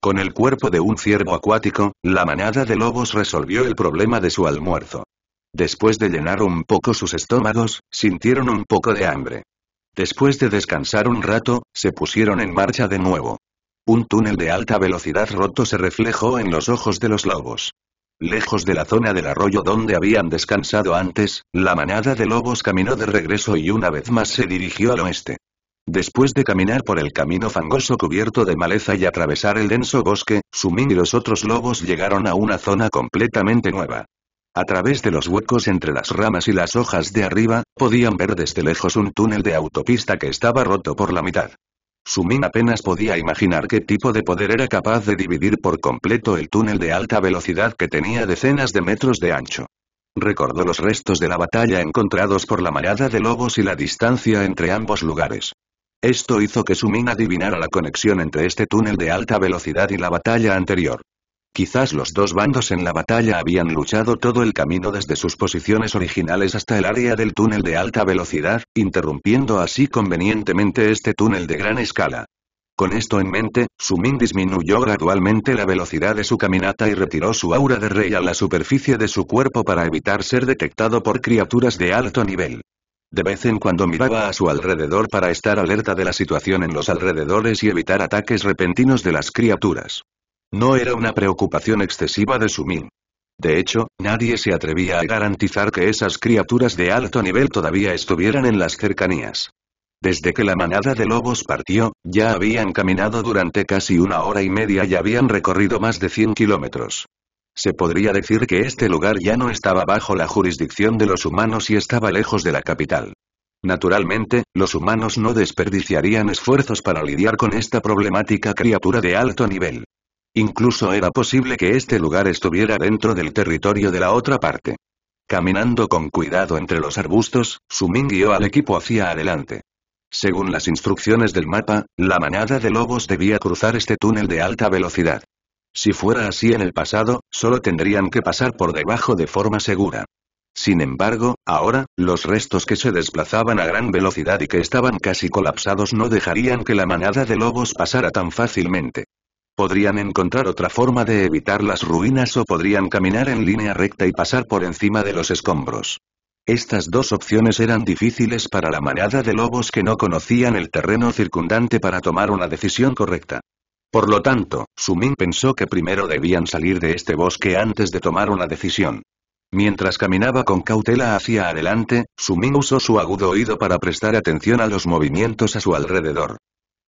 Con el cuerpo de un ciervo acuático, la manada de lobos resolvió el problema de su almuerzo. Después de llenar un poco sus estómagos, sintieron un poco de hambre. Después de descansar un rato, se pusieron en marcha de nuevo. Un túnel de alta velocidad roto se reflejó en los ojos de los lobos. Lejos de la zona del arroyo donde habían descansado antes, la manada de lobos caminó de regreso y una vez más se dirigió al oeste. Después de caminar por el camino fangoso cubierto de maleza y atravesar el denso bosque, Sumin y los otros lobos llegaron a una zona completamente nueva. A través de los huecos entre las ramas y las hojas de arriba, podían ver desde lejos un túnel de autopista que estaba roto por la mitad. Sumin apenas podía imaginar qué tipo de poder era capaz de dividir por completo el túnel de alta velocidad que tenía decenas de metros de ancho. Recordó los restos de la batalla encontrados por la marada de lobos y la distancia entre ambos lugares. Esto hizo que Sumin adivinara la conexión entre este túnel de alta velocidad y la batalla anterior. Quizás los dos bandos en la batalla habían luchado todo el camino desde sus posiciones originales hasta el área del túnel de alta velocidad, interrumpiendo así convenientemente este túnel de gran escala. Con esto en mente, Sumin disminuyó gradualmente la velocidad de su caminata y retiró su aura de rey a la superficie de su cuerpo para evitar ser detectado por criaturas de alto nivel. De vez en cuando miraba a su alrededor para estar alerta de la situación en los alrededores y evitar ataques repentinos de las criaturas. No era una preocupación excesiva de Sumin. De hecho, nadie se atrevía a garantizar que esas criaturas de alto nivel todavía estuvieran en las cercanías. Desde que la manada de lobos partió, ya habían caminado durante casi una hora y media y habían recorrido más de 100 kilómetros. Se podría decir que este lugar ya no estaba bajo la jurisdicción de los humanos y estaba lejos de la capital. Naturalmente, los humanos no desperdiciarían esfuerzos para lidiar con esta problemática criatura de alto nivel. Incluso era posible que este lugar estuviera dentro del territorio de la otra parte. Caminando con cuidado entre los arbustos, Sumin guió al equipo hacia adelante. Según las instrucciones del mapa, la manada de lobos debía cruzar este túnel de alta velocidad. Si fuera así en el pasado, solo tendrían que pasar por debajo de forma segura. Sin embargo, ahora, los restos que se desplazaban a gran velocidad y que estaban casi colapsados no dejarían que la manada de lobos pasara tan fácilmente. Podrían encontrar otra forma de evitar las ruinas o podrían caminar en línea recta y pasar por encima de los escombros. Estas dos opciones eran difíciles para la manada de lobos que no conocían el terreno circundante para tomar una decisión correcta. Por lo tanto, Sumin pensó que primero debían salir de este bosque antes de tomar una decisión. Mientras caminaba con cautela hacia adelante, Sumin usó su agudo oído para prestar atención a los movimientos a su alrededor.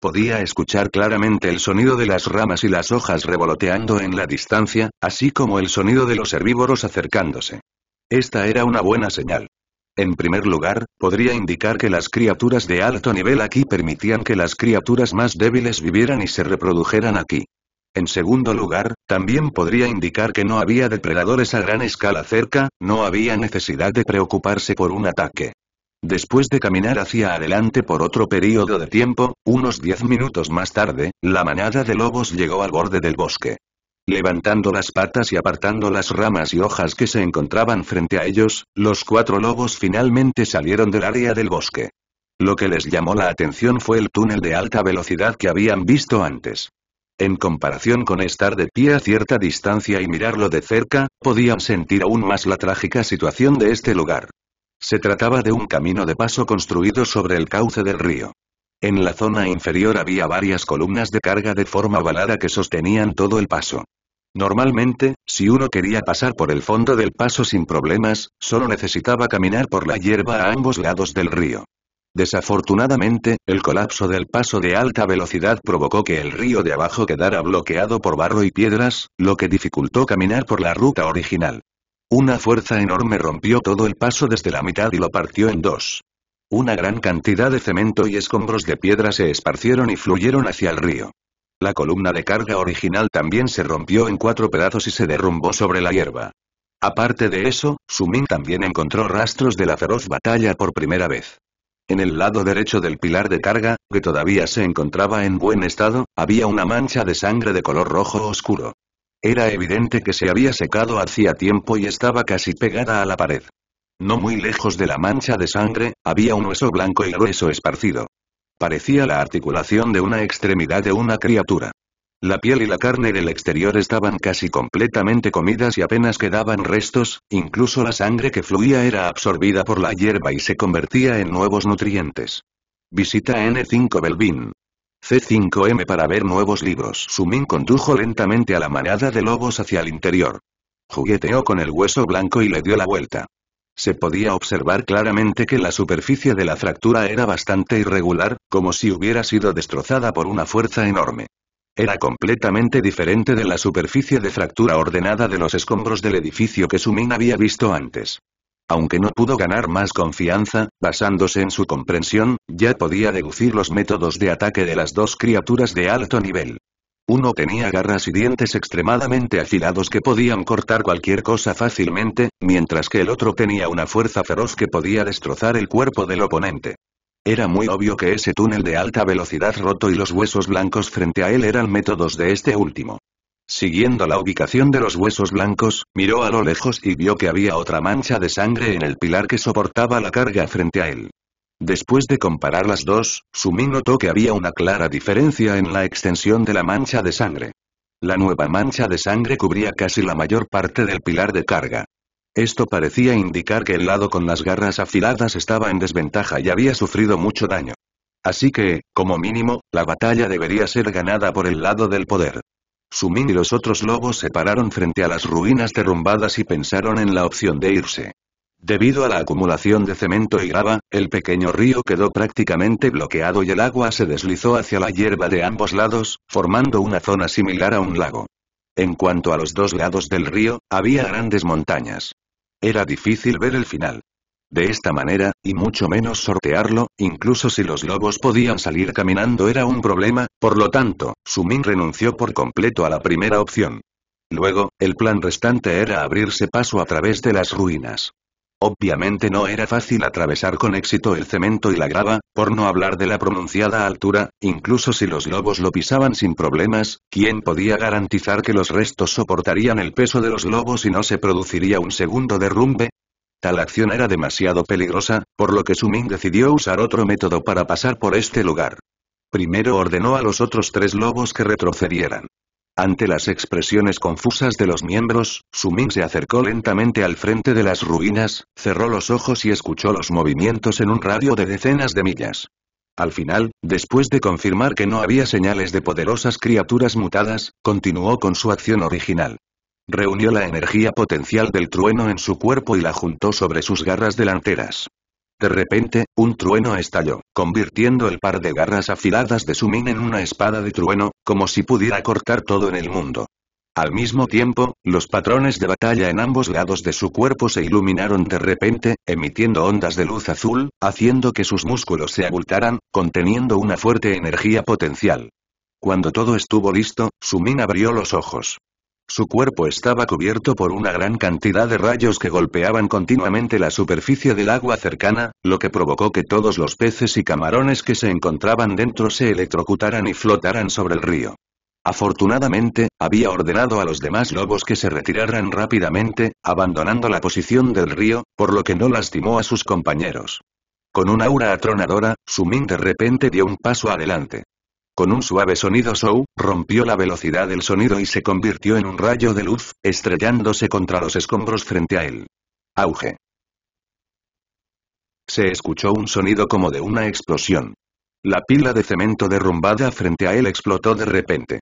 Podía escuchar claramente el sonido de las ramas y las hojas revoloteando en la distancia, así como el sonido de los herbívoros acercándose. Esta era una buena señal. En primer lugar, podría indicar que las criaturas de alto nivel aquí permitían que las criaturas más débiles vivieran y se reprodujeran aquí. En segundo lugar, también podría indicar que no había depredadores a gran escala cerca, no había necesidad de preocuparse por un ataque. Después de caminar hacia adelante por otro periodo de tiempo, unos diez minutos más tarde, la manada de lobos llegó al borde del bosque. Levantando las patas y apartando las ramas y hojas que se encontraban frente a ellos, los cuatro lobos finalmente salieron del área del bosque. Lo que les llamó la atención fue el túnel de alta velocidad que habían visto antes. En comparación con estar de pie a cierta distancia y mirarlo de cerca, podían sentir aún más la trágica situación de este lugar. Se trataba de un camino de paso construido sobre el cauce del río. En la zona inferior había varias columnas de carga de forma ovalada que sostenían todo el paso. Normalmente, si uno quería pasar por el fondo del paso sin problemas, solo necesitaba caminar por la hierba a ambos lados del río. Desafortunadamente, el colapso del paso de alta velocidad provocó que el río de abajo quedara bloqueado por barro y piedras, lo que dificultó caminar por la ruta original. Una fuerza enorme rompió todo el paso desde la mitad y lo partió en dos. Una gran cantidad de cemento y escombros de piedra se esparcieron y fluyeron hacia el río. La columna de carga original también se rompió en cuatro pedazos y se derrumbó sobre la hierba. Aparte de eso, Sumin también encontró rastros de la feroz batalla por primera vez. En el lado derecho del pilar de carga, que todavía se encontraba en buen estado, había una mancha de sangre de color rojo oscuro. Era evidente que se había secado hacía tiempo y estaba casi pegada a la pared. No muy lejos de la mancha de sangre, había un hueso blanco y grueso esparcido. Parecía la articulación de una extremidad de una criatura. La piel y la carne del exterior estaban casi completamente comidas y apenas quedaban restos, incluso la sangre que fluía era absorbida por la hierba y se convertía en nuevos nutrientes. Visita N5 Belvin. C5M para ver nuevos libros. Sumin condujo lentamente a la manada de lobos hacia el interior. Jugueteó con el hueso blanco y le dio la vuelta. Se podía observar claramente que la superficie de la fractura era bastante irregular, como si hubiera sido destrozada por una fuerza enorme. Era completamente diferente de la superficie de fractura ordenada de los escombros del edificio que Sumin había visto antes. Aunque no pudo ganar más confianza, basándose en su comprensión, ya podía deducir los métodos de ataque de las dos criaturas de alto nivel. Uno tenía garras y dientes extremadamente afilados que podían cortar cualquier cosa fácilmente, mientras que el otro tenía una fuerza feroz que podía destrozar el cuerpo del oponente. Era muy obvio que ese túnel de alta velocidad roto y los huesos blancos frente a él eran métodos de este último. Siguiendo la ubicación de los huesos blancos, miró a lo lejos y vio que había otra mancha de sangre en el pilar que soportaba la carga frente a él. Después de comparar las dos, Sumi notó que había una clara diferencia en la extensión de la mancha de sangre. La nueva mancha de sangre cubría casi la mayor parte del pilar de carga. Esto parecía indicar que el lado con las garras afiladas estaba en desventaja y había sufrido mucho daño. Así que, como mínimo, la batalla debería ser ganada por el lado del poder. Sumin y los otros lobos se pararon frente a las ruinas derrumbadas y pensaron en la opción de irse. Debido a la acumulación de cemento y grava, el pequeño río quedó prácticamente bloqueado y el agua se deslizó hacia la hierba de ambos lados, formando una zona similar a un lago. En cuanto a los dos lados del río, había grandes montañas. Era difícil ver el final de esta manera, y mucho menos sortearlo, incluso si los lobos podían salir caminando era un problema, por lo tanto, Sumin renunció por completo a la primera opción. Luego, el plan restante era abrirse paso a través de las ruinas. Obviamente no era fácil atravesar con éxito el cemento y la grava, por no hablar de la pronunciada altura, incluso si los lobos lo pisaban sin problemas, ¿quién podía garantizar que los restos soportarían el peso de los lobos y no se produciría un segundo derrumbe? Tal acción era demasiado peligrosa, por lo que Suming decidió usar otro método para pasar por este lugar. Primero ordenó a los otros tres lobos que retrocedieran. Ante las expresiones confusas de los miembros, Suming se acercó lentamente al frente de las ruinas, cerró los ojos y escuchó los movimientos en un radio de decenas de millas. Al final, después de confirmar que no había señales de poderosas criaturas mutadas, continuó con su acción original reunió la energía potencial del trueno en su cuerpo y la juntó sobre sus garras delanteras. De repente, un trueno estalló, convirtiendo el par de garras afiladas de Sumin en una espada de trueno, como si pudiera cortar todo en el mundo. Al mismo tiempo, los patrones de batalla en ambos lados de su cuerpo se iluminaron de repente, emitiendo ondas de luz azul, haciendo que sus músculos se abultaran, conteniendo una fuerte energía potencial. Cuando todo estuvo listo, Sumin abrió los ojos. Su cuerpo estaba cubierto por una gran cantidad de rayos que golpeaban continuamente la superficie del agua cercana, lo que provocó que todos los peces y camarones que se encontraban dentro se electrocutaran y flotaran sobre el río. Afortunadamente, había ordenado a los demás lobos que se retiraran rápidamente, abandonando la posición del río, por lo que no lastimó a sus compañeros. Con una aura atronadora, Sumin de repente dio un paso adelante. Con un suave sonido Sou, rompió la velocidad del sonido y se convirtió en un rayo de luz, estrellándose contra los escombros frente a él. Auge. Se escuchó un sonido como de una explosión. La pila de cemento derrumbada frente a él explotó de repente.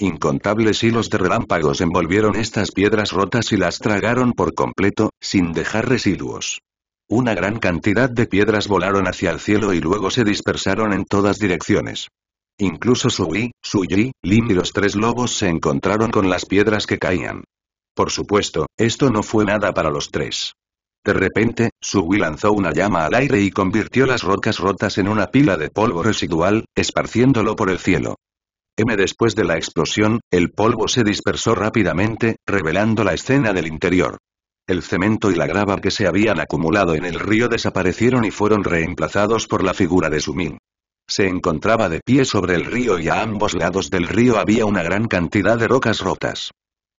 Incontables hilos de relámpagos envolvieron estas piedras rotas y las tragaron por completo, sin dejar residuos. Una gran cantidad de piedras volaron hacia el cielo y luego se dispersaron en todas direcciones. Incluso Su-Yi, Lin y los tres lobos se encontraron con las piedras que caían. Por supuesto, esto no fue nada para los tres. De repente, Su-Wi lanzó una llama al aire y convirtió las rocas rotas en una pila de polvo residual, esparciéndolo por el cielo. M después de la explosión, el polvo se dispersó rápidamente, revelando la escena del interior. El cemento y la grava que se habían acumulado en el río desaparecieron y fueron reemplazados por la figura de Min. Se encontraba de pie sobre el río y a ambos lados del río había una gran cantidad de rocas rotas.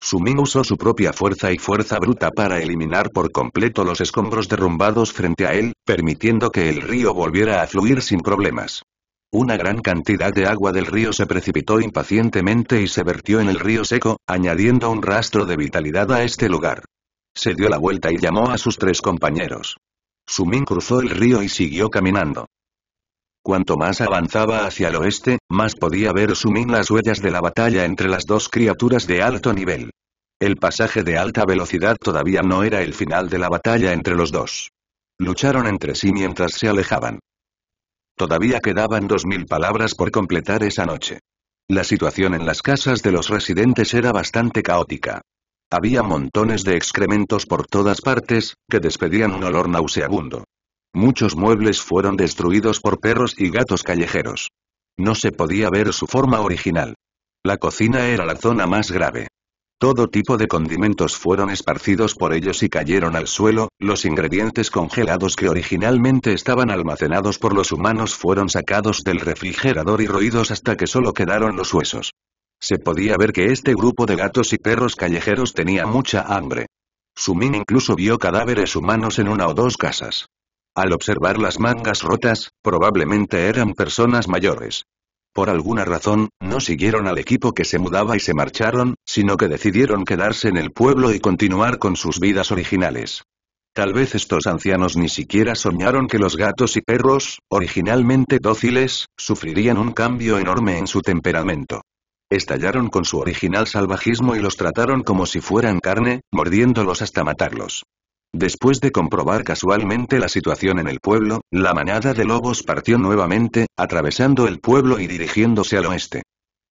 Sumin usó su propia fuerza y fuerza bruta para eliminar por completo los escombros derrumbados frente a él, permitiendo que el río volviera a fluir sin problemas. Una gran cantidad de agua del río se precipitó impacientemente y se vertió en el río seco, añadiendo un rastro de vitalidad a este lugar. Se dio la vuelta y llamó a sus tres compañeros. Sumin cruzó el río y siguió caminando. Cuanto más avanzaba hacia el oeste, más podía ver Sumin las huellas de la batalla entre las dos criaturas de alto nivel. El pasaje de alta velocidad todavía no era el final de la batalla entre los dos. Lucharon entre sí mientras se alejaban. Todavía quedaban dos mil palabras por completar esa noche. La situación en las casas de los residentes era bastante caótica. Había montones de excrementos por todas partes, que despedían un olor nauseabundo. Muchos muebles fueron destruidos por perros y gatos callejeros. No se podía ver su forma original. La cocina era la zona más grave. Todo tipo de condimentos fueron esparcidos por ellos y cayeron al suelo, los ingredientes congelados que originalmente estaban almacenados por los humanos fueron sacados del refrigerador y roídos hasta que solo quedaron los huesos. Se podía ver que este grupo de gatos y perros callejeros tenía mucha hambre. Sumin incluso vio cadáveres humanos en una o dos casas. Al observar las mangas rotas, probablemente eran personas mayores. Por alguna razón, no siguieron al equipo que se mudaba y se marcharon, sino que decidieron quedarse en el pueblo y continuar con sus vidas originales. Tal vez estos ancianos ni siquiera soñaron que los gatos y perros, originalmente dóciles, sufrirían un cambio enorme en su temperamento. Estallaron con su original salvajismo y los trataron como si fueran carne, mordiéndolos hasta matarlos. Después de comprobar casualmente la situación en el pueblo, la manada de lobos partió nuevamente, atravesando el pueblo y dirigiéndose al oeste.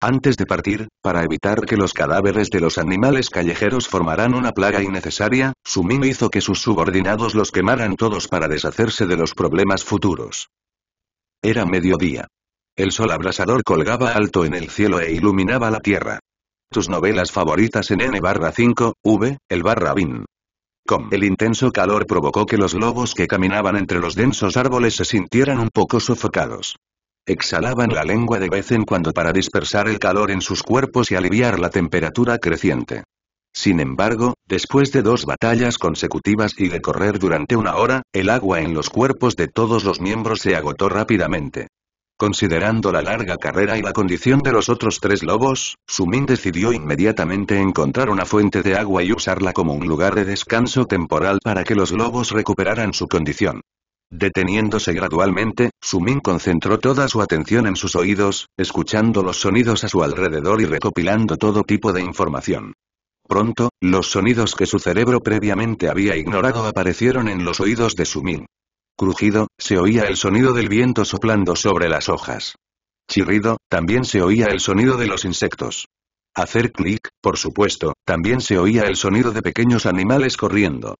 Antes de partir, para evitar que los cadáveres de los animales callejeros formaran una plaga innecesaria, Sumin hizo que sus subordinados los quemaran todos para deshacerse de los problemas futuros. Era mediodía. El sol abrasador colgaba alto en el cielo e iluminaba la tierra. Tus novelas favoritas en N barra 5, V, el barra bin. El intenso calor provocó que los lobos que caminaban entre los densos árboles se sintieran un poco sofocados. Exhalaban la lengua de vez en cuando para dispersar el calor en sus cuerpos y aliviar la temperatura creciente. Sin embargo, después de dos batallas consecutivas y de correr durante una hora, el agua en los cuerpos de todos los miembros se agotó rápidamente. Considerando la larga carrera y la condición de los otros tres lobos, Sumin decidió inmediatamente encontrar una fuente de agua y usarla como un lugar de descanso temporal para que los lobos recuperaran su condición. Deteniéndose gradualmente, Sumin concentró toda su atención en sus oídos, escuchando los sonidos a su alrededor y recopilando todo tipo de información. Pronto, los sonidos que su cerebro previamente había ignorado aparecieron en los oídos de Sumin crujido, se oía el sonido del viento soplando sobre las hojas. Chirrido, también se oía el sonido de los insectos. Hacer clic, por supuesto, también se oía el sonido de pequeños animales corriendo.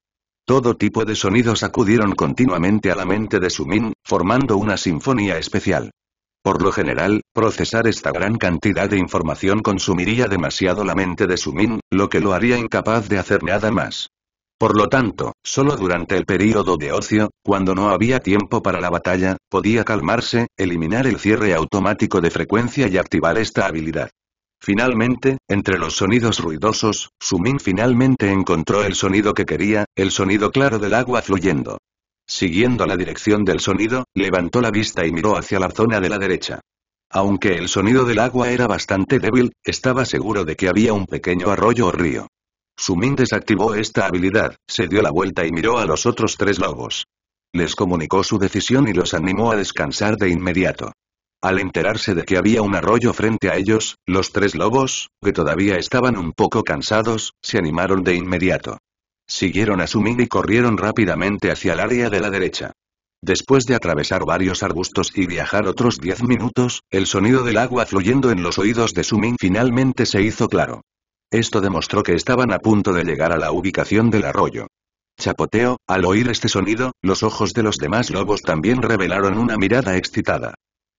Todo tipo de sonidos acudieron continuamente a la mente de Sumin, formando una sinfonía especial. Por lo general, procesar esta gran cantidad de información consumiría demasiado la mente de Sumin, lo que lo haría incapaz de hacer nada más. Por lo tanto, solo durante el período de ocio, cuando no había tiempo para la batalla, podía calmarse, eliminar el cierre automático de frecuencia y activar esta habilidad. Finalmente, entre los sonidos ruidosos, Sumin finalmente encontró el sonido que quería, el sonido claro del agua fluyendo. Siguiendo la dirección del sonido, levantó la vista y miró hacia la zona de la derecha. Aunque el sonido del agua era bastante débil, estaba seguro de que había un pequeño arroyo o río. Sumin desactivó esta habilidad, se dio la vuelta y miró a los otros tres lobos. Les comunicó su decisión y los animó a descansar de inmediato. Al enterarse de que había un arroyo frente a ellos, los tres lobos, que todavía estaban un poco cansados, se animaron de inmediato. Siguieron a Sumin y corrieron rápidamente hacia el área de la derecha. Después de atravesar varios arbustos y viajar otros diez minutos, el sonido del agua fluyendo en los oídos de Sumin finalmente se hizo claro. Esto demostró que estaban a punto de llegar a la ubicación del arroyo. Chapoteo, al oír este sonido, los ojos de los demás lobos también revelaron una mirada excitada.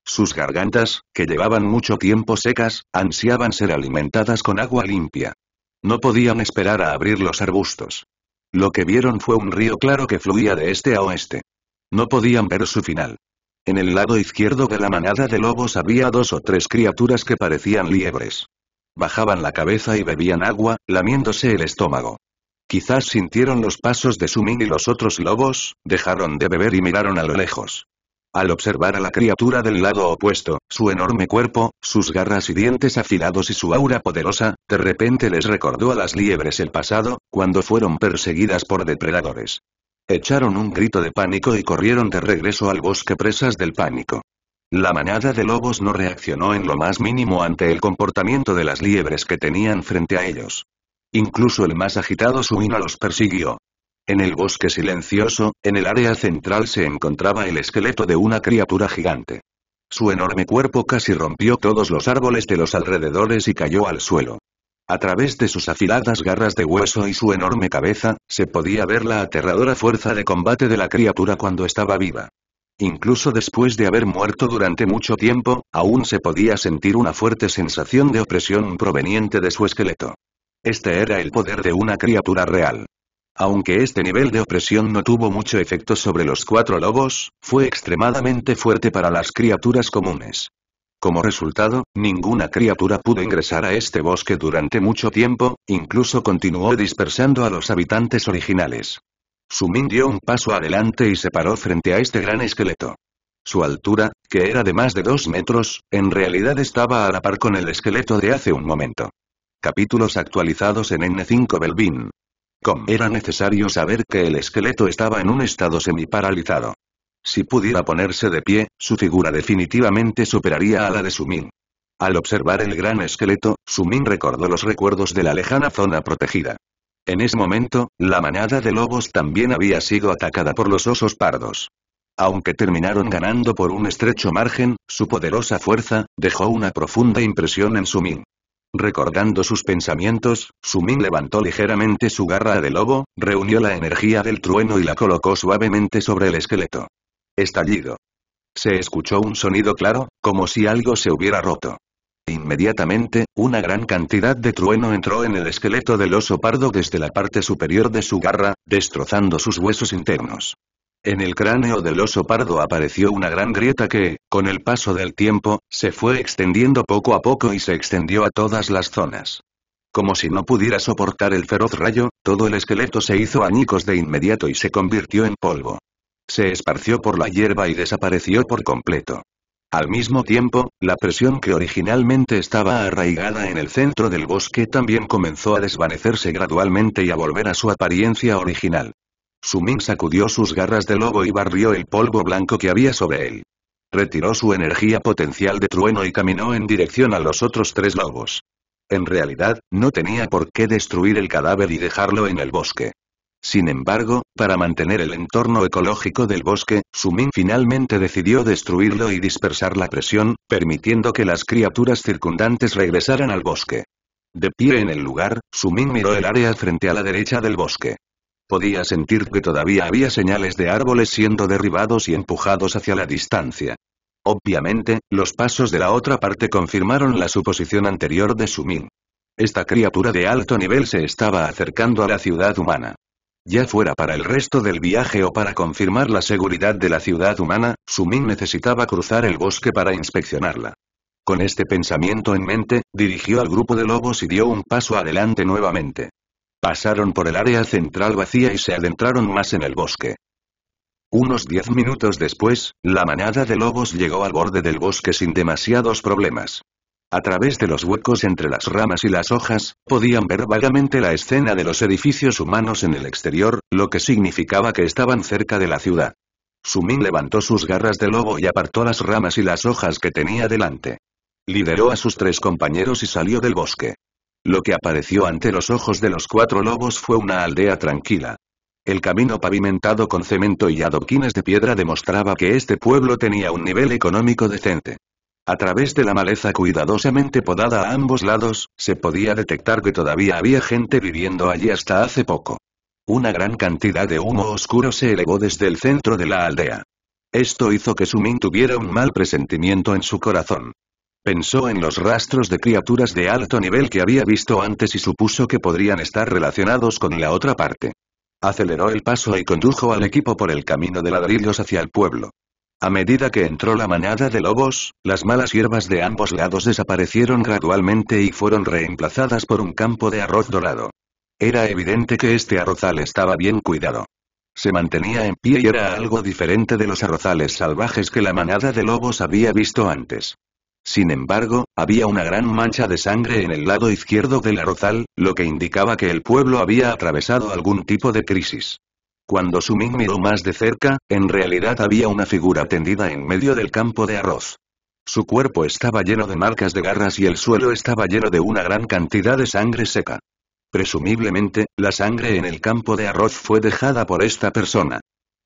Sus gargantas, que llevaban mucho tiempo secas, ansiaban ser alimentadas con agua limpia. No podían esperar a abrir los arbustos. Lo que vieron fue un río claro que fluía de este a oeste. No podían ver su final. En el lado izquierdo de la manada de lobos había dos o tres criaturas que parecían liebres. Bajaban la cabeza y bebían agua, lamiéndose el estómago. Quizás sintieron los pasos de Sumin y los otros lobos, dejaron de beber y miraron a lo lejos. Al observar a la criatura del lado opuesto, su enorme cuerpo, sus garras y dientes afilados y su aura poderosa, de repente les recordó a las liebres el pasado, cuando fueron perseguidas por depredadores. Echaron un grito de pánico y corrieron de regreso al bosque presas del pánico. La manada de lobos no reaccionó en lo más mínimo ante el comportamiento de las liebres que tenían frente a ellos. Incluso el más agitado suino los persiguió. En el bosque silencioso, en el área central se encontraba el esqueleto de una criatura gigante. Su enorme cuerpo casi rompió todos los árboles de los alrededores y cayó al suelo. A través de sus afiladas garras de hueso y su enorme cabeza, se podía ver la aterradora fuerza de combate de la criatura cuando estaba viva. Incluso después de haber muerto durante mucho tiempo, aún se podía sentir una fuerte sensación de opresión proveniente de su esqueleto. Este era el poder de una criatura real. Aunque este nivel de opresión no tuvo mucho efecto sobre los cuatro lobos, fue extremadamente fuerte para las criaturas comunes. Como resultado, ninguna criatura pudo ingresar a este bosque durante mucho tiempo, incluso continuó dispersando a los habitantes originales. Sumin dio un paso adelante y se paró frente a este gran esqueleto. Su altura, que era de más de dos metros, en realidad estaba a la par con el esqueleto de hace un momento. Capítulos actualizados en N5 Belvin. Com era necesario saber que el esqueleto estaba en un estado semiparalizado. Si pudiera ponerse de pie, su figura definitivamente superaría a la de Sumin. Al observar el gran esqueleto, Sumin recordó los recuerdos de la lejana zona protegida. En ese momento, la manada de lobos también había sido atacada por los osos pardos. Aunque terminaron ganando por un estrecho margen, su poderosa fuerza, dejó una profunda impresión en Sumin. Recordando sus pensamientos, Sumin levantó ligeramente su garra de lobo, reunió la energía del trueno y la colocó suavemente sobre el esqueleto. Estallido. Se escuchó un sonido claro, como si algo se hubiera roto. Inmediatamente, una gran cantidad de trueno entró en el esqueleto del oso pardo desde la parte superior de su garra, destrozando sus huesos internos. En el cráneo del oso pardo apareció una gran grieta que, con el paso del tiempo, se fue extendiendo poco a poco y se extendió a todas las zonas. Como si no pudiera soportar el feroz rayo, todo el esqueleto se hizo añicos de inmediato y se convirtió en polvo. Se esparció por la hierba y desapareció por completo. Al mismo tiempo, la presión que originalmente estaba arraigada en el centro del bosque también comenzó a desvanecerse gradualmente y a volver a su apariencia original. Sumin sacudió sus garras de lobo y barrió el polvo blanco que había sobre él. Retiró su energía potencial de trueno y caminó en dirección a los otros tres lobos. En realidad, no tenía por qué destruir el cadáver y dejarlo en el bosque. Sin embargo, para mantener el entorno ecológico del bosque, Sumin finalmente decidió destruirlo y dispersar la presión, permitiendo que las criaturas circundantes regresaran al bosque. De pie en el lugar, Sumin miró el área frente a la derecha del bosque. Podía sentir que todavía había señales de árboles siendo derribados y empujados hacia la distancia. Obviamente, los pasos de la otra parte confirmaron la suposición anterior de Sumin. Esta criatura de alto nivel se estaba acercando a la ciudad humana. Ya fuera para el resto del viaje o para confirmar la seguridad de la ciudad humana, Sumin necesitaba cruzar el bosque para inspeccionarla. Con este pensamiento en mente, dirigió al grupo de lobos y dio un paso adelante nuevamente. Pasaron por el área central vacía y se adentraron más en el bosque. Unos diez minutos después, la manada de lobos llegó al borde del bosque sin demasiados problemas. A través de los huecos entre las ramas y las hojas, podían ver vagamente la escena de los edificios humanos en el exterior, lo que significaba que estaban cerca de la ciudad. Sumin levantó sus garras de lobo y apartó las ramas y las hojas que tenía delante. Lideró a sus tres compañeros y salió del bosque. Lo que apareció ante los ojos de los cuatro lobos fue una aldea tranquila. El camino pavimentado con cemento y adoquines de piedra demostraba que este pueblo tenía un nivel económico decente. A través de la maleza cuidadosamente podada a ambos lados, se podía detectar que todavía había gente viviendo allí hasta hace poco. Una gran cantidad de humo oscuro se elevó desde el centro de la aldea. Esto hizo que Sumin tuviera un mal presentimiento en su corazón. Pensó en los rastros de criaturas de alto nivel que había visto antes y supuso que podrían estar relacionados con la otra parte. Aceleró el paso y condujo al equipo por el camino de ladrillos hacia el pueblo. A medida que entró la manada de lobos, las malas hierbas de ambos lados desaparecieron gradualmente y fueron reemplazadas por un campo de arroz dorado. Era evidente que este arrozal estaba bien cuidado. Se mantenía en pie y era algo diferente de los arrozales salvajes que la manada de lobos había visto antes. Sin embargo, había una gran mancha de sangre en el lado izquierdo del arrozal, lo que indicaba que el pueblo había atravesado algún tipo de crisis. Cuando Sumin miró más de cerca, en realidad había una figura tendida en medio del campo de arroz. Su cuerpo estaba lleno de marcas de garras y el suelo estaba lleno de una gran cantidad de sangre seca. Presumiblemente, la sangre en el campo de arroz fue dejada por esta persona.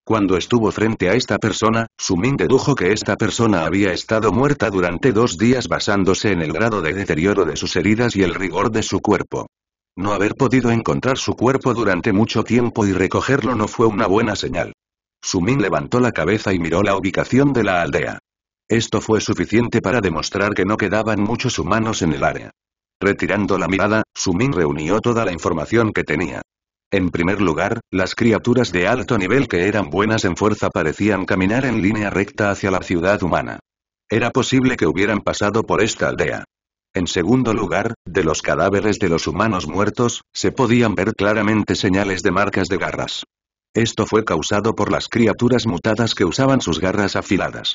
Cuando estuvo frente a esta persona, Sumin dedujo que esta persona había estado muerta durante dos días basándose en el grado de deterioro de sus heridas y el rigor de su cuerpo. No haber podido encontrar su cuerpo durante mucho tiempo y recogerlo no fue una buena señal. Sumin levantó la cabeza y miró la ubicación de la aldea. Esto fue suficiente para demostrar que no quedaban muchos humanos en el área. Retirando la mirada, Sumin reunió toda la información que tenía. En primer lugar, las criaturas de alto nivel que eran buenas en fuerza parecían caminar en línea recta hacia la ciudad humana. Era posible que hubieran pasado por esta aldea. En segundo lugar, de los cadáveres de los humanos muertos, se podían ver claramente señales de marcas de garras. Esto fue causado por las criaturas mutadas que usaban sus garras afiladas.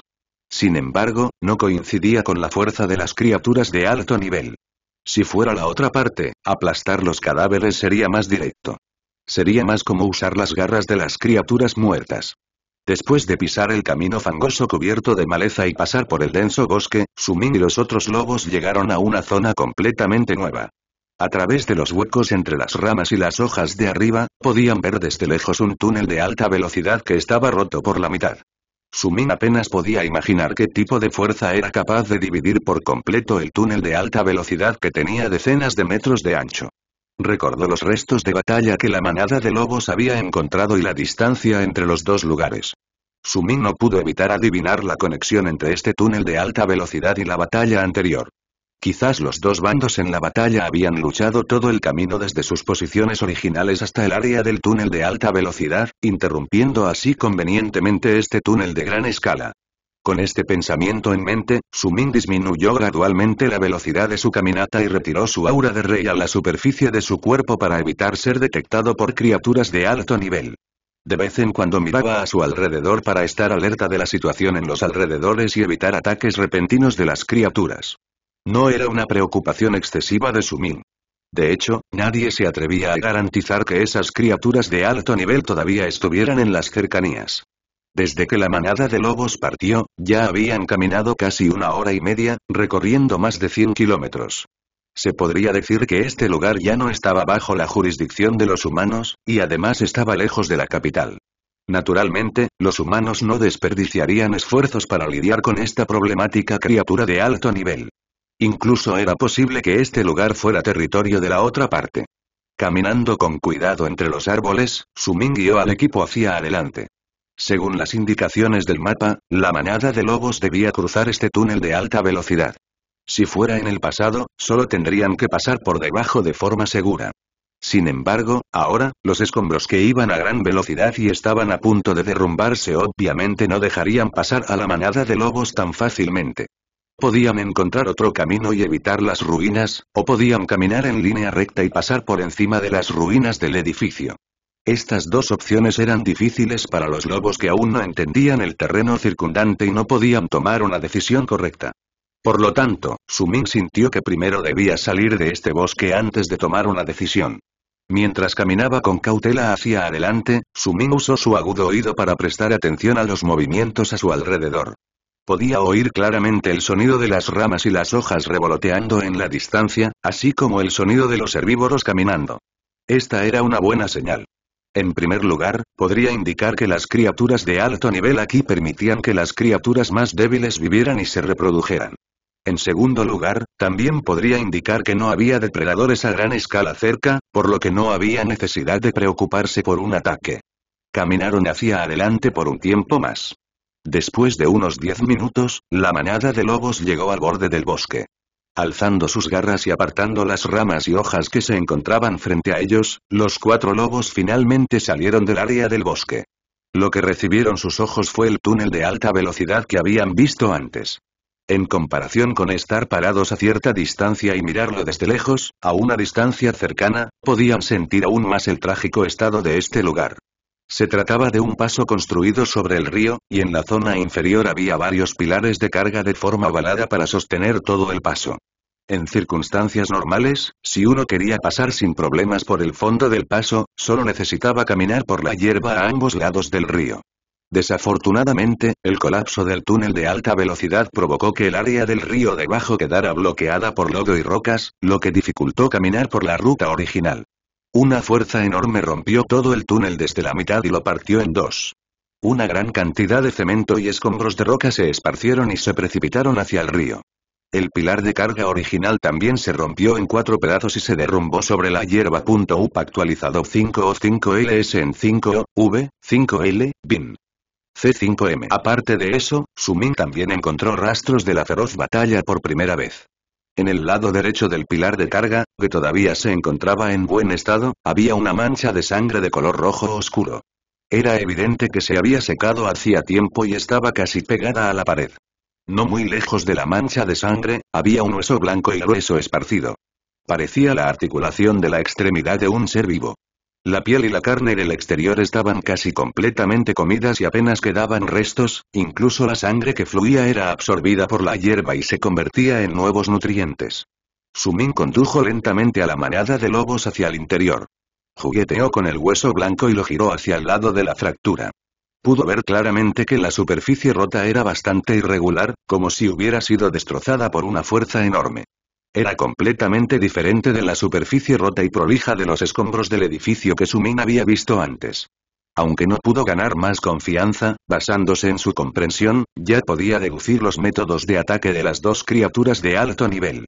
Sin embargo, no coincidía con la fuerza de las criaturas de alto nivel. Si fuera la otra parte, aplastar los cadáveres sería más directo. Sería más como usar las garras de las criaturas muertas. Después de pisar el camino fangoso cubierto de maleza y pasar por el denso bosque, Sumin y los otros lobos llegaron a una zona completamente nueva. A través de los huecos entre las ramas y las hojas de arriba, podían ver desde lejos un túnel de alta velocidad que estaba roto por la mitad. Sumin apenas podía imaginar qué tipo de fuerza era capaz de dividir por completo el túnel de alta velocidad que tenía decenas de metros de ancho. Recordó los restos de batalla que la manada de lobos había encontrado y la distancia entre los dos lugares. Sumin no pudo evitar adivinar la conexión entre este túnel de alta velocidad y la batalla anterior. Quizás los dos bandos en la batalla habían luchado todo el camino desde sus posiciones originales hasta el área del túnel de alta velocidad, interrumpiendo así convenientemente este túnel de gran escala. Con este pensamiento en mente, Sumin disminuyó gradualmente la velocidad de su caminata y retiró su aura de rey a la superficie de su cuerpo para evitar ser detectado por criaturas de alto nivel. De vez en cuando miraba a su alrededor para estar alerta de la situación en los alrededores y evitar ataques repentinos de las criaturas. No era una preocupación excesiva de Sumin. De hecho, nadie se atrevía a garantizar que esas criaturas de alto nivel todavía estuvieran en las cercanías. Desde que la manada de lobos partió, ya habían caminado casi una hora y media, recorriendo más de 100 kilómetros. Se podría decir que este lugar ya no estaba bajo la jurisdicción de los humanos, y además estaba lejos de la capital. Naturalmente, los humanos no desperdiciarían esfuerzos para lidiar con esta problemática criatura de alto nivel. Incluso era posible que este lugar fuera territorio de la otra parte. Caminando con cuidado entre los árboles, Suming guió al equipo hacia adelante. Según las indicaciones del mapa, la manada de lobos debía cruzar este túnel de alta velocidad. Si fuera en el pasado, solo tendrían que pasar por debajo de forma segura. Sin embargo, ahora, los escombros que iban a gran velocidad y estaban a punto de derrumbarse obviamente no dejarían pasar a la manada de lobos tan fácilmente. Podían encontrar otro camino y evitar las ruinas, o podían caminar en línea recta y pasar por encima de las ruinas del edificio. Estas dos opciones eran difíciles para los lobos que aún no entendían el terreno circundante y no podían tomar una decisión correcta. Por lo tanto, Sumin sintió que primero debía salir de este bosque antes de tomar una decisión. Mientras caminaba con cautela hacia adelante, Sumin usó su agudo oído para prestar atención a los movimientos a su alrededor. Podía oír claramente el sonido de las ramas y las hojas revoloteando en la distancia, así como el sonido de los herbívoros caminando. Esta era una buena señal. En primer lugar, podría indicar que las criaturas de alto nivel aquí permitían que las criaturas más débiles vivieran y se reprodujeran. En segundo lugar, también podría indicar que no había depredadores a gran escala cerca, por lo que no había necesidad de preocuparse por un ataque. Caminaron hacia adelante por un tiempo más. Después de unos diez minutos, la manada de lobos llegó al borde del bosque. Alzando sus garras y apartando las ramas y hojas que se encontraban frente a ellos, los cuatro lobos finalmente salieron del área del bosque. Lo que recibieron sus ojos fue el túnel de alta velocidad que habían visto antes. En comparación con estar parados a cierta distancia y mirarlo desde lejos, a una distancia cercana, podían sentir aún más el trágico estado de este lugar. Se trataba de un paso construido sobre el río, y en la zona inferior había varios pilares de carga de forma ovalada para sostener todo el paso. En circunstancias normales, si uno quería pasar sin problemas por el fondo del paso, solo necesitaba caminar por la hierba a ambos lados del río. Desafortunadamente, el colapso del túnel de alta velocidad provocó que el área del río debajo quedara bloqueada por lodo y rocas, lo que dificultó caminar por la ruta original. Una fuerza enorme rompió todo el túnel desde la mitad y lo partió en dos. Una gran cantidad de cemento y escombros de roca se esparcieron y se precipitaron hacia el río. El pilar de carga original también se rompió en cuatro pedazos y se derrumbó sobre la hierba. UP actualizado 5O5LS en 5O, V, 5L, BIM. C5M. Aparte de eso, Sumin también encontró rastros de la feroz batalla por primera vez. En el lado derecho del pilar de carga, que todavía se encontraba en buen estado, había una mancha de sangre de color rojo oscuro. Era evidente que se había secado hacía tiempo y estaba casi pegada a la pared. No muy lejos de la mancha de sangre, había un hueso blanco y grueso esparcido. Parecía la articulación de la extremidad de un ser vivo. La piel y la carne del exterior estaban casi completamente comidas y apenas quedaban restos, incluso la sangre que fluía era absorbida por la hierba y se convertía en nuevos nutrientes. Sumin condujo lentamente a la manada de lobos hacia el interior. Jugueteó con el hueso blanco y lo giró hacia el lado de la fractura. Pudo ver claramente que la superficie rota era bastante irregular, como si hubiera sido destrozada por una fuerza enorme. Era completamente diferente de la superficie rota y prolija de los escombros del edificio que Sumin había visto antes. Aunque no pudo ganar más confianza, basándose en su comprensión, ya podía deducir los métodos de ataque de las dos criaturas de alto nivel.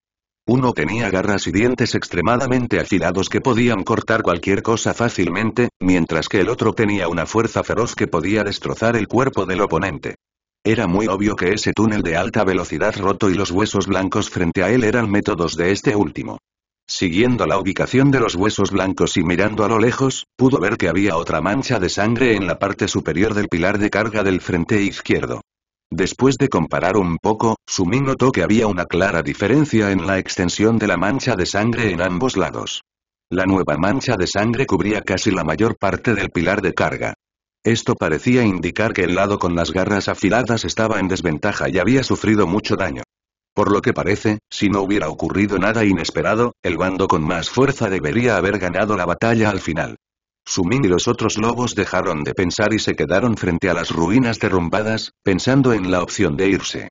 Uno tenía garras y dientes extremadamente afilados que podían cortar cualquier cosa fácilmente, mientras que el otro tenía una fuerza feroz que podía destrozar el cuerpo del oponente. Era muy obvio que ese túnel de alta velocidad roto y los huesos blancos frente a él eran métodos de este último. Siguiendo la ubicación de los huesos blancos y mirando a lo lejos, pudo ver que había otra mancha de sangre en la parte superior del pilar de carga del frente izquierdo. Después de comparar un poco, Sumi notó que había una clara diferencia en la extensión de la mancha de sangre en ambos lados. La nueva mancha de sangre cubría casi la mayor parte del pilar de carga. Esto parecía indicar que el lado con las garras afiladas estaba en desventaja y había sufrido mucho daño. Por lo que parece, si no hubiera ocurrido nada inesperado, el bando con más fuerza debería haber ganado la batalla al final. Sumin y los otros lobos dejaron de pensar y se quedaron frente a las ruinas derrumbadas, pensando en la opción de irse.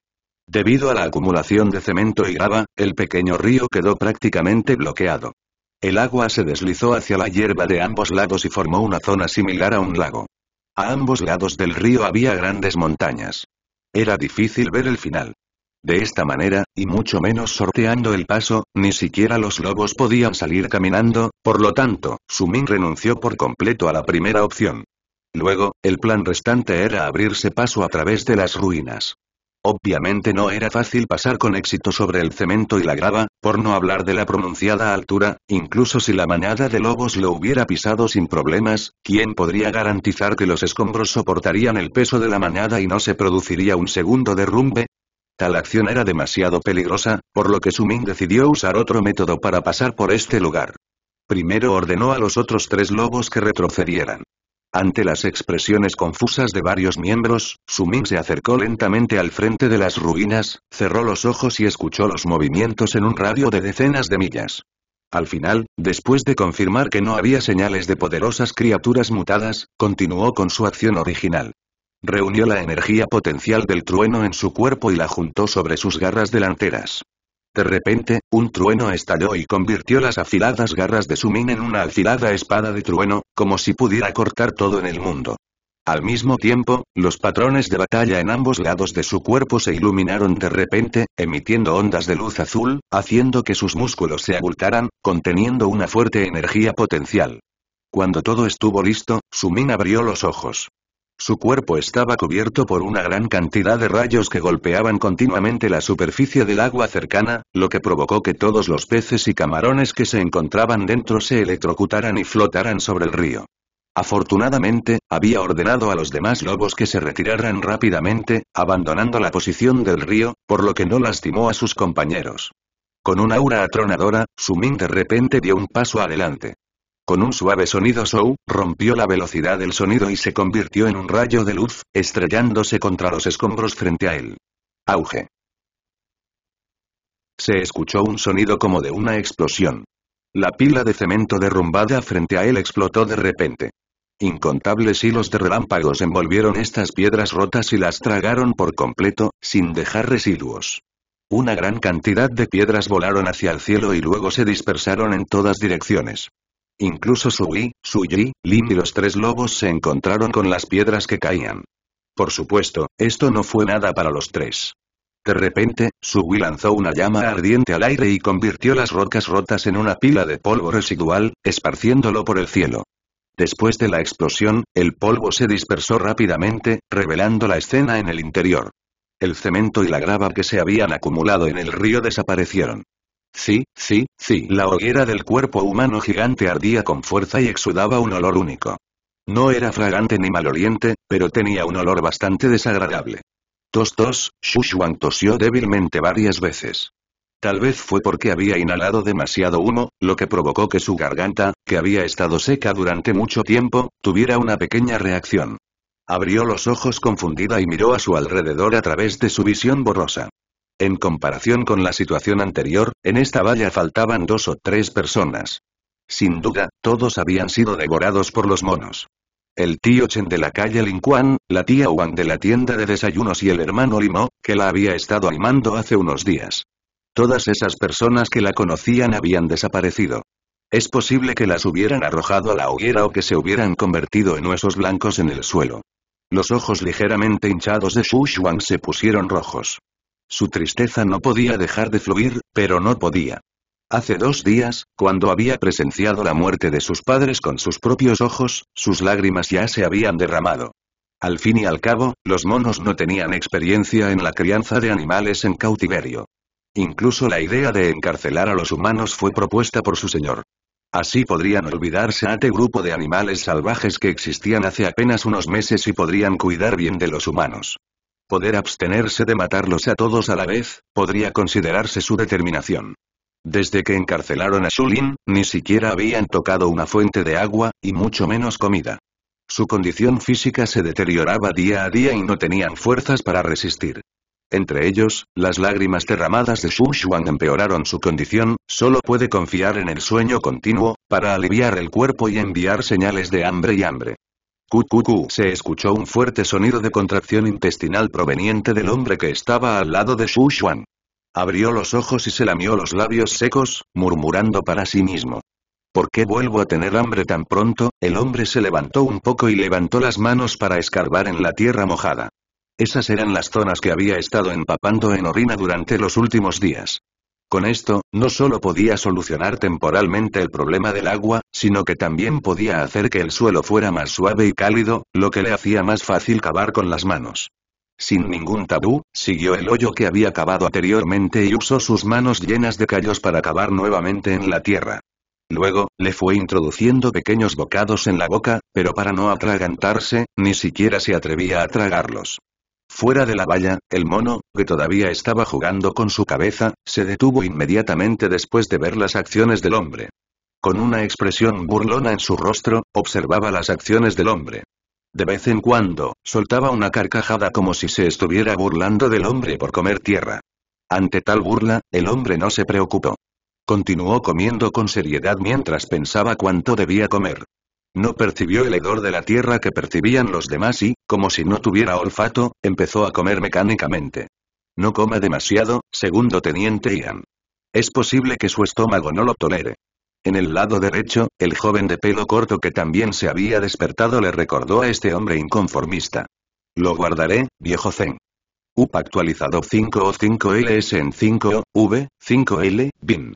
Debido a la acumulación de cemento y grava, el pequeño río quedó prácticamente bloqueado. El agua se deslizó hacia la hierba de ambos lados y formó una zona similar a un lago. A ambos lados del río había grandes montañas. Era difícil ver el final. De esta manera, y mucho menos sorteando el paso, ni siquiera los lobos podían salir caminando, por lo tanto, Sumin renunció por completo a la primera opción. Luego, el plan restante era abrirse paso a través de las ruinas. Obviamente no era fácil pasar con éxito sobre el cemento y la grava, por no hablar de la pronunciada altura, incluso si la manada de lobos lo hubiera pisado sin problemas, ¿quién podría garantizar que los escombros soportarían el peso de la manada y no se produciría un segundo derrumbe? Tal acción era demasiado peligrosa, por lo que Sumin decidió usar otro método para pasar por este lugar. Primero ordenó a los otros tres lobos que retrocedieran. Ante las expresiones confusas de varios miembros, Sumin se acercó lentamente al frente de las ruinas, cerró los ojos y escuchó los movimientos en un radio de decenas de millas. Al final, después de confirmar que no había señales de poderosas criaturas mutadas, continuó con su acción original. Reunió la energía potencial del trueno en su cuerpo y la juntó sobre sus garras delanteras. De repente, un trueno estalló y convirtió las afiladas garras de Sumin en una afilada espada de trueno, como si pudiera cortar todo en el mundo. Al mismo tiempo, los patrones de batalla en ambos lados de su cuerpo se iluminaron de repente, emitiendo ondas de luz azul, haciendo que sus músculos se abultaran, conteniendo una fuerte energía potencial. Cuando todo estuvo listo, Sumin abrió los ojos. Su cuerpo estaba cubierto por una gran cantidad de rayos que golpeaban continuamente la superficie del agua cercana, lo que provocó que todos los peces y camarones que se encontraban dentro se electrocutaran y flotaran sobre el río. Afortunadamente, había ordenado a los demás lobos que se retiraran rápidamente, abandonando la posición del río, por lo que no lastimó a sus compañeros. Con una aura atronadora, Sumin de repente dio un paso adelante con un suave sonido show, rompió la velocidad del sonido y se convirtió en un rayo de luz, estrellándose contra los escombros frente a él. Auge. Se escuchó un sonido como de una explosión. La pila de cemento derrumbada frente a él explotó de repente. Incontables hilos de relámpagos envolvieron estas piedras rotas y las tragaron por completo, sin dejar residuos. Una gran cantidad de piedras volaron hacia el cielo y luego se dispersaron en todas direcciones. Incluso su Yi, Lin y los tres lobos se encontraron con las piedras que caían. Por supuesto, esto no fue nada para los tres. De repente, su Yi lanzó una llama ardiente al aire y convirtió las rocas rotas en una pila de polvo residual, esparciéndolo por el cielo. Después de la explosión, el polvo se dispersó rápidamente, revelando la escena en el interior. El cemento y la grava que se habían acumulado en el río desaparecieron. Sí, sí, sí. La hoguera del cuerpo humano gigante ardía con fuerza y exudaba un olor único. No era fragante ni maloliente, pero tenía un olor bastante desagradable. Tos tos, Shushuang tosió débilmente varias veces. Tal vez fue porque había inhalado demasiado humo, lo que provocó que su garganta, que había estado seca durante mucho tiempo, tuviera una pequeña reacción. Abrió los ojos confundida y miró a su alrededor a través de su visión borrosa. En comparación con la situación anterior, en esta valla faltaban dos o tres personas. Sin duda, todos habían sido devorados por los monos. El tío Chen de la calle Linquan, la tía Wang de la tienda de desayunos y el hermano Limo, que la había estado animando hace unos días. Todas esas personas que la conocían habían desaparecido. Es posible que las hubieran arrojado a la hoguera o que se hubieran convertido en huesos blancos en el suelo. Los ojos ligeramente hinchados de Xu Shuang se pusieron rojos. Su tristeza no podía dejar de fluir, pero no podía. Hace dos días, cuando había presenciado la muerte de sus padres con sus propios ojos, sus lágrimas ya se habían derramado. Al fin y al cabo, los monos no tenían experiencia en la crianza de animales en cautiverio. Incluso la idea de encarcelar a los humanos fue propuesta por su señor. Así podrían olvidarse a este grupo de animales salvajes que existían hace apenas unos meses y podrían cuidar bien de los humanos. Poder abstenerse de matarlos a todos a la vez, podría considerarse su determinación. Desde que encarcelaron a Shulin, ni siquiera habían tocado una fuente de agua, y mucho menos comida. Su condición física se deterioraba día a día y no tenían fuerzas para resistir. Entre ellos, las lágrimas derramadas de Xu Shuang empeoraron su condición, solo puede confiar en el sueño continuo, para aliviar el cuerpo y enviar señales de hambre y hambre se escuchó un fuerte sonido de contracción intestinal proveniente del hombre que estaba al lado de Xu Xuan. Abrió los ojos y se lamió los labios secos, murmurando para sí mismo. ¿Por qué vuelvo a tener hambre tan pronto? El hombre se levantó un poco y levantó las manos para escarbar en la tierra mojada. Esas eran las zonas que había estado empapando en orina durante los últimos días. Con esto, no solo podía solucionar temporalmente el problema del agua, sino que también podía hacer que el suelo fuera más suave y cálido, lo que le hacía más fácil cavar con las manos. Sin ningún tabú, siguió el hoyo que había cavado anteriormente y usó sus manos llenas de callos para cavar nuevamente en la tierra. Luego, le fue introduciendo pequeños bocados en la boca, pero para no atragantarse, ni siquiera se atrevía a tragarlos. Fuera de la valla, el mono, que todavía estaba jugando con su cabeza, se detuvo inmediatamente después de ver las acciones del hombre. Con una expresión burlona en su rostro, observaba las acciones del hombre. De vez en cuando, soltaba una carcajada como si se estuviera burlando del hombre por comer tierra. Ante tal burla, el hombre no se preocupó. Continuó comiendo con seriedad mientras pensaba cuánto debía comer. No percibió el hedor de la tierra que percibían los demás y, como si no tuviera olfato, empezó a comer mecánicamente. No coma demasiado, segundo teniente Ian. Es posible que su estómago no lo tolere. En el lado derecho, el joven de pelo corto que también se había despertado le recordó a este hombre inconformista. Lo guardaré, viejo Zen. UP actualizado 5O5LS en 5O, V, 5L, bin.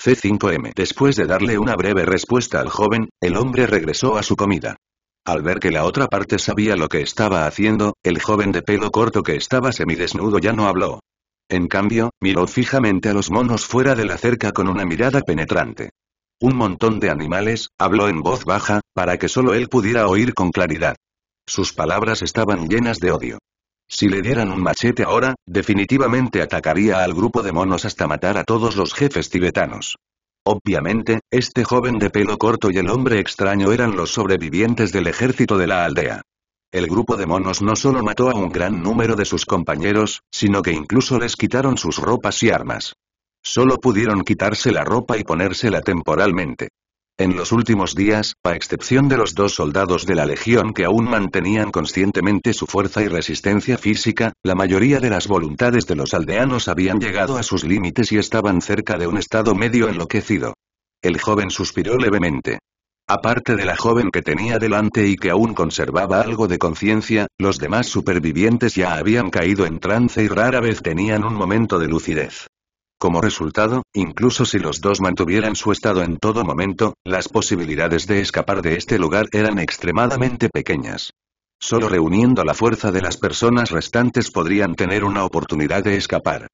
C5M. Después de darle una breve respuesta al joven, el hombre regresó a su comida. Al ver que la otra parte sabía lo que estaba haciendo, el joven de pelo corto que estaba semidesnudo ya no habló. En cambio, miró fijamente a los monos fuera de la cerca con una mirada penetrante. Un montón de animales, habló en voz baja, para que solo él pudiera oír con claridad. Sus palabras estaban llenas de odio. Si le dieran un machete ahora, definitivamente atacaría al grupo de monos hasta matar a todos los jefes tibetanos. Obviamente, este joven de pelo corto y el hombre extraño eran los sobrevivientes del ejército de la aldea. El grupo de monos no solo mató a un gran número de sus compañeros, sino que incluso les quitaron sus ropas y armas. Solo pudieron quitarse la ropa y ponérsela temporalmente. En los últimos días, a excepción de los dos soldados de la Legión que aún mantenían conscientemente su fuerza y resistencia física, la mayoría de las voluntades de los aldeanos habían llegado a sus límites y estaban cerca de un estado medio enloquecido. El joven suspiró levemente. Aparte de la joven que tenía delante y que aún conservaba algo de conciencia, los demás supervivientes ya habían caído en trance y rara vez tenían un momento de lucidez. Como resultado, incluso si los dos mantuvieran su estado en todo momento, las posibilidades de escapar de este lugar eran extremadamente pequeñas. Solo reuniendo la fuerza de las personas restantes podrían tener una oportunidad de escapar.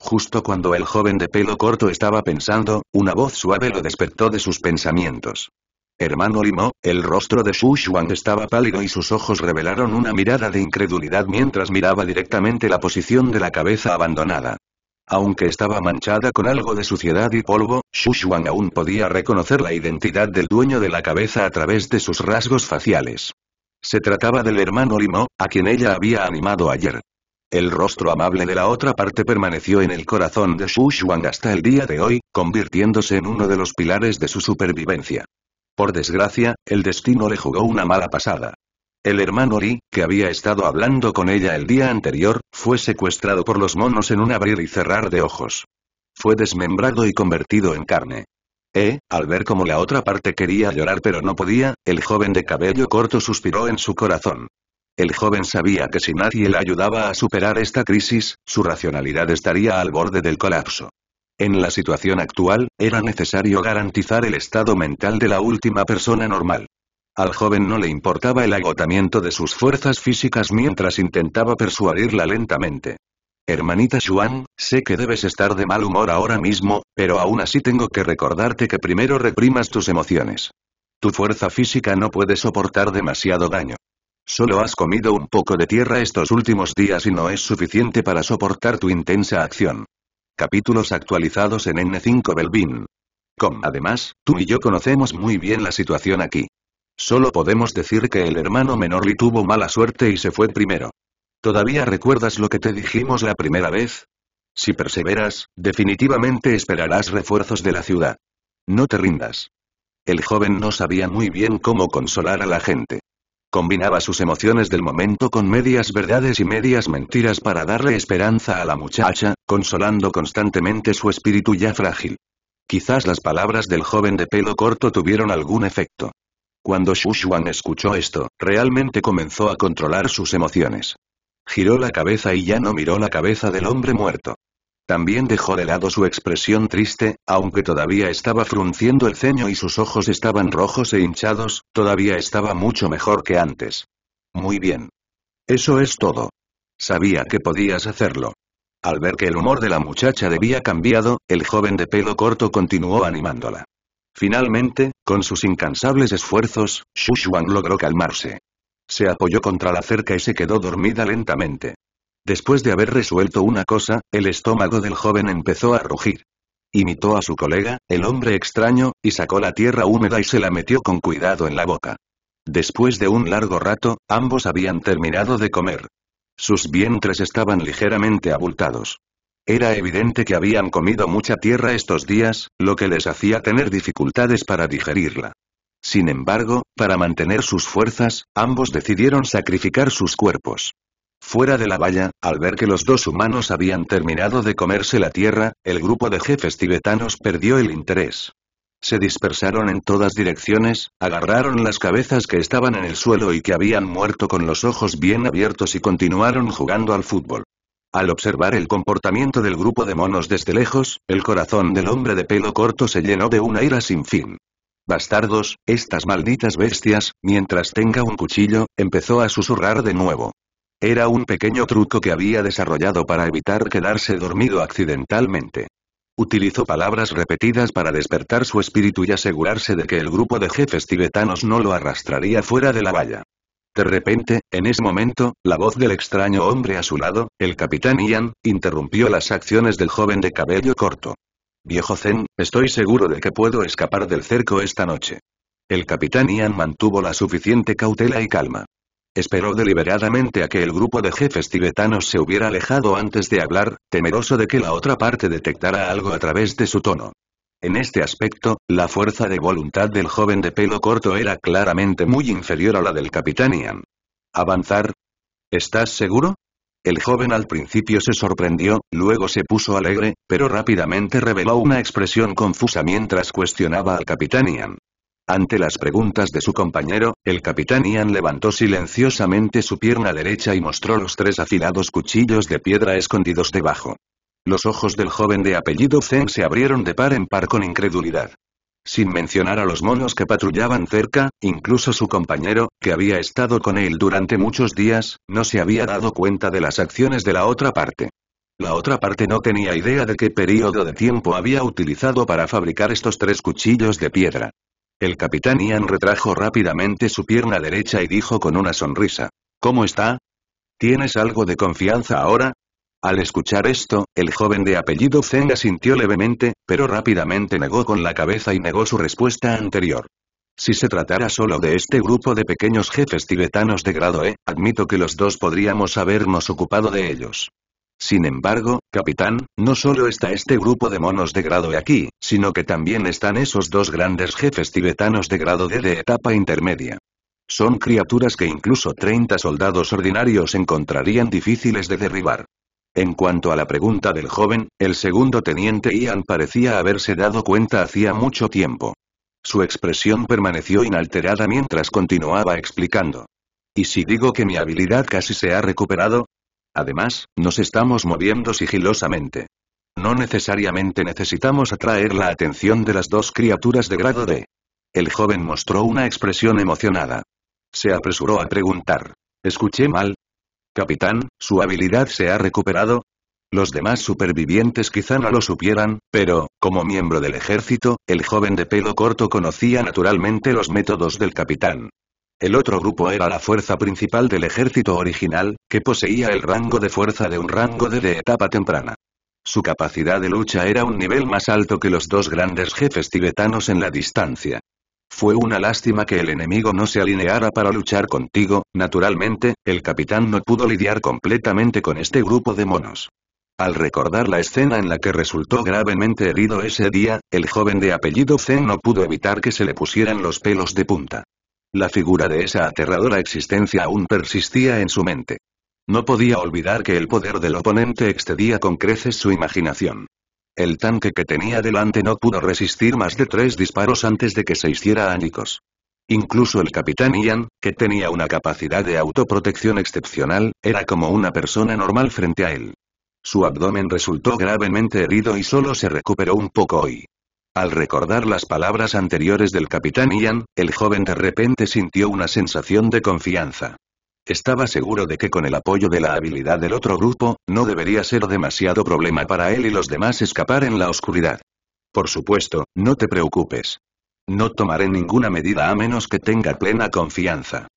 Justo cuando el joven de pelo corto estaba pensando, una voz suave lo despertó de sus pensamientos. Hermano Limo, el rostro de Xu Xuan estaba pálido y sus ojos revelaron una mirada de incredulidad mientras miraba directamente la posición de la cabeza abandonada. Aunque estaba manchada con algo de suciedad y polvo, Shushuan aún podía reconocer la identidad del dueño de la cabeza a través de sus rasgos faciales. Se trataba del hermano Limo, a quien ella había animado ayer. El rostro amable de la otra parte permaneció en el corazón de Shushuang hasta el día de hoy, convirtiéndose en uno de los pilares de su supervivencia. Por desgracia, el destino le jugó una mala pasada. El hermano Lee, que había estado hablando con ella el día anterior, fue secuestrado por los monos en un abrir y cerrar de ojos. Fue desmembrado y convertido en carne. Eh, al ver cómo la otra parte quería llorar pero no podía, el joven de cabello corto suspiró en su corazón. El joven sabía que si nadie le ayudaba a superar esta crisis, su racionalidad estaría al borde del colapso. En la situación actual, era necesario garantizar el estado mental de la última persona normal. Al joven no le importaba el agotamiento de sus fuerzas físicas mientras intentaba persuadirla lentamente. Hermanita Xuan, sé que debes estar de mal humor ahora mismo, pero aún así tengo que recordarte que primero reprimas tus emociones. Tu fuerza física no puede soportar demasiado daño. Solo has comido un poco de tierra estos últimos días y no es suficiente para soportar tu intensa acción. Capítulos actualizados en N5 Belvin. Además, tú y yo conocemos muy bien la situación aquí. Solo podemos decir que el hermano menor le tuvo mala suerte y se fue primero. ¿Todavía recuerdas lo que te dijimos la primera vez? Si perseveras, definitivamente esperarás refuerzos de la ciudad. No te rindas. El joven no sabía muy bien cómo consolar a la gente. Combinaba sus emociones del momento con medias verdades y medias mentiras para darle esperanza a la muchacha, consolando constantemente su espíritu ya frágil. Quizás las palabras del joven de pelo corto tuvieron algún efecto. Cuando Shushuan escuchó esto, realmente comenzó a controlar sus emociones. Giró la cabeza y ya no miró la cabeza del hombre muerto. También dejó de lado su expresión triste, aunque todavía estaba frunciendo el ceño y sus ojos estaban rojos e hinchados, todavía estaba mucho mejor que antes. Muy bien. Eso es todo. Sabía que podías hacerlo. Al ver que el humor de la muchacha debía cambiado, el joven de pelo corto continuó animándola. Finalmente, con sus incansables esfuerzos, xuan logró calmarse. Se apoyó contra la cerca y se quedó dormida lentamente. Después de haber resuelto una cosa, el estómago del joven empezó a rugir. Imitó a su colega, el hombre extraño, y sacó la tierra húmeda y se la metió con cuidado en la boca. Después de un largo rato, ambos habían terminado de comer. Sus vientres estaban ligeramente abultados. Era evidente que habían comido mucha tierra estos días, lo que les hacía tener dificultades para digerirla. Sin embargo, para mantener sus fuerzas, ambos decidieron sacrificar sus cuerpos. Fuera de la valla, al ver que los dos humanos habían terminado de comerse la tierra, el grupo de jefes tibetanos perdió el interés. Se dispersaron en todas direcciones, agarraron las cabezas que estaban en el suelo y que habían muerto con los ojos bien abiertos y continuaron jugando al fútbol. Al observar el comportamiento del grupo de monos desde lejos, el corazón del hombre de pelo corto se llenó de una ira sin fin. Bastardos, estas malditas bestias, mientras tenga un cuchillo, empezó a susurrar de nuevo. Era un pequeño truco que había desarrollado para evitar quedarse dormido accidentalmente. Utilizó palabras repetidas para despertar su espíritu y asegurarse de que el grupo de jefes tibetanos no lo arrastraría fuera de la valla. De repente, en ese momento, la voz del extraño hombre a su lado, el capitán Ian, interrumpió las acciones del joven de cabello corto. Viejo Zen, estoy seguro de que puedo escapar del cerco esta noche. El capitán Ian mantuvo la suficiente cautela y calma. Esperó deliberadamente a que el grupo de jefes tibetanos se hubiera alejado antes de hablar, temeroso de que la otra parte detectara algo a través de su tono. En este aspecto, la fuerza de voluntad del joven de pelo corto era claramente muy inferior a la del capitán Ian. ¿Avanzar? ¿Estás seguro? El joven al principio se sorprendió, luego se puso alegre, pero rápidamente reveló una expresión confusa mientras cuestionaba al capitán Ian. Ante las preguntas de su compañero, el capitán Ian levantó silenciosamente su pierna derecha y mostró los tres afilados cuchillos de piedra escondidos debajo. Los ojos del joven de apellido Zen se abrieron de par en par con incredulidad. Sin mencionar a los monos que patrullaban cerca, incluso su compañero, que había estado con él durante muchos días, no se había dado cuenta de las acciones de la otra parte. La otra parte no tenía idea de qué periodo de tiempo había utilizado para fabricar estos tres cuchillos de piedra. El capitán Ian retrajo rápidamente su pierna derecha y dijo con una sonrisa. ¿Cómo está? ¿Tienes algo de confianza ahora? Al escuchar esto, el joven de apellido Zen asintió levemente, pero rápidamente negó con la cabeza y negó su respuesta anterior. Si se tratara solo de este grupo de pequeños jefes tibetanos de grado E, admito que los dos podríamos habernos ocupado de ellos. Sin embargo, capitán, no solo está este grupo de monos de grado E aquí, sino que también están esos dos grandes jefes tibetanos de grado D de etapa intermedia. Son criaturas que incluso 30 soldados ordinarios encontrarían difíciles de derribar. En cuanto a la pregunta del joven, el segundo teniente Ian parecía haberse dado cuenta hacía mucho tiempo. Su expresión permaneció inalterada mientras continuaba explicando. ¿Y si digo que mi habilidad casi se ha recuperado? Además, nos estamos moviendo sigilosamente. No necesariamente necesitamos atraer la atención de las dos criaturas de grado D. El joven mostró una expresión emocionada. Se apresuró a preguntar. ¿Escuché mal? Capitán, ¿su habilidad se ha recuperado? Los demás supervivientes quizá no lo supieran, pero, como miembro del ejército, el joven de pelo corto conocía naturalmente los métodos del capitán. El otro grupo era la fuerza principal del ejército original, que poseía el rango de fuerza de un rango de etapa temprana. Su capacidad de lucha era un nivel más alto que los dos grandes jefes tibetanos en la distancia. Fue una lástima que el enemigo no se alineara para luchar contigo, naturalmente, el capitán no pudo lidiar completamente con este grupo de monos. Al recordar la escena en la que resultó gravemente herido ese día, el joven de apellido Zen no pudo evitar que se le pusieran los pelos de punta. La figura de esa aterradora existencia aún persistía en su mente. No podía olvidar que el poder del oponente excedía con creces su imaginación. El tanque que tenía delante no pudo resistir más de tres disparos antes de que se hiciera ánicos. Incluso el capitán Ian, que tenía una capacidad de autoprotección excepcional, era como una persona normal frente a él. Su abdomen resultó gravemente herido y solo se recuperó un poco hoy. Al recordar las palabras anteriores del capitán Ian, el joven de repente sintió una sensación de confianza. Estaba seguro de que con el apoyo de la habilidad del otro grupo, no debería ser demasiado problema para él y los demás escapar en la oscuridad. Por supuesto, no te preocupes. No tomaré ninguna medida a menos que tenga plena confianza.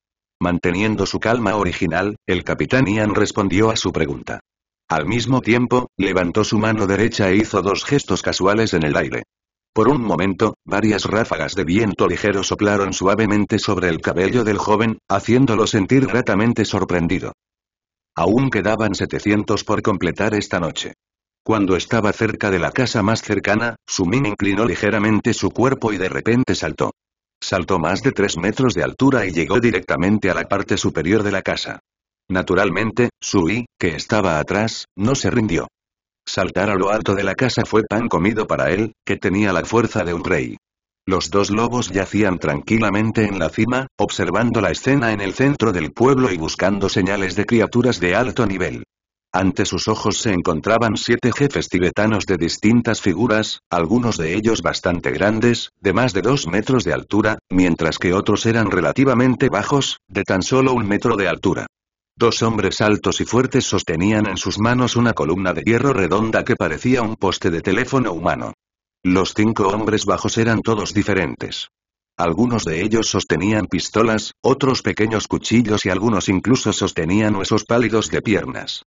Manteniendo su calma original, el capitán Ian respondió a su pregunta. Al mismo tiempo, levantó su mano derecha e hizo dos gestos casuales en el aire. Por un momento, varias ráfagas de viento ligero soplaron suavemente sobre el cabello del joven, haciéndolo sentir gratamente sorprendido. Aún quedaban 700 por completar esta noche. Cuando estaba cerca de la casa más cercana, Sumin inclinó ligeramente su cuerpo y de repente saltó. Saltó más de 3 metros de altura y llegó directamente a la parte superior de la casa. Naturalmente, Sui, que estaba atrás, no se rindió. Saltar a lo alto de la casa fue pan comido para él, que tenía la fuerza de un rey. Los dos lobos yacían tranquilamente en la cima, observando la escena en el centro del pueblo y buscando señales de criaturas de alto nivel. Ante sus ojos se encontraban siete jefes tibetanos de distintas figuras, algunos de ellos bastante grandes, de más de dos metros de altura, mientras que otros eran relativamente bajos, de tan solo un metro de altura. Dos hombres altos y fuertes sostenían en sus manos una columna de hierro redonda que parecía un poste de teléfono humano. Los cinco hombres bajos eran todos diferentes. Algunos de ellos sostenían pistolas, otros pequeños cuchillos y algunos incluso sostenían huesos pálidos de piernas.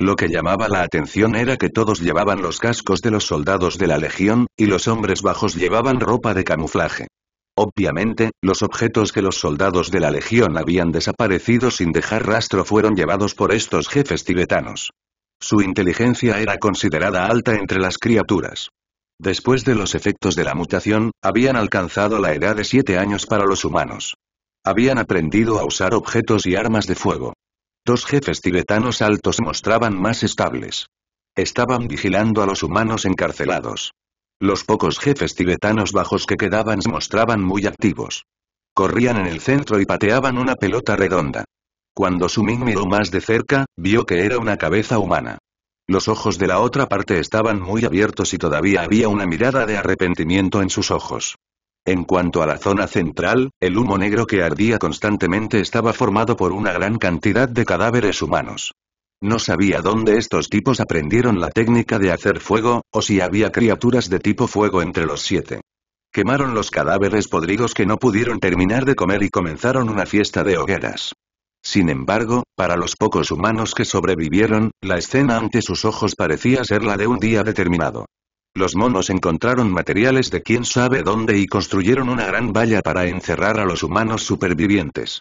Lo que llamaba la atención era que todos llevaban los cascos de los soldados de la Legión, y los hombres bajos llevaban ropa de camuflaje. Obviamente, los objetos que los soldados de la legión habían desaparecido sin dejar rastro fueron llevados por estos jefes tibetanos. Su inteligencia era considerada alta entre las criaturas. Después de los efectos de la mutación, habían alcanzado la edad de siete años para los humanos. Habían aprendido a usar objetos y armas de fuego. Dos jefes tibetanos altos mostraban más estables. Estaban vigilando a los humanos encarcelados. Los pocos jefes tibetanos bajos que quedaban se mostraban muy activos. Corrían en el centro y pateaban una pelota redonda. Cuando Suming miró más de cerca, vio que era una cabeza humana. Los ojos de la otra parte estaban muy abiertos y todavía había una mirada de arrepentimiento en sus ojos. En cuanto a la zona central, el humo negro que ardía constantemente estaba formado por una gran cantidad de cadáveres humanos. No sabía dónde estos tipos aprendieron la técnica de hacer fuego, o si había criaturas de tipo fuego entre los siete. Quemaron los cadáveres podridos que no pudieron terminar de comer y comenzaron una fiesta de hogueras. Sin embargo, para los pocos humanos que sobrevivieron, la escena ante sus ojos parecía ser la de un día determinado. Los monos encontraron materiales de quién sabe dónde y construyeron una gran valla para encerrar a los humanos supervivientes.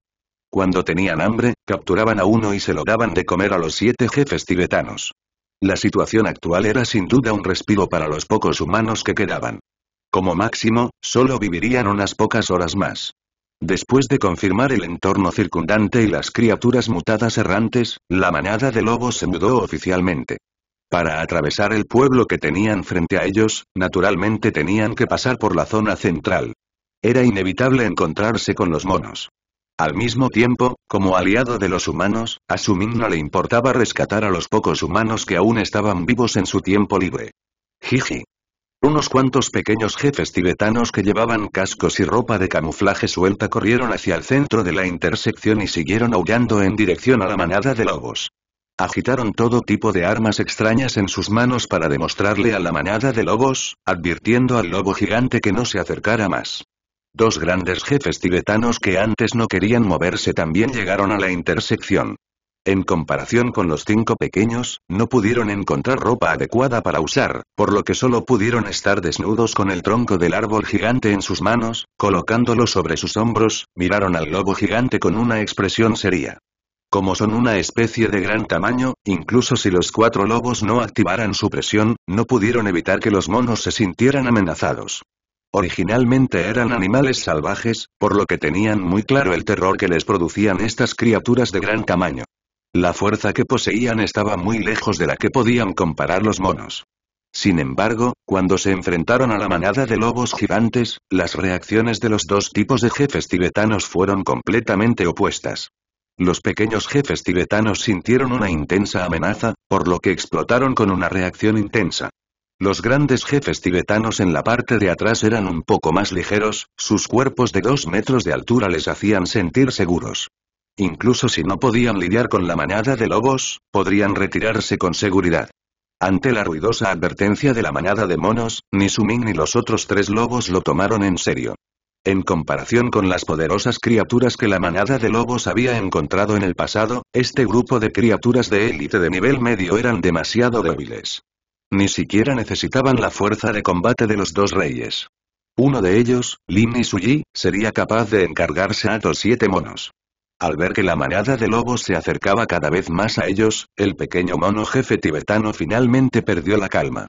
Cuando tenían hambre, capturaban a uno y se lo daban de comer a los siete jefes tibetanos. La situación actual era sin duda un respiro para los pocos humanos que quedaban. Como máximo, solo vivirían unas pocas horas más. Después de confirmar el entorno circundante y las criaturas mutadas errantes, la manada de lobos se mudó oficialmente. Para atravesar el pueblo que tenían frente a ellos, naturalmente tenían que pasar por la zona central. Era inevitable encontrarse con los monos. Al mismo tiempo, como aliado de los humanos, a su no le importaba rescatar a los pocos humanos que aún estaban vivos en su tiempo libre. Jiji. Unos cuantos pequeños jefes tibetanos que llevaban cascos y ropa de camuflaje suelta corrieron hacia el centro de la intersección y siguieron aullando en dirección a la manada de lobos. Agitaron todo tipo de armas extrañas en sus manos para demostrarle a la manada de lobos, advirtiendo al lobo gigante que no se acercara más. Dos grandes jefes tibetanos que antes no querían moverse también llegaron a la intersección. En comparación con los cinco pequeños, no pudieron encontrar ropa adecuada para usar, por lo que solo pudieron estar desnudos con el tronco del árbol gigante en sus manos, colocándolo sobre sus hombros, miraron al lobo gigante con una expresión seria. Como son una especie de gran tamaño, incluso si los cuatro lobos no activaran su presión, no pudieron evitar que los monos se sintieran amenazados. Originalmente eran animales salvajes, por lo que tenían muy claro el terror que les producían estas criaturas de gran tamaño. La fuerza que poseían estaba muy lejos de la que podían comparar los monos. Sin embargo, cuando se enfrentaron a la manada de lobos gigantes, las reacciones de los dos tipos de jefes tibetanos fueron completamente opuestas. Los pequeños jefes tibetanos sintieron una intensa amenaza, por lo que explotaron con una reacción intensa. Los grandes jefes tibetanos en la parte de atrás eran un poco más ligeros, sus cuerpos de dos metros de altura les hacían sentir seguros. Incluso si no podían lidiar con la manada de lobos, podrían retirarse con seguridad. Ante la ruidosa advertencia de la manada de monos, ni Sumin ni los otros tres lobos lo tomaron en serio. En comparación con las poderosas criaturas que la manada de lobos había encontrado en el pasado, este grupo de criaturas de élite de nivel medio eran demasiado débiles. Ni siquiera necesitaban la fuerza de combate de los dos reyes. Uno de ellos, Lin y sería capaz de encargarse a los siete monos. Al ver que la manada de lobos se acercaba cada vez más a ellos, el pequeño mono jefe tibetano finalmente perdió la calma.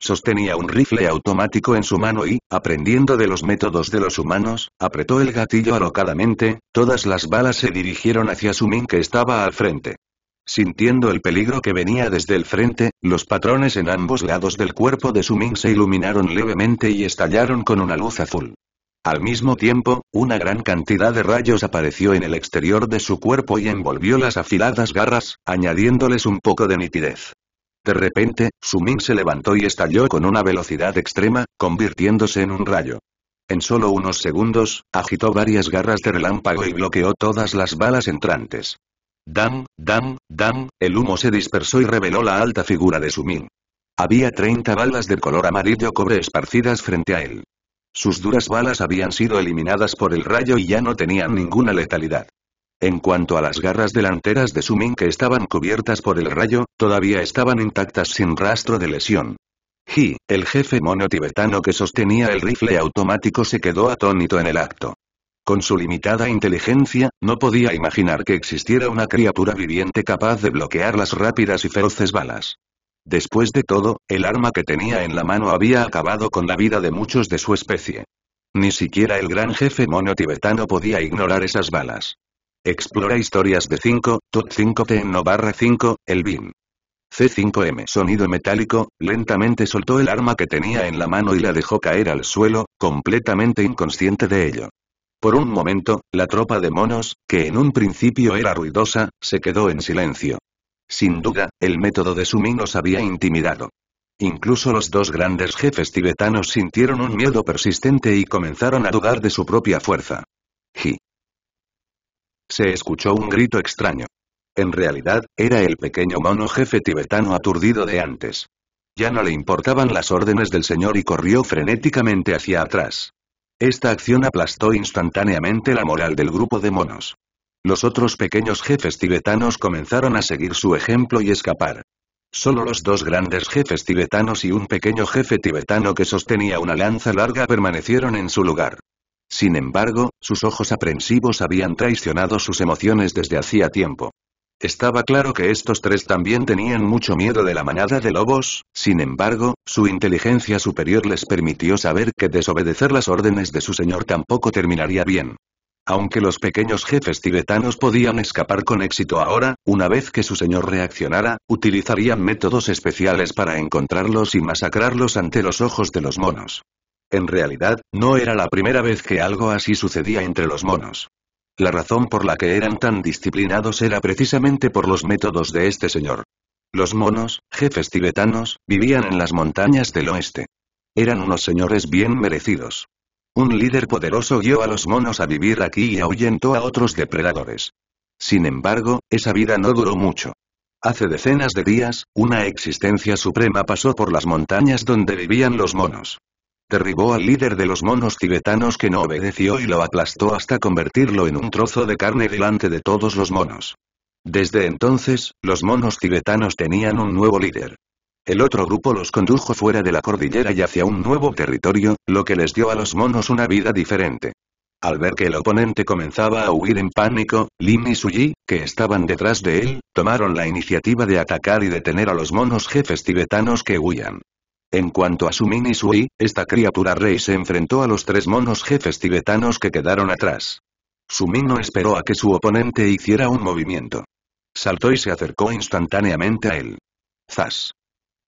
Sostenía un rifle automático en su mano y, aprendiendo de los métodos de los humanos, apretó el gatillo alocadamente, todas las balas se dirigieron hacia Sumin que estaba al frente. Sintiendo el peligro que venía desde el frente, los patrones en ambos lados del cuerpo de sumin se iluminaron levemente y estallaron con una luz azul. Al mismo tiempo, una gran cantidad de rayos apareció en el exterior de su cuerpo y envolvió las afiladas garras, añadiéndoles un poco de nitidez. De repente, sumin se levantó y estalló con una velocidad extrema, convirtiéndose en un rayo. En solo unos segundos, agitó varias garras de relámpago y bloqueó todas las balas entrantes. Dam, dam, dam, el humo se dispersó y reveló la alta figura de Sumin. Había 30 balas de color amarillo cobre esparcidas frente a él. Sus duras balas habían sido eliminadas por el rayo y ya no tenían ninguna letalidad. En cuanto a las garras delanteras de Sumin que estaban cubiertas por el rayo, todavía estaban intactas sin rastro de lesión. Ji, el jefe mono tibetano que sostenía el rifle automático se quedó atónito en el acto. Con su limitada inteligencia, no podía imaginar que existiera una criatura viviente capaz de bloquear las rápidas y feroces balas. Después de todo, el arma que tenía en la mano había acabado con la vida de muchos de su especie. Ni siquiera el gran jefe mono tibetano podía ignorar esas balas. Explora historias de 5, TOT 5 en barra 5, el BIM. C5M sonido metálico, lentamente soltó el arma que tenía en la mano y la dejó caer al suelo, completamente inconsciente de ello. Por un momento, la tropa de monos, que en un principio era ruidosa, se quedó en silencio. Sin duda, el método de Sumin los había intimidado. Incluso los dos grandes jefes tibetanos sintieron un miedo persistente y comenzaron a dudar de su propia fuerza. Ji. Se escuchó un grito extraño. En realidad, era el pequeño mono jefe tibetano aturdido de antes. Ya no le importaban las órdenes del señor y corrió frenéticamente hacia atrás. Esta acción aplastó instantáneamente la moral del grupo de monos. Los otros pequeños jefes tibetanos comenzaron a seguir su ejemplo y escapar. Solo los dos grandes jefes tibetanos y un pequeño jefe tibetano que sostenía una lanza larga permanecieron en su lugar. Sin embargo, sus ojos aprensivos habían traicionado sus emociones desde hacía tiempo. Estaba claro que estos tres también tenían mucho miedo de la manada de lobos, sin embargo, su inteligencia superior les permitió saber que desobedecer las órdenes de su señor tampoco terminaría bien. Aunque los pequeños jefes tibetanos podían escapar con éxito ahora, una vez que su señor reaccionara, utilizarían métodos especiales para encontrarlos y masacrarlos ante los ojos de los monos. En realidad, no era la primera vez que algo así sucedía entre los monos. La razón por la que eran tan disciplinados era precisamente por los métodos de este señor. Los monos, jefes tibetanos, vivían en las montañas del oeste. Eran unos señores bien merecidos. Un líder poderoso guió a los monos a vivir aquí y ahuyentó a otros depredadores. Sin embargo, esa vida no duró mucho. Hace decenas de días, una existencia suprema pasó por las montañas donde vivían los monos. Derribó al líder de los monos tibetanos que no obedeció y lo aplastó hasta convertirlo en un trozo de carne delante de todos los monos. Desde entonces, los monos tibetanos tenían un nuevo líder. El otro grupo los condujo fuera de la cordillera y hacia un nuevo territorio, lo que les dio a los monos una vida diferente. Al ver que el oponente comenzaba a huir en pánico, Lim y Suyi, que estaban detrás de él, tomaron la iniciativa de atacar y detener a los monos jefes tibetanos que huían. En cuanto a Sumin y Sui, esta criatura rey se enfrentó a los tres monos jefes tibetanos que quedaron atrás. Sumin no esperó a que su oponente hiciera un movimiento. Saltó y se acercó instantáneamente a él. Zas.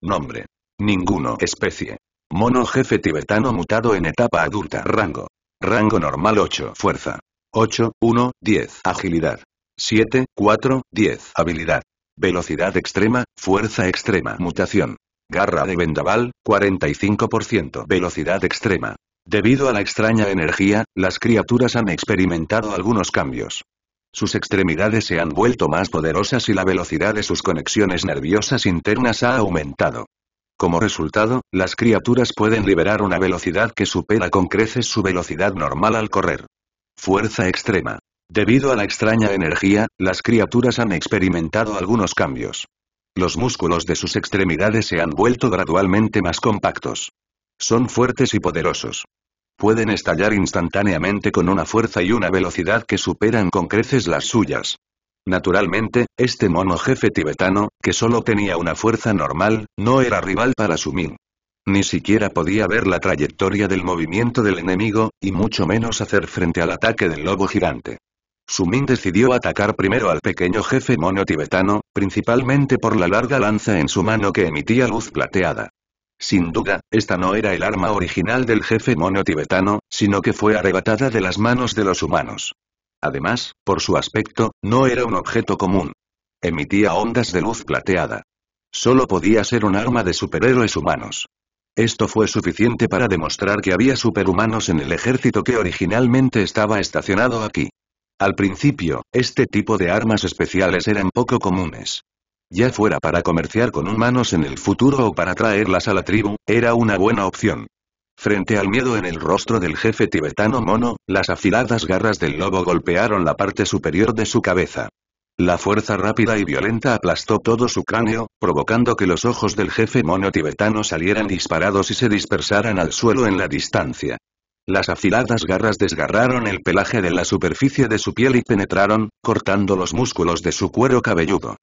Nombre. Ninguno. Especie. Mono jefe tibetano mutado en etapa adulta. Rango. Rango normal 8. Fuerza. 8, 1, 10. Agilidad. 7, 4, 10. Habilidad. Velocidad extrema, fuerza extrema. Mutación. Garra de vendaval, 45% velocidad extrema. Debido a la extraña energía, las criaturas han experimentado algunos cambios. Sus extremidades se han vuelto más poderosas y la velocidad de sus conexiones nerviosas internas ha aumentado. Como resultado, las criaturas pueden liberar una velocidad que supera con creces su velocidad normal al correr. Fuerza extrema. Debido a la extraña energía, las criaturas han experimentado algunos cambios. Los músculos de sus extremidades se han vuelto gradualmente más compactos. Son fuertes y poderosos. Pueden estallar instantáneamente con una fuerza y una velocidad que superan con creces las suyas. Naturalmente, este mono jefe tibetano, que solo tenía una fuerza normal, no era rival para Sumin. Ni siquiera podía ver la trayectoria del movimiento del enemigo, y mucho menos hacer frente al ataque del lobo gigante. Sumin decidió atacar primero al pequeño jefe mono tibetano, principalmente por la larga lanza en su mano que emitía luz plateada. Sin duda, esta no era el arma original del jefe mono tibetano, sino que fue arrebatada de las manos de los humanos. Además, por su aspecto, no era un objeto común. Emitía ondas de luz plateada. Solo podía ser un arma de superhéroes humanos. Esto fue suficiente para demostrar que había superhumanos en el ejército que originalmente estaba estacionado aquí. Al principio, este tipo de armas especiales eran poco comunes. Ya fuera para comerciar con humanos en el futuro o para traerlas a la tribu, era una buena opción. Frente al miedo en el rostro del jefe tibetano mono, las afiladas garras del lobo golpearon la parte superior de su cabeza. La fuerza rápida y violenta aplastó todo su cráneo, provocando que los ojos del jefe mono tibetano salieran disparados y se dispersaran al suelo en la distancia. Las afiladas garras desgarraron el pelaje de la superficie de su piel y penetraron, cortando los músculos de su cuero cabelludo.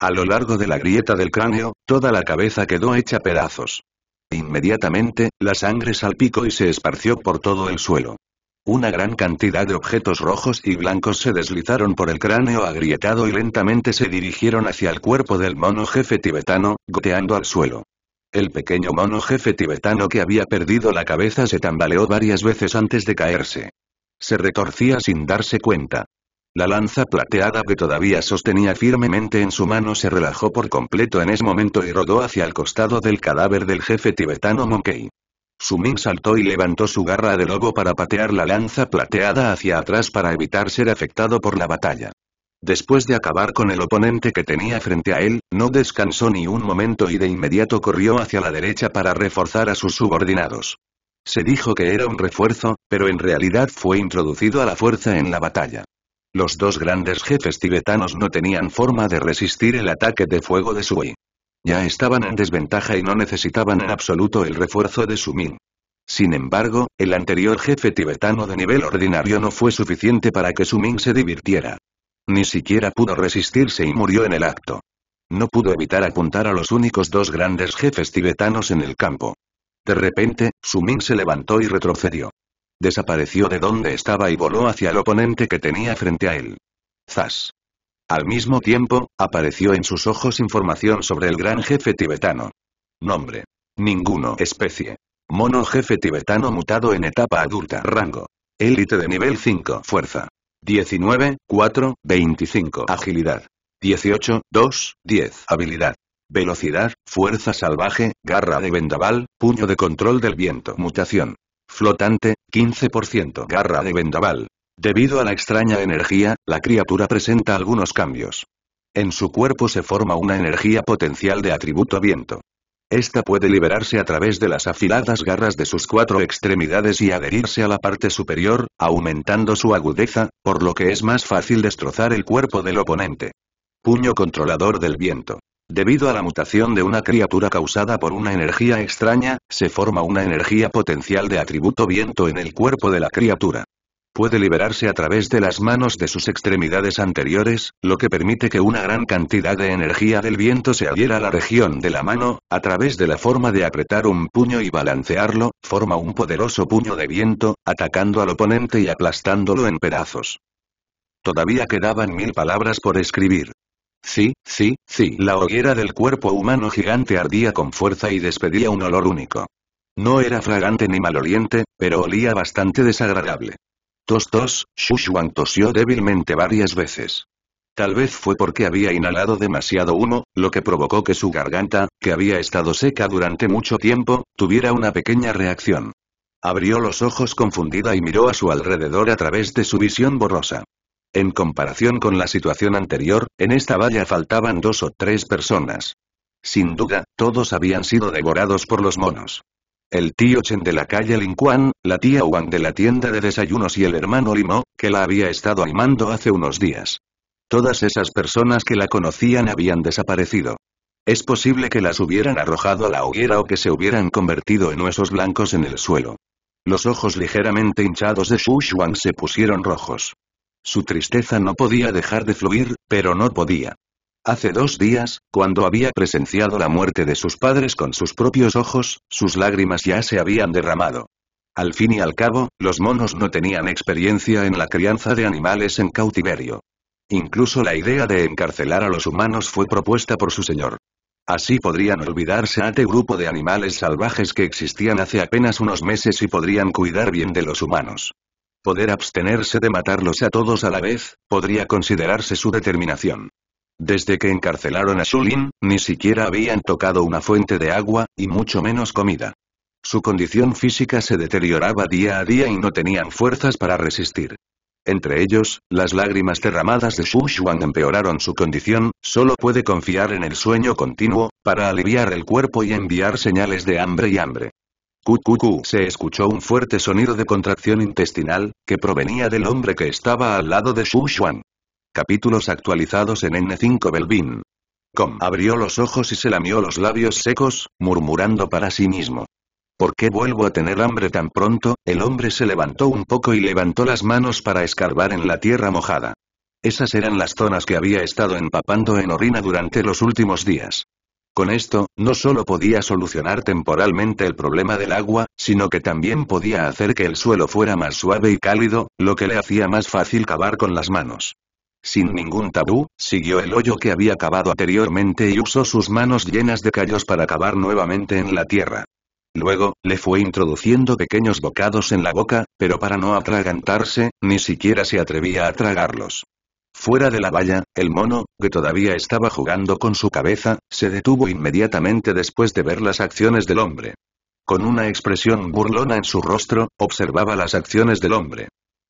A lo largo de la grieta del cráneo, toda la cabeza quedó hecha pedazos. Inmediatamente, la sangre salpicó y se esparció por todo el suelo. Una gran cantidad de objetos rojos y blancos se deslizaron por el cráneo agrietado y lentamente se dirigieron hacia el cuerpo del mono jefe tibetano, goteando al suelo. El pequeño mono jefe tibetano que había perdido la cabeza se tambaleó varias veces antes de caerse. Se retorcía sin darse cuenta. La lanza plateada que todavía sostenía firmemente en su mano se relajó por completo en ese momento y rodó hacia el costado del cadáver del jefe tibetano Monkey. Sumin saltó y levantó su garra de lobo para patear la lanza plateada hacia atrás para evitar ser afectado por la batalla. Después de acabar con el oponente que tenía frente a él, no descansó ni un momento y de inmediato corrió hacia la derecha para reforzar a sus subordinados. Se dijo que era un refuerzo, pero en realidad fue introducido a la fuerza en la batalla. Los dos grandes jefes tibetanos no tenían forma de resistir el ataque de fuego de Sui. Ya estaban en desventaja y no necesitaban en absoluto el refuerzo de Sumin. Sin embargo, el anterior jefe tibetano de nivel ordinario no fue suficiente para que Sumin se divirtiera. Ni siquiera pudo resistirse y murió en el acto. No pudo evitar apuntar a los únicos dos grandes jefes tibetanos en el campo. De repente, Sumin se levantó y retrocedió. Desapareció de donde estaba y voló hacia el oponente que tenía frente a él. ¡Zas! Al mismo tiempo, apareció en sus ojos información sobre el gran jefe tibetano. Nombre. Ninguno. Especie. Mono jefe tibetano mutado en etapa adulta. Rango. Élite de nivel 5. Fuerza. 19, 4, 25. Agilidad. 18, 2, 10. Habilidad. Velocidad, fuerza salvaje, garra de vendaval, puño de control del viento. Mutación. Flotante, 15%. Garra de vendaval. Debido a la extraña energía, la criatura presenta algunos cambios. En su cuerpo se forma una energía potencial de atributo viento. Esta puede liberarse a través de las afiladas garras de sus cuatro extremidades y adherirse a la parte superior, aumentando su agudeza, por lo que es más fácil destrozar el cuerpo del oponente. Puño controlador del viento. Debido a la mutación de una criatura causada por una energía extraña, se forma una energía potencial de atributo viento en el cuerpo de la criatura puede liberarse a través de las manos de sus extremidades anteriores, lo que permite que una gran cantidad de energía del viento se adhiera a la región de la mano, a través de la forma de apretar un puño y balancearlo, forma un poderoso puño de viento, atacando al oponente y aplastándolo en pedazos. Todavía quedaban mil palabras por escribir. Sí, sí, sí. La hoguera del cuerpo humano gigante ardía con fuerza y despedía un olor único. No era fragante ni maloliente, pero olía bastante desagradable. Tos tos, Shushuan tosió débilmente varias veces. Tal vez fue porque había inhalado demasiado humo, lo que provocó que su garganta, que había estado seca durante mucho tiempo, tuviera una pequeña reacción. Abrió los ojos confundida y miró a su alrededor a través de su visión borrosa. En comparación con la situación anterior, en esta valla faltaban dos o tres personas. Sin duda, todos habían sido devorados por los monos el tío Chen de la calle Quan, la tía Wang de la tienda de desayunos y el hermano Limo, que la había estado animando hace unos días. Todas esas personas que la conocían habían desaparecido. Es posible que las hubieran arrojado a la hoguera o que se hubieran convertido en huesos blancos en el suelo. Los ojos ligeramente hinchados de Xu Shuang se pusieron rojos. Su tristeza no podía dejar de fluir, pero no podía. Hace dos días, cuando había presenciado la muerte de sus padres con sus propios ojos, sus lágrimas ya se habían derramado. Al fin y al cabo, los monos no tenían experiencia en la crianza de animales en cautiverio. Incluso la idea de encarcelar a los humanos fue propuesta por su señor. Así podrían olvidarse a este grupo de animales salvajes que existían hace apenas unos meses y podrían cuidar bien de los humanos. Poder abstenerse de matarlos a todos a la vez, podría considerarse su determinación. Desde que encarcelaron a Shulin, ni siquiera habían tocado una fuente de agua, y mucho menos comida. Su condición física se deterioraba día a día y no tenían fuerzas para resistir. Entre ellos, las lágrimas derramadas de Xu Xuan empeoraron su condición, solo puede confiar en el sueño continuo, para aliviar el cuerpo y enviar señales de hambre y hambre. Cucucu se escuchó un fuerte sonido de contracción intestinal, que provenía del hombre que estaba al lado de Xu Xuan. Capítulos actualizados en N5 Belvin. Com abrió los ojos y se lamió los labios secos, murmurando para sí mismo. ¿Por qué vuelvo a tener hambre tan pronto? El hombre se levantó un poco y levantó las manos para escarbar en la tierra mojada. Esas eran las zonas que había estado empapando en orina durante los últimos días. Con esto, no solo podía solucionar temporalmente el problema del agua, sino que también podía hacer que el suelo fuera más suave y cálido, lo que le hacía más fácil cavar con las manos. Sin ningún tabú, siguió el hoyo que había cavado anteriormente y usó sus manos llenas de callos para cavar nuevamente en la tierra. Luego, le fue introduciendo pequeños bocados en la boca, pero para no atragantarse, ni siquiera se atrevía a tragarlos. Fuera de la valla, el mono, que todavía estaba jugando con su cabeza, se detuvo inmediatamente después de ver las acciones del hombre. Con una expresión burlona en su rostro, observaba las acciones del hombre.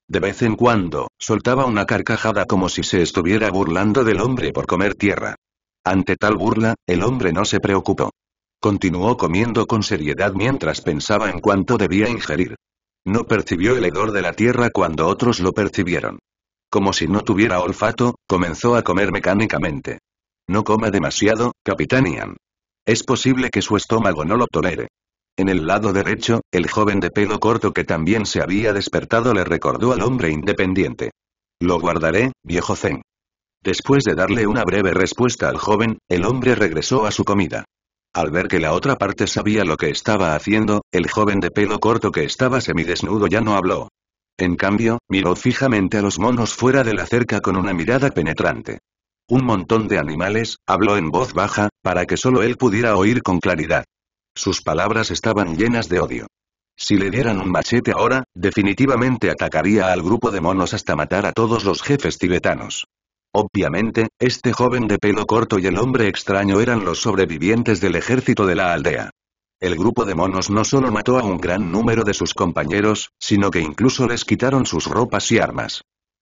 De vez en cuando, soltaba una carcajada como si se estuviera burlando del hombre por comer tierra. Ante tal burla, el hombre no se preocupó. Continuó comiendo con seriedad mientras pensaba en cuánto debía ingerir. No percibió el hedor de la tierra cuando otros lo percibieron. Como si no tuviera olfato, comenzó a comer mecánicamente. No coma demasiado, Ian. Es posible que su estómago no lo tolere. En el lado derecho, el joven de pelo corto que también se había despertado le recordó al hombre independiente. Lo guardaré, viejo Zen. Después de darle una breve respuesta al joven, el hombre regresó a su comida. Al ver que la otra parte sabía lo que estaba haciendo, el joven de pelo corto que estaba semidesnudo ya no habló. En cambio, miró fijamente a los monos fuera de la cerca con una mirada penetrante. Un montón de animales, habló en voz baja, para que solo él pudiera oír con claridad. Sus palabras estaban llenas de odio. Si le dieran un machete ahora, definitivamente atacaría al grupo de monos hasta matar a todos los jefes tibetanos. Obviamente, este joven de pelo corto y el hombre extraño eran los sobrevivientes del ejército de la aldea. El grupo de monos no solo mató a un gran número de sus compañeros, sino que incluso les quitaron sus ropas y armas.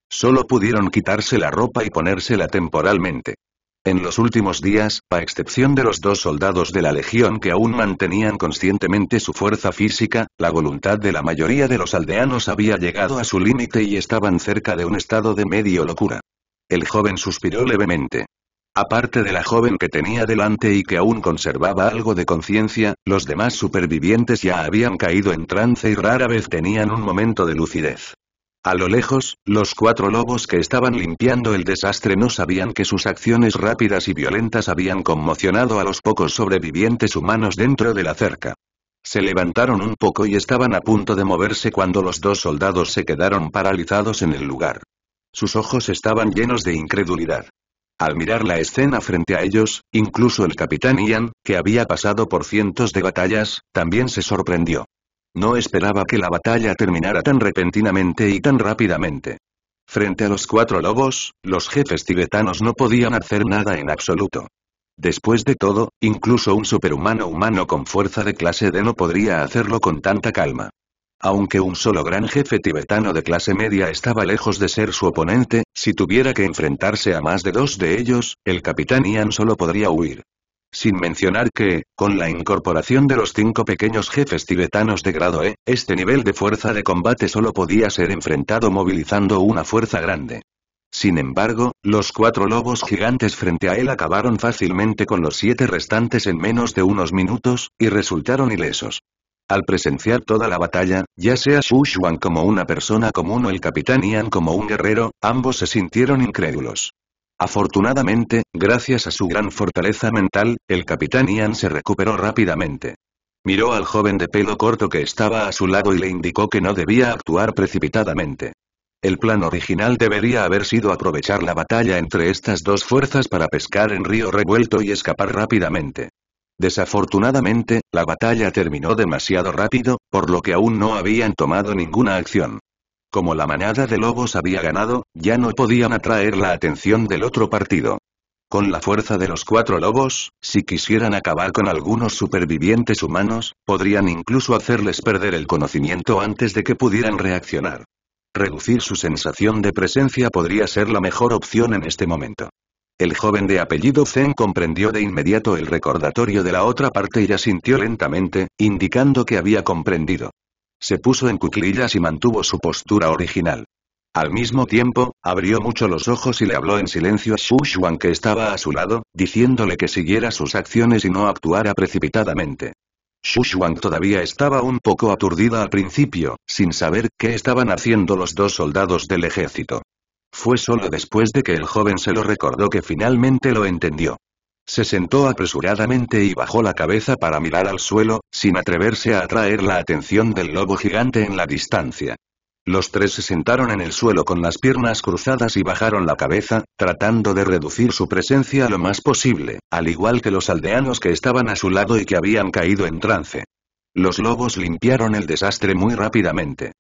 Solo pudieron quitarse la ropa y ponérsela temporalmente. En los últimos días, a excepción de los dos soldados de la Legión que aún mantenían conscientemente su fuerza física, la voluntad de la mayoría de los aldeanos había llegado a su límite y estaban cerca de un estado de medio locura. El joven suspiró levemente. Aparte de la joven que tenía delante y que aún conservaba algo de conciencia, los demás supervivientes ya habían caído en trance y rara vez tenían un momento de lucidez. A lo lejos, los cuatro lobos que estaban limpiando el desastre no sabían que sus acciones rápidas y violentas habían conmocionado a los pocos sobrevivientes humanos dentro de la cerca. Se levantaron un poco y estaban a punto de moverse cuando los dos soldados se quedaron paralizados en el lugar. Sus ojos estaban llenos de incredulidad. Al mirar la escena frente a ellos, incluso el capitán Ian, que había pasado por cientos de batallas, también se sorprendió. No esperaba que la batalla terminara tan repentinamente y tan rápidamente. Frente a los cuatro lobos, los jefes tibetanos no podían hacer nada en absoluto. Después de todo, incluso un superhumano humano con fuerza de clase D no podría hacerlo con tanta calma. Aunque un solo gran jefe tibetano de clase media estaba lejos de ser su oponente, si tuviera que enfrentarse a más de dos de ellos, el capitán Ian solo podría huir. Sin mencionar que, con la incorporación de los cinco pequeños jefes tibetanos de grado E, este nivel de fuerza de combate solo podía ser enfrentado movilizando una fuerza grande. Sin embargo, los cuatro lobos gigantes frente a él acabaron fácilmente con los siete restantes en menos de unos minutos, y resultaron ilesos. Al presenciar toda la batalla, ya sea Xu Xuan como una persona común o el capitán Ian como un guerrero, ambos se sintieron incrédulos. Afortunadamente, gracias a su gran fortaleza mental, el capitán Ian se recuperó rápidamente. Miró al joven de pelo corto que estaba a su lado y le indicó que no debía actuar precipitadamente. El plan original debería haber sido aprovechar la batalla entre estas dos fuerzas para pescar en río revuelto y escapar rápidamente. Desafortunadamente, la batalla terminó demasiado rápido, por lo que aún no habían tomado ninguna acción. Como la manada de lobos había ganado, ya no podían atraer la atención del otro partido. Con la fuerza de los cuatro lobos, si quisieran acabar con algunos supervivientes humanos, podrían incluso hacerles perder el conocimiento antes de que pudieran reaccionar. Reducir su sensación de presencia podría ser la mejor opción en este momento. El joven de apellido Zen comprendió de inmediato el recordatorio de la otra parte y asintió lentamente, indicando que había comprendido. Se puso en cuclillas y mantuvo su postura original. Al mismo tiempo, abrió mucho los ojos y le habló en silencio a Xu Shuang que estaba a su lado, diciéndole que siguiera sus acciones y no actuara precipitadamente. Xu Shuang todavía estaba un poco aturdida al principio, sin saber qué estaban haciendo los dos soldados del ejército. Fue solo después de que el joven se lo recordó que finalmente lo entendió. Se sentó apresuradamente y bajó la cabeza para mirar al suelo, sin atreverse a atraer la atención del lobo gigante en la distancia. Los tres se sentaron en el suelo con las piernas cruzadas y bajaron la cabeza, tratando de reducir su presencia lo más posible, al igual que los aldeanos que estaban a su lado y que habían caído en trance. Los lobos limpiaron el desastre muy rápidamente.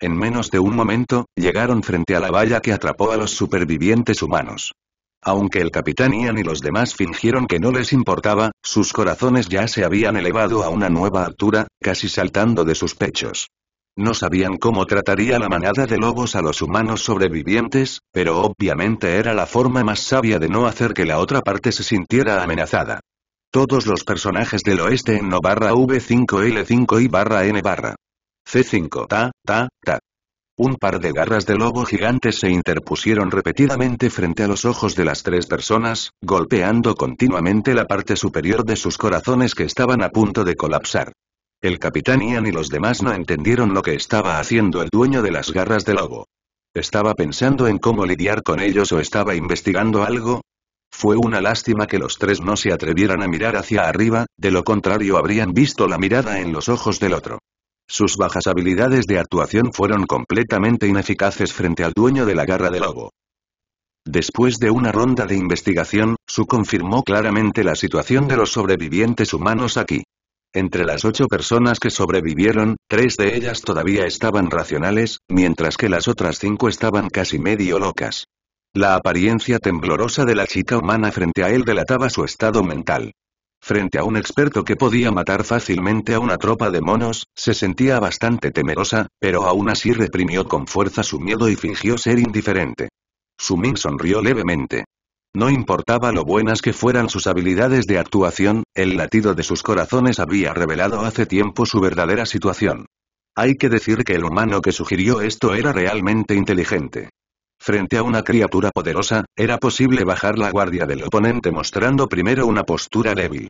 En menos de un momento, llegaron frente a la valla que atrapó a los supervivientes humanos. Aunque el capitán Ian y los demás fingieron que no les importaba, sus corazones ya se habían elevado a una nueva altura, casi saltando de sus pechos. No sabían cómo trataría la manada de lobos a los humanos sobrevivientes, pero obviamente era la forma más sabia de no hacer que la otra parte se sintiera amenazada. Todos los personajes del oeste en no V5L5 y barra N barra. C5 ta, ta, ta. Un par de garras de lobo gigantes se interpusieron repetidamente frente a los ojos de las tres personas, golpeando continuamente la parte superior de sus corazones que estaban a punto de colapsar. El capitán Ian y los demás no entendieron lo que estaba haciendo el dueño de las garras de lobo. ¿Estaba pensando en cómo lidiar con ellos o estaba investigando algo? Fue una lástima que los tres no se atrevieran a mirar hacia arriba, de lo contrario habrían visto la mirada en los ojos del otro. Sus bajas habilidades de actuación fueron completamente ineficaces frente al dueño de la garra de lobo. Después de una ronda de investigación, Su confirmó claramente la situación de los sobrevivientes humanos aquí. Entre las ocho personas que sobrevivieron, tres de ellas todavía estaban racionales, mientras que las otras cinco estaban casi medio locas. La apariencia temblorosa de la chica humana frente a él delataba su estado mental. Frente a un experto que podía matar fácilmente a una tropa de monos, se sentía bastante temerosa, pero aún así reprimió con fuerza su miedo y fingió ser indiferente. Sumin sonrió levemente. No importaba lo buenas que fueran sus habilidades de actuación, el latido de sus corazones había revelado hace tiempo su verdadera situación. Hay que decir que el humano que sugirió esto era realmente inteligente. Frente a una criatura poderosa, era posible bajar la guardia del oponente mostrando primero una postura débil.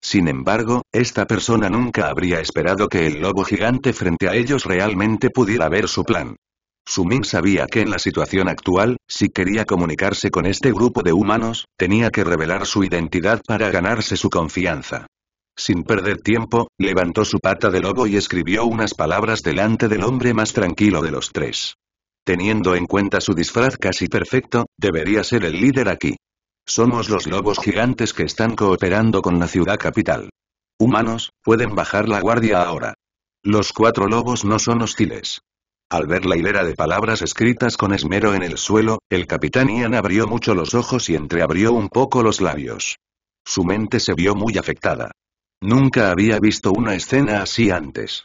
Sin embargo, esta persona nunca habría esperado que el lobo gigante frente a ellos realmente pudiera ver su plan. Sumin sabía que en la situación actual, si quería comunicarse con este grupo de humanos, tenía que revelar su identidad para ganarse su confianza. Sin perder tiempo, levantó su pata de lobo y escribió unas palabras delante del hombre más tranquilo de los tres. Teniendo en cuenta su disfraz casi perfecto, debería ser el líder aquí. Somos los lobos gigantes que están cooperando con la ciudad capital. Humanos, pueden bajar la guardia ahora. Los cuatro lobos no son hostiles. Al ver la hilera de palabras escritas con esmero en el suelo, el capitán Ian abrió mucho los ojos y entreabrió un poco los labios. Su mente se vio muy afectada. Nunca había visto una escena así antes.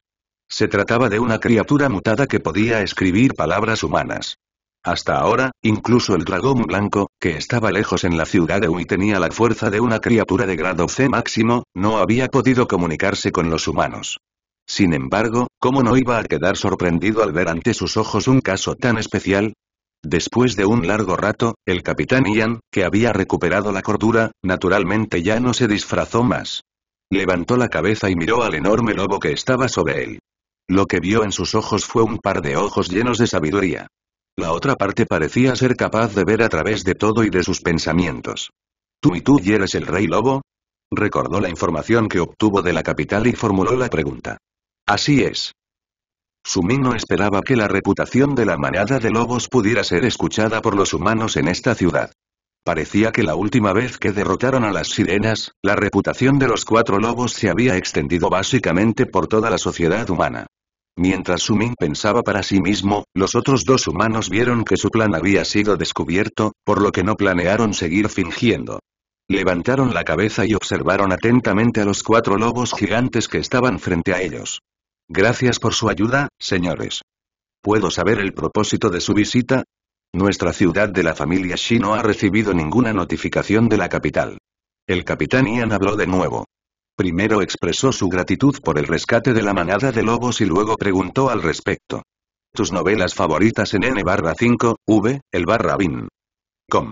Se trataba de una criatura mutada que podía escribir palabras humanas. Hasta ahora, incluso el dragón blanco, que estaba lejos en la ciudad de U y tenía la fuerza de una criatura de grado C máximo, no había podido comunicarse con los humanos. Sin embargo, ¿cómo no iba a quedar sorprendido al ver ante sus ojos un caso tan especial? Después de un largo rato, el capitán Ian, que había recuperado la cordura, naturalmente ya no se disfrazó más. Levantó la cabeza y miró al enorme lobo que estaba sobre él. Lo que vio en sus ojos fue un par de ojos llenos de sabiduría. La otra parte parecía ser capaz de ver a través de todo y de sus pensamientos. ¿Tú y tú y eres el rey lobo? Recordó la información que obtuvo de la capital y formuló la pregunta. Así es. Sumino esperaba que la reputación de la manada de lobos pudiera ser escuchada por los humanos en esta ciudad. Parecía que la última vez que derrotaron a las sirenas, la reputación de los cuatro lobos se había extendido básicamente por toda la sociedad humana. Mientras Sumin pensaba para sí mismo, los otros dos humanos vieron que su plan había sido descubierto, por lo que no planearon seguir fingiendo. Levantaron la cabeza y observaron atentamente a los cuatro lobos gigantes que estaban frente a ellos. Gracias por su ayuda, señores. ¿Puedo saber el propósito de su visita? Nuestra ciudad de la familia Shi no ha recibido ninguna notificación de la capital. El capitán Ian habló de nuevo. Primero expresó su gratitud por el rescate de la manada de lobos y luego preguntó al respecto. Tus novelas favoritas en N barra 5, V, el barra bin.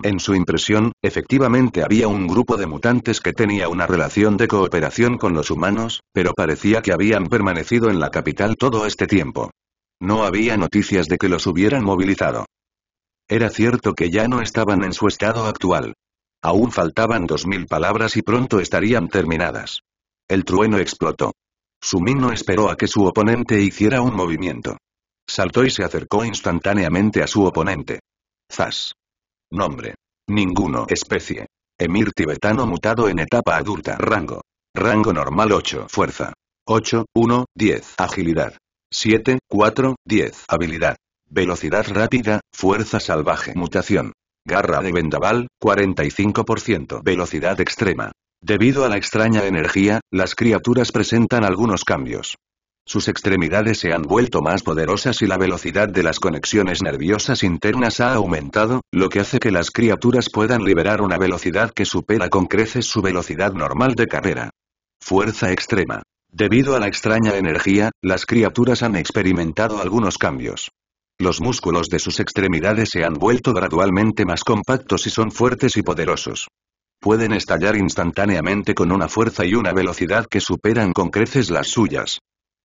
En su impresión, efectivamente había un grupo de mutantes que tenía una relación de cooperación con los humanos, pero parecía que habían permanecido en la capital todo este tiempo. No había noticias de que los hubieran movilizado. Era cierto que ya no estaban en su estado actual. Aún faltaban dos mil palabras y pronto estarían terminadas. El trueno explotó. Sumin no esperó a que su oponente hiciera un movimiento. Saltó y se acercó instantáneamente a su oponente. Zas. Nombre. Ninguno. Especie. Emir tibetano mutado en etapa adulta. Rango. Rango normal 8. Fuerza. 8, 1, 10. Agilidad. 7, 4, 10. Habilidad. Velocidad rápida, fuerza salvaje. Mutación. Garra de vendaval, 45%. Velocidad extrema. Debido a la extraña energía, las criaturas presentan algunos cambios. Sus extremidades se han vuelto más poderosas y la velocidad de las conexiones nerviosas internas ha aumentado, lo que hace que las criaturas puedan liberar una velocidad que supera con creces su velocidad normal de carrera. Fuerza extrema. Debido a la extraña energía, las criaturas han experimentado algunos cambios. Los músculos de sus extremidades se han vuelto gradualmente más compactos y son fuertes y poderosos. Pueden estallar instantáneamente con una fuerza y una velocidad que superan con creces las suyas.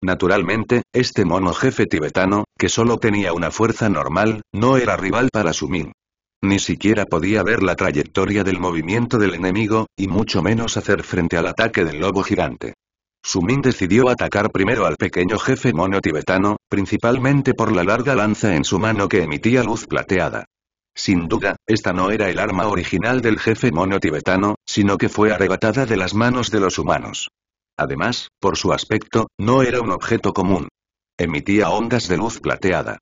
Naturalmente, este mono jefe tibetano, que solo tenía una fuerza normal, no era rival para Sumin. Ni siquiera podía ver la trayectoria del movimiento del enemigo, y mucho menos hacer frente al ataque del lobo gigante. Sumin decidió atacar primero al pequeño jefe mono tibetano, principalmente por la larga lanza en su mano que emitía luz plateada. Sin duda, esta no era el arma original del jefe mono tibetano, sino que fue arrebatada de las manos de los humanos. Además, por su aspecto, no era un objeto común. Emitía ondas de luz plateada.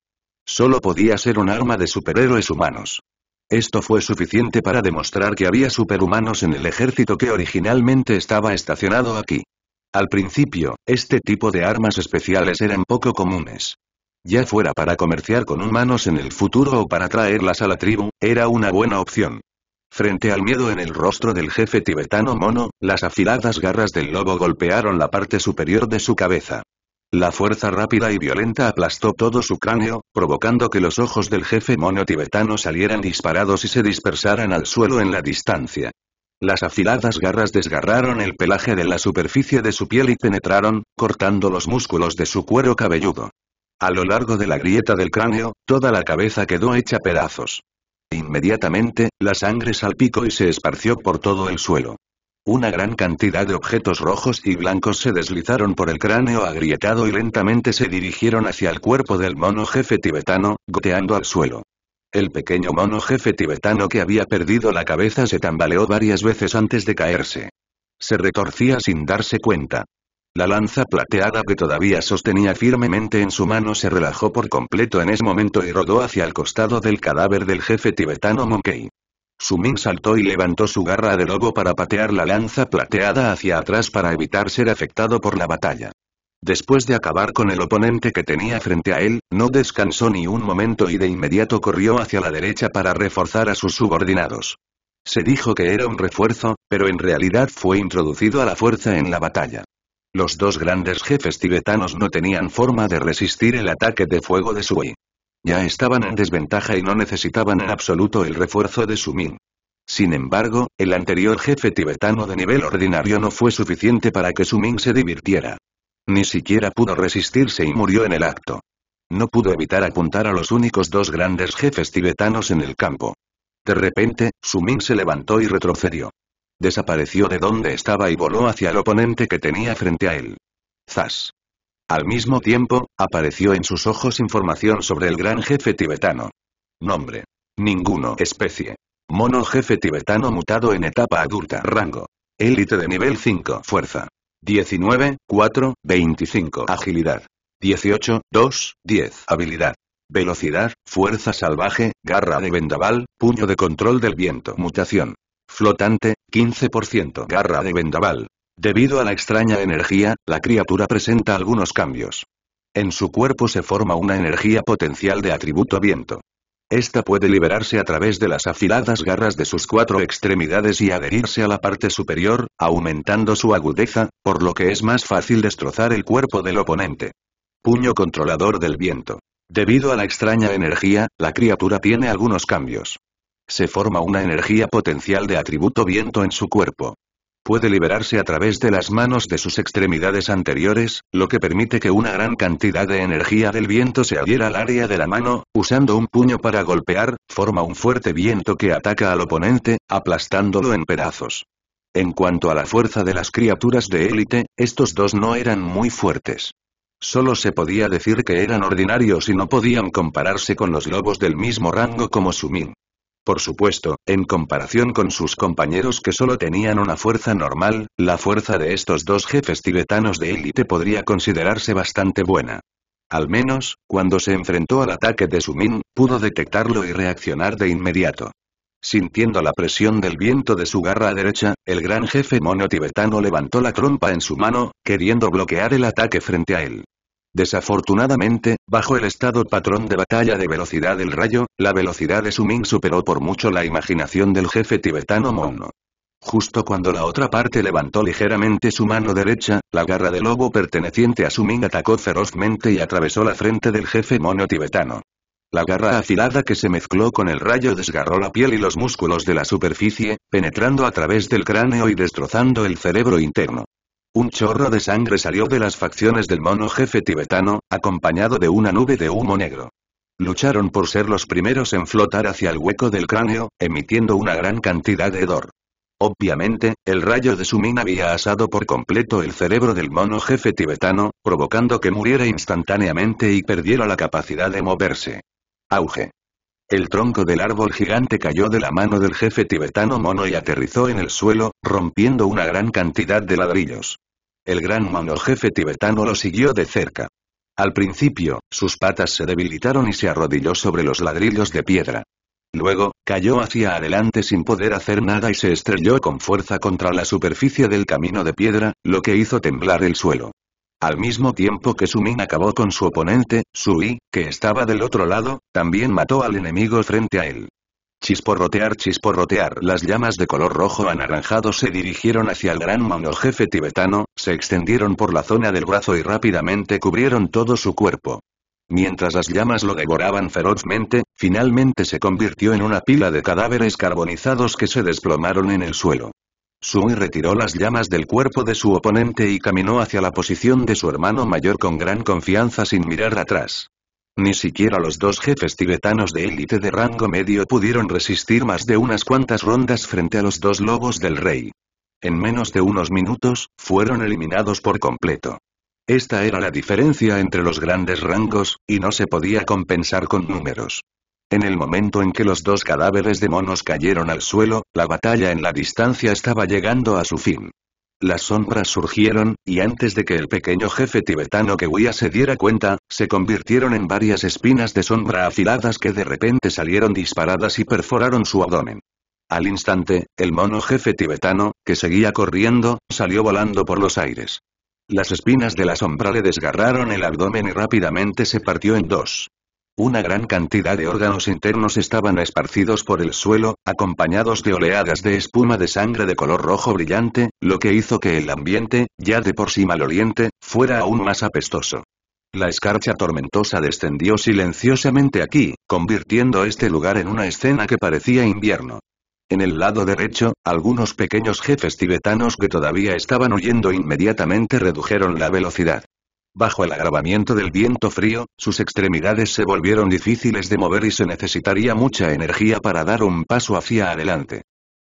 Solo podía ser un arma de superhéroes humanos. Esto fue suficiente para demostrar que había superhumanos en el ejército que originalmente estaba estacionado aquí. Al principio, este tipo de armas especiales eran poco comunes. Ya fuera para comerciar con humanos en el futuro o para traerlas a la tribu, era una buena opción. Frente al miedo en el rostro del jefe tibetano mono, las afiladas garras del lobo golpearon la parte superior de su cabeza. La fuerza rápida y violenta aplastó todo su cráneo, provocando que los ojos del jefe mono tibetano salieran disparados y se dispersaran al suelo en la distancia. Las afiladas garras desgarraron el pelaje de la superficie de su piel y penetraron, cortando los músculos de su cuero cabelludo. A lo largo de la grieta del cráneo, toda la cabeza quedó hecha pedazos. Inmediatamente, la sangre salpicó y se esparció por todo el suelo. Una gran cantidad de objetos rojos y blancos se deslizaron por el cráneo agrietado y lentamente se dirigieron hacia el cuerpo del mono jefe tibetano, goteando al suelo. El pequeño mono jefe tibetano que había perdido la cabeza se tambaleó varias veces antes de caerse. Se retorcía sin darse cuenta. La lanza plateada que todavía sostenía firmemente en su mano se relajó por completo en ese momento y rodó hacia el costado del cadáver del jefe tibetano Monkey. Sumin saltó y levantó su garra de lobo para patear la lanza plateada hacia atrás para evitar ser afectado por la batalla. Después de acabar con el oponente que tenía frente a él, no descansó ni un momento y de inmediato corrió hacia la derecha para reforzar a sus subordinados. Se dijo que era un refuerzo, pero en realidad fue introducido a la fuerza en la batalla. Los dos grandes jefes tibetanos no tenían forma de resistir el ataque de fuego de Sui. Ya estaban en desventaja y no necesitaban en absoluto el refuerzo de Suming. Sin embargo, el anterior jefe tibetano de nivel ordinario no fue suficiente para que Suming se divirtiera. Ni siquiera pudo resistirse y murió en el acto. No pudo evitar apuntar a los únicos dos grandes jefes tibetanos en el campo. De repente, Suming se levantó y retrocedió. Desapareció de donde estaba y voló hacia el oponente que tenía frente a él. ¡Zas! Al mismo tiempo, apareció en sus ojos información sobre el gran jefe tibetano. Nombre. Ninguno. Especie. Mono jefe tibetano mutado en etapa adulta. Rango. Élite de nivel 5. Fuerza. 19, 4, 25. Agilidad. 18, 2, 10. Habilidad. Velocidad, fuerza salvaje, garra de vendaval, puño de control del viento. Mutación. Flotante, 15% garra de vendaval. Debido a la extraña energía, la criatura presenta algunos cambios. En su cuerpo se forma una energía potencial de atributo viento. Esta puede liberarse a través de las afiladas garras de sus cuatro extremidades y adherirse a la parte superior, aumentando su agudeza, por lo que es más fácil destrozar el cuerpo del oponente. Puño controlador del viento. Debido a la extraña energía, la criatura tiene algunos cambios se forma una energía potencial de atributo viento en su cuerpo. Puede liberarse a través de las manos de sus extremidades anteriores, lo que permite que una gran cantidad de energía del viento se adhiera al área de la mano, usando un puño para golpear, forma un fuerte viento que ataca al oponente, aplastándolo en pedazos. En cuanto a la fuerza de las criaturas de élite, estos dos no eran muy fuertes. Solo se podía decir que eran ordinarios y no podían compararse con los lobos del mismo rango como Sumin. Por supuesto, en comparación con sus compañeros que solo tenían una fuerza normal, la fuerza de estos dos jefes tibetanos de élite podría considerarse bastante buena. Al menos, cuando se enfrentó al ataque de Sumin, pudo detectarlo y reaccionar de inmediato. Sintiendo la presión del viento de su garra derecha, el gran jefe mono tibetano levantó la trompa en su mano, queriendo bloquear el ataque frente a él. Desafortunadamente, bajo el estado patrón de batalla de velocidad del rayo, la velocidad de Suming superó por mucho la imaginación del jefe tibetano Mono. Justo cuando la otra parte levantó ligeramente su mano derecha, la garra de lobo perteneciente a Suming atacó ferozmente y atravesó la frente del jefe mono tibetano. La garra afilada que se mezcló con el rayo desgarró la piel y los músculos de la superficie, penetrando a través del cráneo y destrozando el cerebro interno. Un chorro de sangre salió de las facciones del mono jefe tibetano, acompañado de una nube de humo negro. Lucharon por ser los primeros en flotar hacia el hueco del cráneo, emitiendo una gran cantidad de hedor. Obviamente, el rayo de su mina había asado por completo el cerebro del mono jefe tibetano, provocando que muriera instantáneamente y perdiera la capacidad de moverse. Auge. El tronco del árbol gigante cayó de la mano del jefe tibetano mono y aterrizó en el suelo, rompiendo una gran cantidad de ladrillos. El gran mono jefe tibetano lo siguió de cerca. Al principio, sus patas se debilitaron y se arrodilló sobre los ladrillos de piedra. Luego, cayó hacia adelante sin poder hacer nada y se estrelló con fuerza contra la superficie del camino de piedra, lo que hizo temblar el suelo. Al mismo tiempo que Sumin acabó con su oponente, Sui, que estaba del otro lado, también mató al enemigo frente a él. Chisporrotear, chisporrotear. Las llamas de color rojo anaranjado se dirigieron hacia el gran mono jefe tibetano, se extendieron por la zona del brazo y rápidamente cubrieron todo su cuerpo. Mientras las llamas lo devoraban ferozmente, finalmente se convirtió en una pila de cadáveres carbonizados que se desplomaron en el suelo. Sui retiró las llamas del cuerpo de su oponente y caminó hacia la posición de su hermano mayor con gran confianza sin mirar atrás. Ni siquiera los dos jefes tibetanos de élite de rango medio pudieron resistir más de unas cuantas rondas frente a los dos lobos del rey. En menos de unos minutos, fueron eliminados por completo. Esta era la diferencia entre los grandes rangos, y no se podía compensar con números. En el momento en que los dos cadáveres de monos cayeron al suelo, la batalla en la distancia estaba llegando a su fin. Las sombras surgieron, y antes de que el pequeño jefe tibetano que huía se diera cuenta, se convirtieron en varias espinas de sombra afiladas que de repente salieron disparadas y perforaron su abdomen. Al instante, el mono jefe tibetano, que seguía corriendo, salió volando por los aires. Las espinas de la sombra le desgarraron el abdomen y rápidamente se partió en dos. Una gran cantidad de órganos internos estaban esparcidos por el suelo, acompañados de oleadas de espuma de sangre de color rojo brillante, lo que hizo que el ambiente, ya de por sí maloliente, fuera aún más apestoso. La escarcha tormentosa descendió silenciosamente aquí, convirtiendo este lugar en una escena que parecía invierno. En el lado derecho, algunos pequeños jefes tibetanos que todavía estaban huyendo inmediatamente redujeron la velocidad. Bajo el agravamiento del viento frío, sus extremidades se volvieron difíciles de mover y se necesitaría mucha energía para dar un paso hacia adelante.